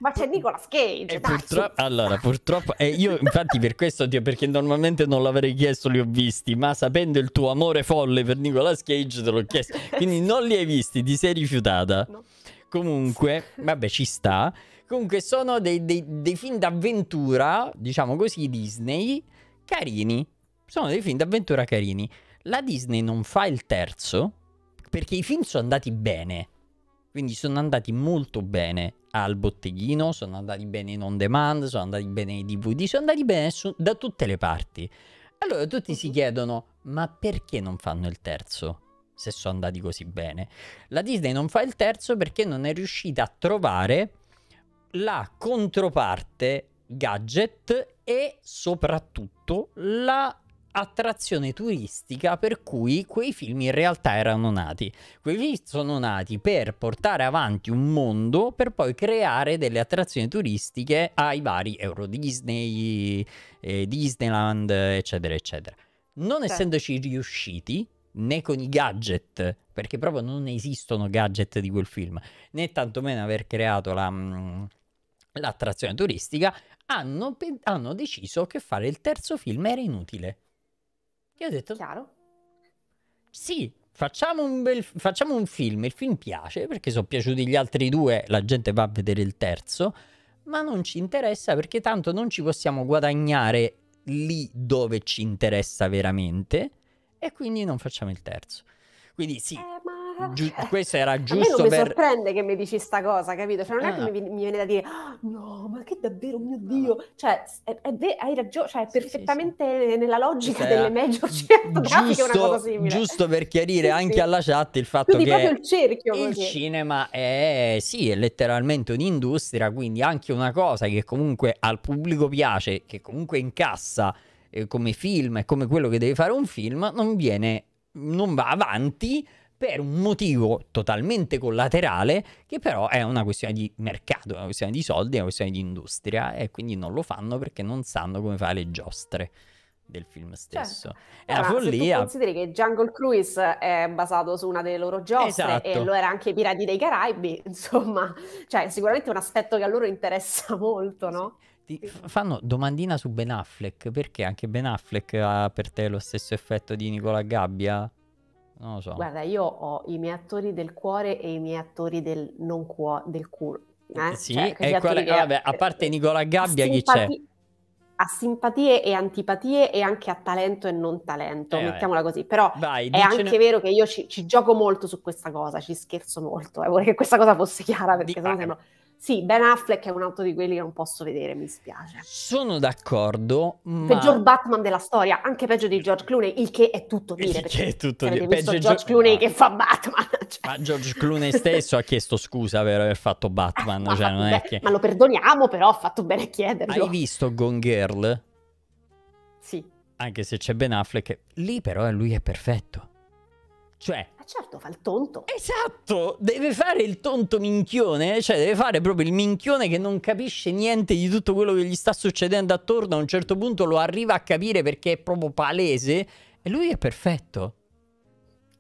ma c'è Nicolas Cage. Purtro- allora, purtroppo, eh, io infatti per questo, Dio, perché normalmente non l'avrei chiesto, li ho visti, ma sapendo il tuo amore folle per Nicolas Cage te l'ho chiesto. Quindi non li hai visti, ti sei rifiutata. No. Comunque, vabbè, ci sta. Comunque sono dei, dei, dei film d'avventura, diciamo così, Disney, carini. Sono dei film d'avventura carini. La Disney non fa il terzo perché i film sono andati bene. Quindi sono andati molto bene al botteghino, sono andati bene in on demand, sono andati bene i DVD, sono andati bene su- da tutte le parti. Allora tutti si mhm. chiedono, ma perché non fanno il terzo? Se sono andati così bene. La Disney non fa il terzo perché non è riuscita a trovare la controparte gadget e soprattutto la attrazione turistica per cui quei film in realtà erano nati. Quei film sono nati per portare avanti un mondo per poi creare delle attrazioni turistiche ai vari Euro Disney, eh, Disneyland, eccetera, eccetera. Non sì. essendoci riusciti né con i gadget, perché proprio non esistono gadget di quel film, né tantomeno aver creato la... Mm, l'attrazione turistica, hanno, hanno, deciso che fare il terzo film era inutile. E ho detto... Chiaro. Sì, facciamo un, bel, facciamo un film. Il film piace perché sono piaciuti gli altri due, la gente va a vedere il terzo, ma non ci interessa perché tanto non ci possiamo guadagnare lì dove ci interessa veramente e quindi non facciamo il terzo. Quindi sì, eh, Gi- cioè, questo era giusto. A me non per... mi sorprende che mi dici sta cosa, capito? Cioè, non ah. è che ah. mi, mi, viene da dire oh, no, ma che davvero, mio Dio! Cioè, è, è de- hai ragione, cioè, è sì, perfettamente sì, sì. nella logica cioè, delle major mm, cinematografiche una cosa simile. Giusto per chiarire anche alla chat il fatto quindi che proprio il, cerchio, il cinema è sì, è letteralmente un'industria, quindi anche una cosa che comunque al pubblico piace, che comunque incassa eh, come film e come quello che deve fare un film, non viene non va avanti per un motivo totalmente collaterale che però è una questione di mercato, è una questione di soldi, è una questione di industria e quindi non lo fanno perché non sanno come fare le giostre del film stesso. Certo. È una follia. consideri che Jungle Cruise è basato su una delle loro giostre esatto. e lo era anche Pirati dei Caraibi, insomma, cioè sicuramente è un aspetto che a loro interessa molto, no? Sì. Ti fanno domandina su Ben Affleck, perché anche Ben Affleck ha per te lo stesso effetto di Nicola Gabbia? Non lo so. Guarda, io ho i miei attori del cuore e i miei attori del non cuore, del culo. Eh? eh sì, cioè, e quale, ah, vabbè, a eh, parte eh, Nicola Gabbia, simpati- chi c'è? A simpatie e antipatie e anche a talento e non talento, eh, mettiamola eh. così. Però Vai, è dicene... anche vero che io ci, ci, gioco molto su questa cosa, ci scherzo molto. Eh, vorrei che questa cosa fosse chiara perché Di... sennò sembra... Sì, Ben Affleck è un altro di quelli che non posso vedere, mi spiace. Sono d'accordo, ma... Peggior Batman della storia, anche peggio di George Clooney, il che è tutto dire. Il che è tutto dire. Peggio George Clooney ma... che fa Batman. Cioè. Ma George Clooney stesso ha chiesto scusa per aver fatto Batman, ah, cioè, non è che... Ma lo perdoniamo, però ha fatto bene a chiederlo. Hai visto Gone Girl? Sì. Anche se c'è Ben Affleck, lì però lui è perfetto. Cioè, ma eh, certo, fa il tonto. Esatto, deve fare il tonto minchione, cioè deve fare proprio il minchione che non capisce niente di tutto quello che gli sta succedendo attorno, a un certo punto lo arriva a capire perché è proprio palese e lui è perfetto.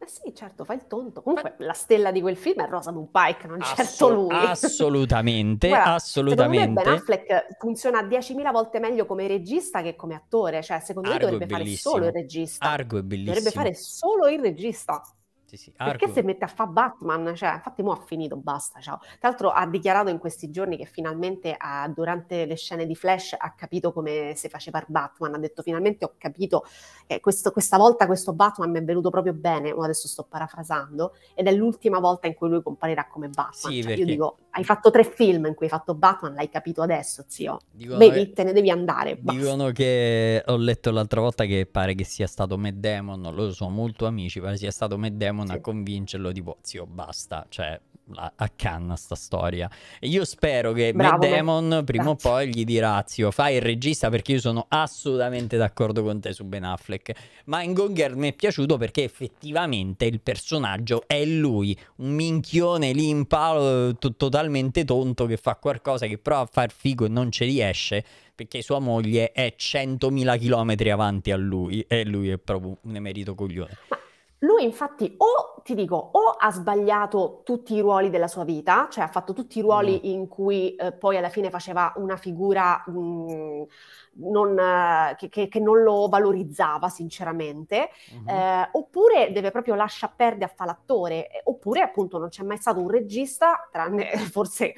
Eh sì, certo, fa il tonto. Comunque, Ma... la stella di quel film è Rosamund Pike, non Assu- certo lui. Assolutamente, Guarda, assolutamente. Ben Affleck funziona 10.000 volte meglio come regista che come attore. Cioè, secondo Argo me dovrebbe fare solo il regista. Argo è bellissimo. Dovrebbe fare solo il regista. Sì, sì. Perché se mette a fare Batman? Cioè, infatti, mo ha finito, basta. Ciao. Tra l'altro, ha dichiarato in questi giorni che finalmente ha, durante le scene di Flash ha capito come si faceva il Batman. Ha detto: Finalmente ho capito, eh, questo, questa volta questo Batman mi è venuto proprio bene. Adesso sto parafrasando. Ed è l'ultima volta in cui lui comparirà come Batman. Sì, cioè, perché... Io dico: Hai fatto tre film in cui hai fatto Batman, l'hai capito adesso, zio. Dicono Vedi, che... te ne devi andare. Basta. Dicono che ho letto l'altra volta che pare che sia stato Mad Demon. Loro sono molto amici, pare sia stato Mad Demon non sì. a convincerlo, tipo, boh, zio, basta, cioè, accanna sta storia. E io spero che Bravo, Matt Damon prima grazie. o poi gli dirà, zio, fai il regista perché io sono assolutamente d'accordo con te su Ben Affleck. Ma in Gone Girl mi è piaciuto perché effettivamente il personaggio è lui, un minchione lì in palo to- totalmente tonto che fa qualcosa che prova a far figo e non ci riesce perché sua moglie è 100.000 km avanti a lui e lui è proprio un emerito coglione. Lui infatti o, ti dico, o ha sbagliato tutti i ruoli della sua vita, cioè ha fatto tutti i ruoli mm. in cui eh, poi alla fine faceva una figura mh, mm, non, eh, che, che, che, non lo valorizzava sinceramente, mm-hmm. eh, oppure deve proprio lasciar perdere a fa l'attore, oppure appunto non c'è mai stato un regista, tranne forse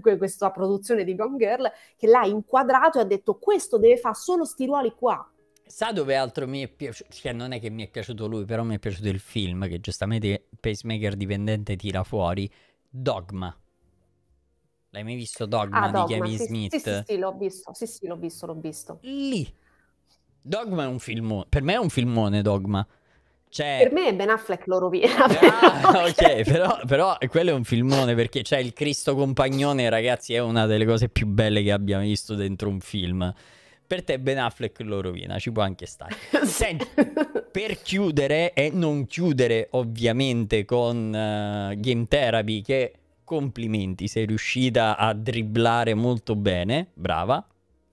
questa produzione di Gone Girl, che l'ha inquadrato e ha detto questo deve fare solo sti ruoli qua Sa dove altro mi è piaciuto? Cioè, non è che mi è piaciuto lui, però mi è piaciuto il film che giustamente Pacemaker dipendente tira fuori. Dogma. L'hai mai visto Dogma ah, di Dogma, Kevin sì, Smith? Sì, sì, sì, l'ho visto. Sì, sì, l'ho visto, l'ho visto. Lì. Dogma è un filmone. Per me è un filmone Dogma. Cioè... Per me è Ben Affleck l'orovina. Ah, ok, cioè però, però, quello è un filmone perché c'è cioè, il Cristo Compagnone, ragazzi, è una delle cose più belle che abbia visto dentro un film per te Ben Affleck lo rovina, ci può anche stare. Senti, per chiudere e non chiudere ovviamente con uh, Game Therapy che complimenti, sei riuscita a dribblare molto bene, brava.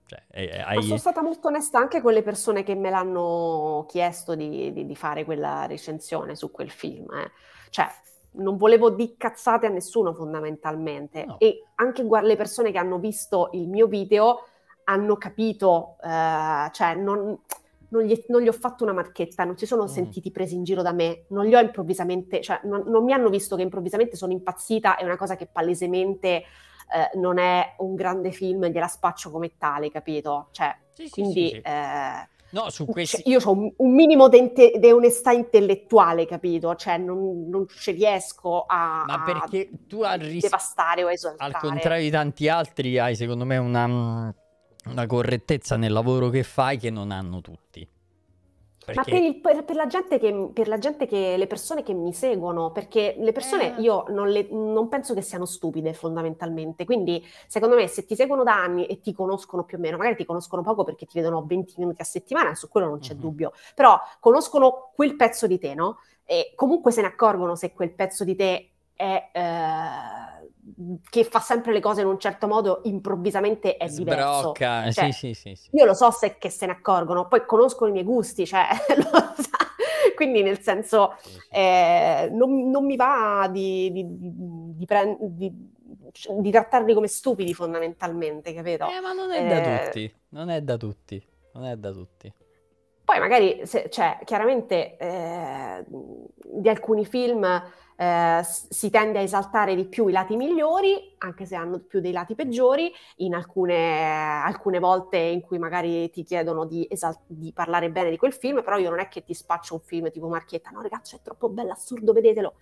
Cioè, eh, eh hai... sono stata molto onesta anche con le persone che me l'hanno chiesto di, di, di fare quella recensione su quel film. Eh. Cioè, non volevo di cazzate a nessuno fondamentalmente no. e anche gu- le persone che hanno visto il mio video hanno capito, eh, cioè non, non, gli, non, gli, ho fatto una marchetta, non si sono mm. sentiti presi in giro da me, non li ho improvvisamente, cioè non, non, mi hanno visto che improvvisamente sono impazzita, è una cosa che palesemente eh, non è un grande film, gliela spaccio come tale, capito? Cioè, sì, quindi... Sì, sì, eh, No, su cioè, questi... io ho un, un minimo di de onestà intellettuale, capito? Cioè, non, non ci riesco a, Ma perché tu a ris- devastare o a esaltare. Al contrario di tanti altri, hai secondo me una mm, una correttezza nel lavoro che fai che non hanno tutti. Perché... Ma per, il, per, per, la che, per, la gente che, le persone che mi seguono, perché le persone eh. io non, le, non, penso che siano stupide fondamentalmente, quindi secondo me se ti seguono da anni e ti conoscono più o meno, magari ti conoscono poco perché ti vedono 20 minuti a settimana, su quello non c'è mm-hmm. dubbio, però conoscono quel pezzo di te, no? E comunque se ne accorgono se quel pezzo di te è... Eh, che fa sempre le cose in un certo modo improvvisamente è diverso. Sbrocca, eh, cioè, sì, sì, sì, Io lo so se che se ne accorgono, poi conoscono i miei gusti, cioè, lo quindi nel senso eh, non, non, mi va di, di, di, pre- di, trattarli come stupidi fondamentalmente, capito? Eh, ma non è eh, da tutti, non è da tutti, non è da tutti. Poi magari, se, cioè, chiaramente eh, di alcuni film eh, si tende a esaltare di più i lati migliori, anche se hanno più dei lati peggiori, in alcune, alcune volte in cui magari ti chiedono di, esalt- di, parlare bene di quel film, però io non è che ti spaccio un film tipo Marchietta, no ragazzi è troppo bello, assurdo, vedetelo.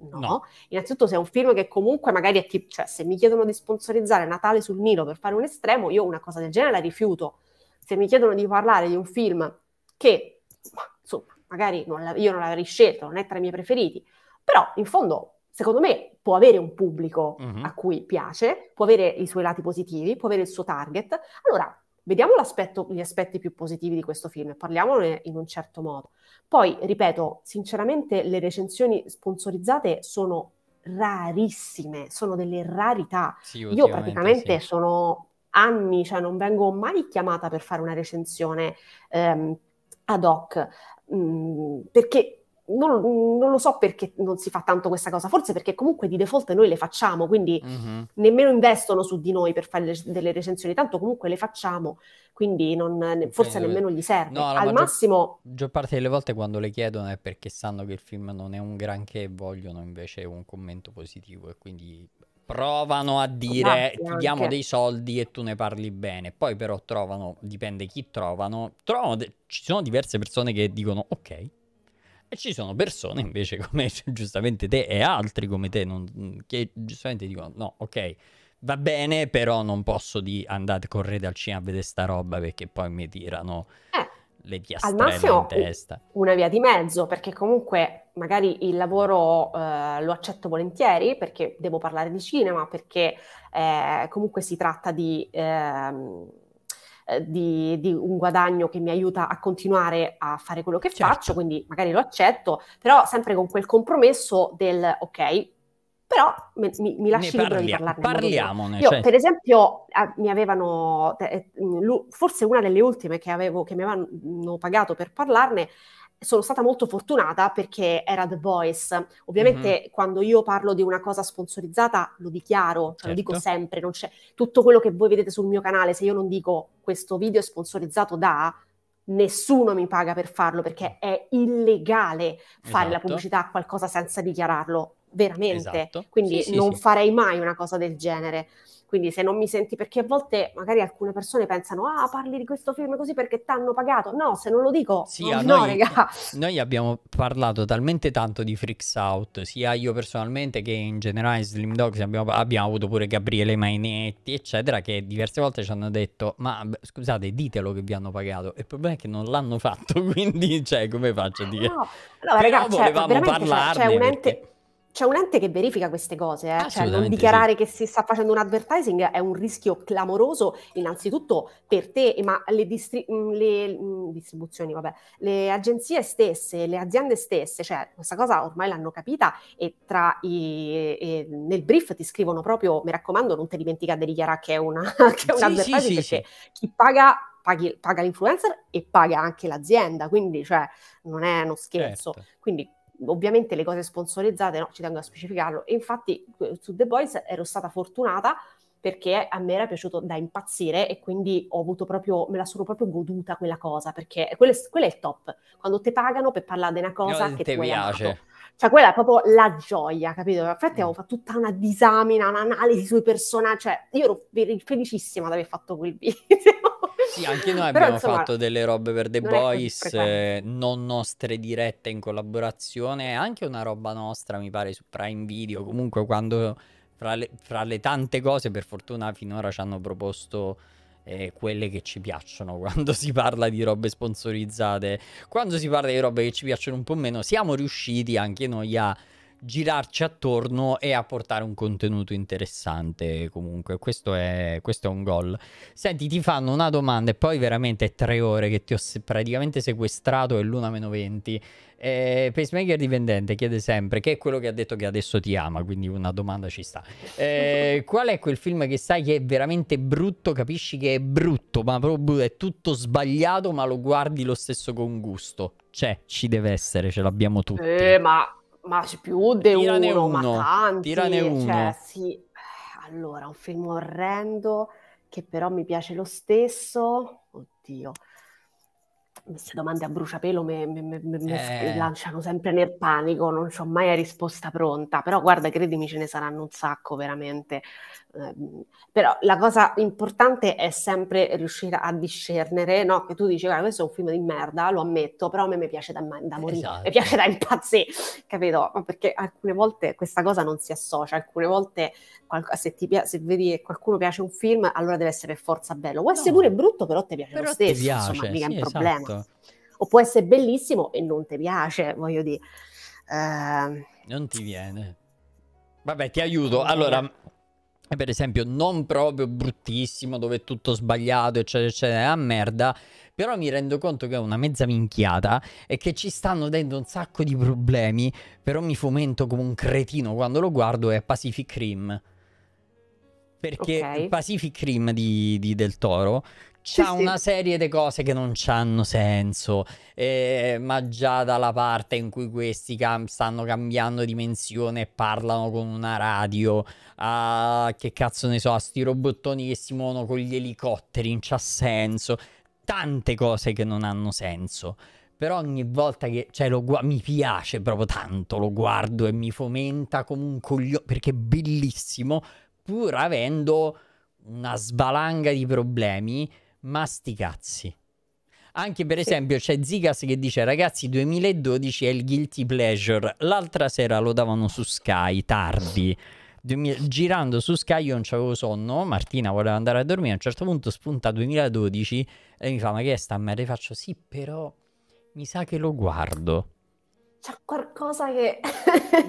No. no. innanzitutto se è un film che comunque magari è tipo, cioè se mi chiedono di sponsorizzare Natale sul Nilo per fare un estremo, io una cosa del genere la rifiuto. Se mi chiedono di parlare di un film che, insomma, magari non la, io non l'avrei scelto, non è tra i miei preferiti, però in fondo secondo me può avere un pubblico uh-huh. a cui piace, può avere i suoi lati positivi, può avere il suo target. Allora, vediamo gli aspetti più positivi di questo film, parliamone in un certo modo. Poi, ripeto, sinceramente le recensioni sponsorizzate sono rarissime, sono delle rarità. Sì, Io praticamente sì. sono anni, cioè non vengo mai chiamata per fare una recensione ehm, ad hoc, mh, mm, perché non, non, lo so perché non si fa tanto questa cosa, forse perché comunque di default noi le facciamo, quindi mm-hmm. nemmeno investono su di noi per fare le, delle recensioni, tanto comunque le facciamo, quindi non, ne, forse Penso nemmeno gli serve. No, Al maggior, massimo... La maggior parte delle volte quando le chiedono è perché sanno che il film non è un granché e vogliono invece un commento positivo e quindi provano a dire esatto, ti diamo dei soldi e tu ne parli bene. Poi però trovano, dipende chi trovano, trovano de- ci sono diverse persone che dicono ok e ci sono persone invece come cioè, giustamente te e altri come te non, mm, che giustamente dicono no, ok, va bene, però non posso di a correre al cinema a vedere sta roba perché poi mi tirano eh, le piastrelle in testa. Una via di mezzo, perché comunque magari il lavoro eh, lo accetto volentieri perché devo parlare di cinema, perché eh, comunque si tratta di... Ehm, eh, di, di, un guadagno che mi aiuta a continuare a fare quello che certo. faccio, quindi magari lo accetto, però sempre con quel compromesso del ok, però mi, mi lasci ne libero di parlarne. Parliamone. Io, cioè... per esempio, eh, mi avevano, eh, eh mm, forse una delle ultime che, avevo, che mi avevano mm, pagato per parlarne, sono stata molto fortunata perché era The Voice. Ovviamente mm-hmm. quando io parlo di una cosa sponsorizzata lo dichiaro, cioè certo. lo dico certo. sempre, non c'è tutto quello che voi vedete sul mio canale, se io non dico questo video è sponsorizzato da nessuno mi paga per farlo perché è illegale fare esatto. la pubblicità a qualcosa senza dichiararlo, veramente. Esatto. Quindi sì, sì, non sì. farei mai una cosa del genere. Quindi se non mi senti, perché a volte magari alcune persone pensano, ah, parli di questo film così perché ti hanno pagato. No, se non lo dico, sì, non, no, noi, regà. Noi abbiamo parlato talmente tanto di Freaks Out, sia io personalmente che in generale Slim Dogs, abbiamo, abbiamo avuto pure Gabriele Mainetti, eccetera, che diverse volte ci hanno detto, ma scusate, ditelo che vi hanno pagato. Il problema è che non l'hanno fatto, quindi, cioè, come faccio a ah, dire? No, allora, ragazzi, cioè, volevamo cioè, parlarne. Cioè, cioè un ente... Perché c'è un ente che verifica queste cose, eh? cioè non dichiarare sì. che si sta facendo un advertising è un rischio clamoroso innanzitutto per te, ma le, distri- mm, le mm, distribuzioni, vabbè, le agenzie stesse, le aziende stesse, cioè questa cosa ormai l'hanno capita e, tra i, e nel brief ti scrivono proprio, mi raccomando, non ti dimentica di dichiarare che è, una, che è un sì, advertising sì, perché chi paga Paghi, paga l'influencer e paga anche l'azienda, quindi cioè, non è uno scherzo. Certo. Quindi ovviamente le cose sponsorizzate, no, ci tengo a specificarlo, e infatti eh, su The Boys ero stata fortunata perché a me era piaciuto da impazzire e quindi ho avuto proprio, me la sono proprio goduta quella cosa, perché quello è, quello è il top, quando ti pagano per parlare di una cosa no, che ti piace. Cioè quella è proprio la gioia, capito? Infatti mm. avevo fatto tutta una disamina, un'analisi sui personaggi, cioè io ero felicissima di aver fatto quel video. Sì, anche noi Però, abbiamo insomma, fatto delle robe per The Boys, eh, non nostre dirette in collaborazione, anche una roba nostra mi pare su Prime Video, comunque quando fra le, fra le tante cose per fortuna finora ci hanno proposto eh, quelle che ci piacciono quando si parla di robe sponsorizzate, quando si parla di robe che ci piacciono un po' meno, siamo riusciti anche noi a girarci attorno e apportare un contenuto interessante comunque questo è, questo è un gol senti ti fanno una domanda e poi veramente è tre ore che ti ho praticamente sequestrato e l'una meno 20 eh, pacemaker dipendente chiede sempre che è quello che ha detto che adesso ti ama quindi una domanda ci sta eh, qual è quel film che sai che è veramente brutto capisci che è brutto ma proprio è tutto sbagliato ma lo guardi lo stesso con gusto c'è cioè, ci deve essere ce l'abbiamo tutti eh, ma ma più di Tirane uno, uno, ma tanti. Tirane cioè, uno. Cioè, sì. Allora, un film orrendo che però mi piace lo stesso. Oddio queste domande a bruciapelo mi, eh. lanciano sempre nel panico, non ho mai la risposta pronta, però guarda, credimi, ce ne saranno un sacco veramente. Eh, però la cosa importante è sempre riuscire a discernere, no? Che tu dici, guarda, questo è un film di merda, lo ammetto, però a me mi piace da, da morire, esatto. mi piace da impazzire, capito? Perché alcune volte questa cosa non si associa, alcune volte se, pi- se, vedi che qualcuno piace un film, allora deve essere per forza bello. Può essere no. pure brutto, però ti piace però lo stesso, piace, insomma, mica sì, è un esatto. problema. O può essere bellissimo e non ti piace, voglio dire. Uh... Non ti viene. Vabbè, ti aiuto. Allora, eh, per esempio, non proprio bruttissimo, dove è tutto sbagliato, eccetera, eccetera, a merda. Però mi rendo conto che è una mezza minchiata e che ci stanno dentro un sacco di problemi. Però mi fomento come un cretino quando lo guardo. È Pacific Rim. Perché okay. Pacific Rim di, di Del Toro c'ha sì, una sì. serie di cose che non hanno senso, eh, ma già dalla parte in cui questi cam- stanno cambiando dimensione e parlano con una radio, a ah, che cazzo ne so, a sti robottoni che si muovono con gli elicotteri, non c'ha senso, tante cose che non hanno senso. Però ogni volta che cioè, lo gu- mi piace proprio tanto, lo guardo e mi fomenta come un coglione, perché è bellissimo, pur avendo una svalanga di problemi, ma sti cazzi. Anche per esempio c'è Zigas che dice ragazzi 2012 è il guilty pleasure, l'altra sera lo davano su Sky tardi, girando su Sky io non c'avevo sonno, Martina voleva andare a dormire, a un certo punto spunta 2012 e mi fa ma che è sta merda? E faccio sì però mi sa che lo guardo. C'è qualcosa che...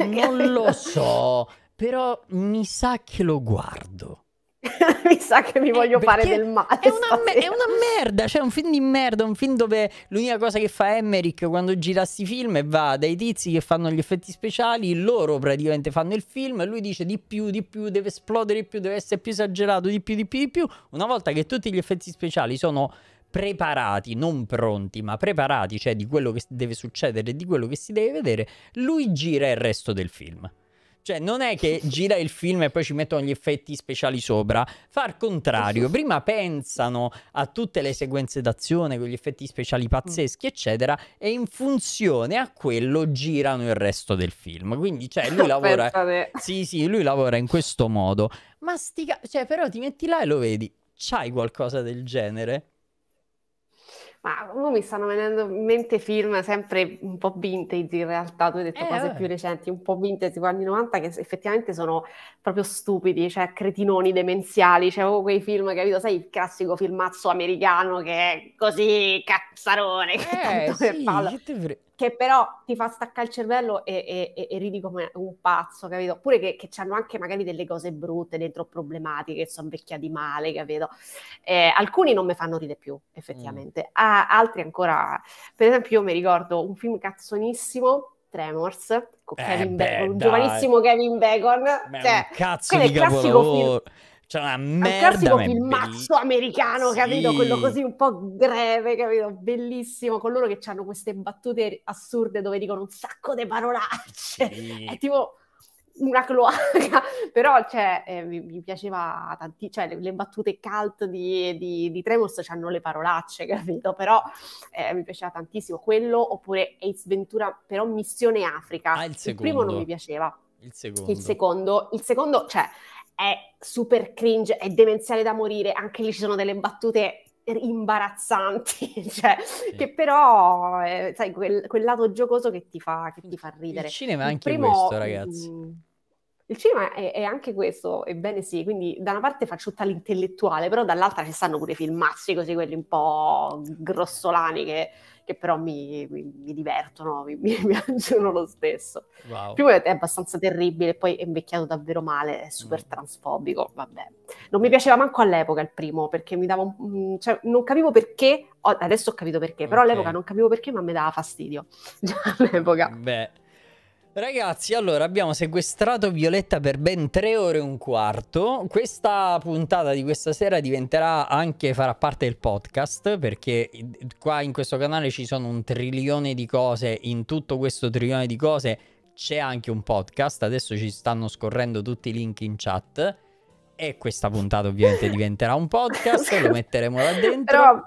non lo so, però mi sa che lo guardo. mi sa che mi eh, voglio eh, fare del male. È una, me- è una, merda, cioè un film di merda, un film dove l'unica cosa che fa Emmerich quando gira sti film è va dai tizi che fanno gli effetti speciali, loro praticamente fanno il film e lui dice di più, di più, deve esplodere di più, deve essere più esagerato, di più, di più, di più. Una volta che tutti gli effetti speciali sono preparati, non pronti, ma preparati, cioè di quello che deve succedere, e di quello che si deve vedere, lui gira il resto del film. Cioè, non è che gira il film e poi ci mettono gli effetti speciali sopra. Far contrario, prima pensano a tutte le sequenze d'azione con gli effetti speciali pazzeschi, mm. eccetera, e in funzione a quello girano il resto del film. Quindi, cioè, lui lavora. sì, sì, lui lavora in questo modo. Ma stica. Cioè, però ti metti là e lo vedi. C'hai qualcosa del genere? Ma ora mi stanno venendo in mente film sempre un po' vintage in realtà, tu hai detto eh, cose vabbè. più recenti, un po' vintage tipo anni 90 che effettivamente sono proprio stupidi, cioè cretinoni demenziali, cioè proprio quei film, capito? Sai il classico filmazzo americano che è così cazzarone, che eh, tanto sì, per farlo. Che che però ti fa staccare il cervello e, e, e ridi come un pazzo, capito? Oppure che, che hanno anche magari delle cose brutte dentro, problematiche, che sono vecchiati male, capito? Eh, alcuni non mi fanno ridere più, effettivamente. Mm. Ah, altri ancora... Per esempio io mi ricordo un film cazzonissimo, Tremors, con eh, beh, Bacon, un giovanissimo Kevin Bacon. Beh, cioè, un cazzo di capolavoro! Film c'è cioè, una merda. È un mazzo filmazzo belli... americano, capito? Quello così un po' greve, capito? Bellissimo, con loro che hanno queste battute assurde dove dicono un sacco di parolacce. Sì. È tipo una cloaca, però cioè, eh, mi, mi, piaceva tantissimo. cioè le, le battute cult di, di, di Tremos hanno le parolacce, capito? Però eh, mi piaceva tantissimo quello, oppure Ace Ventura, però Missione Africa. Ah, il, il primo non mi piaceva. Il secondo. Il secondo, il secondo cioè, è super cringe, è demenziale da morire, anche lì ci sono delle battute imbarazzanti, cioè, sì. che però, eh, sai, quel, quel, lato giocoso che ti fa, che ti fa ridere. Il cinema è anche primo, questo, mm, ragazzi. il cinema è, è, anche questo, ebbene sì, quindi da una parte faccio tutta l'intellettuale, però dall'altra ci stanno pure i filmazzi così, quelli un po' grossolani che che però mi, mi, mi divertono, mi, piacciono lo stesso. Wow. Primo è abbastanza terribile, poi è invecchiato davvero male, è super mm. transfobico, vabbè. Non mi piaceva manco all'epoca il primo, perché mi dava un... Mm, cioè non capivo perché, adesso ho capito perché, però okay. all'epoca non capivo perché, ma mi dava fastidio, già all'epoca. Beh, Ragazzi, allora abbiamo sequestrato Violetta per ben tre ore e un quarto. Questa puntata di questa sera diventerà anche, farà parte del podcast perché qua in questo canale ci sono un trilione di cose. In tutto questo trilione di cose c'è anche un podcast. Adesso ci stanno scorrendo tutti i link in chat. E questa puntata ovviamente diventerà un podcast, lo metteremo là dentro. Però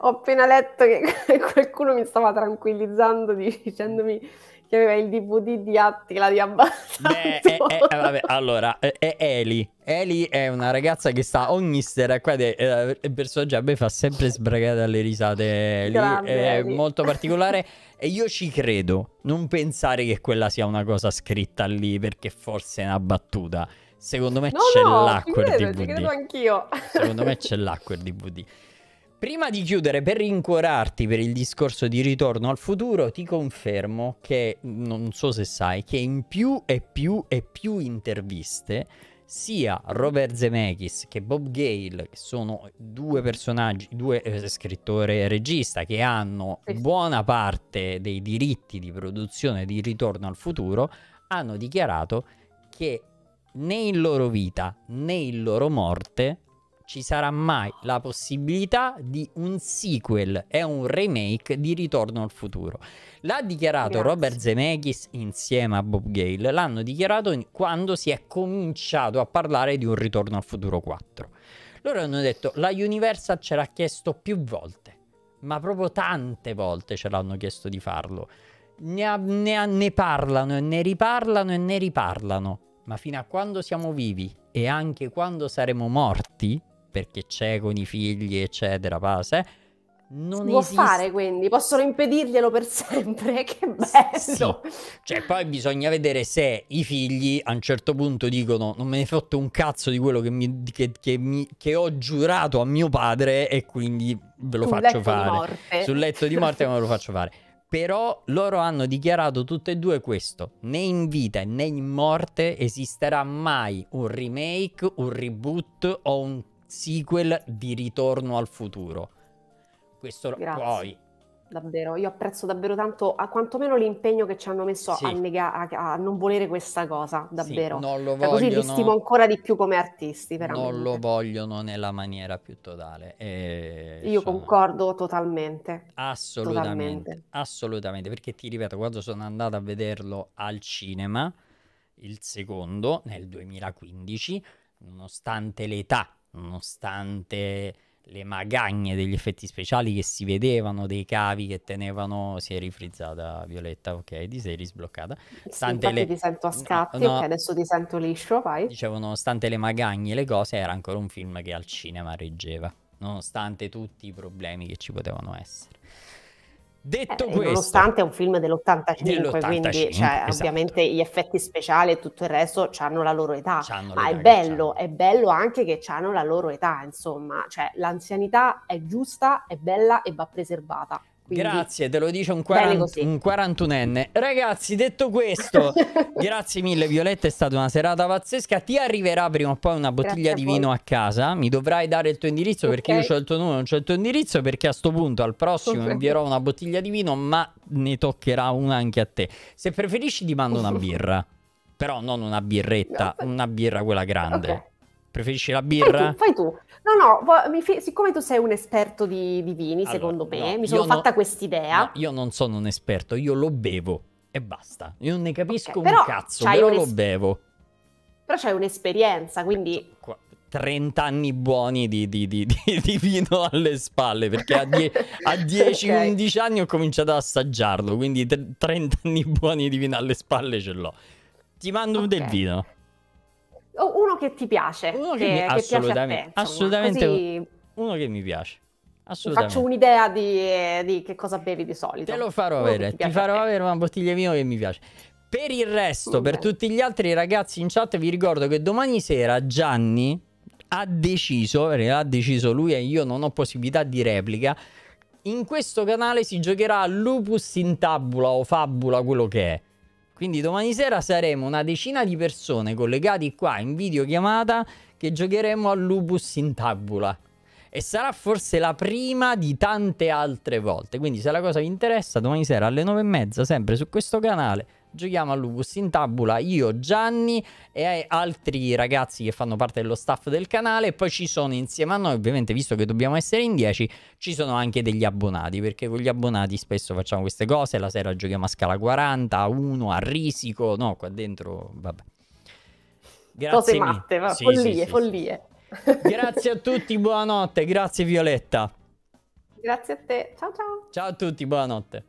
ho appena letto che qualcuno mi stava tranquillizzando dicendomi che aveva il DVD di Attila di Abbastanza. Beh, è, eh, eh, eh, vabbè, allora, è, è Eli. Eli è una ragazza che sta ogni sera qua, eh, il personaggio a me fa sempre sbragare dalle risate, Eli. Grande, è Eli. molto particolare e io ci credo, non pensare che quella sia una cosa scritta lì perché forse è una battuta. Secondo me no, c'è no, l'acqua il DVD. Ci credo anch'io. Secondo me c'è l'acqua il DVD. Prima di chiudere, per rincuorarti per il discorso di ritorno al futuro, ti confermo che, non so se sai, che in più e più e più interviste, sia Robert Zemeckis che Bob Gale, che sono due personaggi, due eh, scrittore e regista, che hanno buona parte dei diritti di produzione di ritorno al futuro, hanno dichiarato che né in loro vita né in loro morte ci sarà mai la possibilità di un sequel e un remake di Ritorno al futuro. L'ha dichiarato Grazie. Robert Zemeckis insieme a Bob Gale, l'hanno dichiarato quando si è cominciato a parlare di un Ritorno al futuro 4. Loro hanno detto la Universal ce l'ha chiesto più volte, ma proprio tante volte ce l'hanno chiesto di farlo. Ne, ne, ne, parlano e ne riparlano e ne riparlano. Ma fino a quando siamo vivi e anche quando saremo morti, perché c'è con i figli, eccetera, pase. Eh. Non si può esiste... fare quindi, possono impedirglielo per sempre, che bello! Sì. Cioè poi bisogna vedere se i figli a un certo punto dicono non me ne fotte un cazzo di quello che, mi, che, che, mi, che ho giurato a mio padre e quindi ve lo Sul faccio fare. Sul letto di morte non ve lo faccio fare. Però loro hanno dichiarato tutte e due questo, né in vita né in morte esisterà mai un remake, un reboot o un sequel di Ritorno al futuro. Questo Grazie. poi davvero. Io apprezzo davvero tanto, a quantomeno l'impegno che ci hanno messo sì. a, nega- a, a, non volere questa cosa, davvero. Sì, non lo cioè, vogliono, così li stimo ancora di più come artisti, veramente. Non lo vogliono nella maniera più totale. E, Io sono... Diciamo concordo totalmente. Assolutamente, totalmente. assolutamente, perché ti ripeto, quando sono andato a vederlo al cinema, il secondo, nel 2015, nonostante l'età nonostante le magagne degli effetti speciali che si vedevano dei cavi che tenevano si è rifrizzata Violetta ok ti sei risbloccata stante sì, le... ti sento a scatti no, no, ok adesso ti sento liscio vai dicevo nonostante le magagne e le cose era ancora un film che al cinema reggeva nonostante tutti i problemi che ci potevano essere Detto eh, questo, nonostante è un film dell'85, quindi cioè, esatto. ovviamente gli effetti speciali e tutto il resto hanno la loro età, c'hanno ma è bello, diciamo. è bello anche che hanno la loro età, insomma, cioè l'anzianità è giusta, è bella e va preservata. Quindi... Grazie, te lo dice un, 40, un 41enne. Ragazzi, detto questo, grazie mille Violetta, è stata una serata pazzesca. Ti arriverà prima o poi una bottiglia grazie di a vino a casa. Mi dovrai dare il tuo indirizzo okay. perché io ho il tuo numero, non ho il tuo indirizzo perché a sto punto al prossimo okay. invierò una bottiglia di vino, ma ne toccherà una anche a te. Se preferisci ti mando una birra. Però non una birretta, no, una birra quella grande. Okay. Preferisci la birra? Fai tu, fai tu. No, no, fi- siccome tu sei un esperto di, di vini, allora, secondo me, no, mi sono fatta no, quest'idea. No, io non sono un esperto, io lo bevo e basta. Io non ne capisco okay, un cazzo, però lo bevo. Però c'hai un'esperienza, quindi... 30 anni buoni di, di, di, di vino alle spalle, perché a, die- a 10-11 okay. anni ho cominciato ad assaggiarlo, quindi t- 30 anni buoni di vino alle spalle ce l'ho. Ti mando okay. del vino uno che ti piace, uno che, che, mi... che assolutamente, piace te, assolutamente Così... uno che mi piace. Faccio un'idea di, di, che cosa bevi di solito. Te lo farò uno avere, ti, ti farò avere una bottiglia di vino che mi piace. Per il resto, okay. per tutti gli altri ragazzi in chat, vi ricordo che domani sera Gianni ha deciso, perché l'ha deciso lui e io non ho possibilità di replica, in questo canale si giocherà Lupus in Tabula o Fabula, quello che è. Quindi domani sera saremo una decina di persone collegati qua in videochiamata che giocheremo a Lubus in tabula. E sarà forse la prima di tante altre volte. Quindi se la cosa vi interessa, domani sera alle 9.30, sempre su questo canale, giochiamo a Lubus in tabula io, Gianni e altri ragazzi che fanno parte dello staff del canale. Poi ci sono insieme a noi, ovviamente visto che dobbiamo essere in 10, ci sono anche degli abbonati, perché con gli abbonati spesso facciamo queste cose, la sera giochiamo a scala 40, a 1, a risico, no, qua dentro, vabbè. Grazie cose matte, va. Sì, follie, sì, sì, follie. Grazie a tutti, buonanotte, grazie Violetta. Grazie a te, ciao ciao. Ciao a tutti, buonanotte.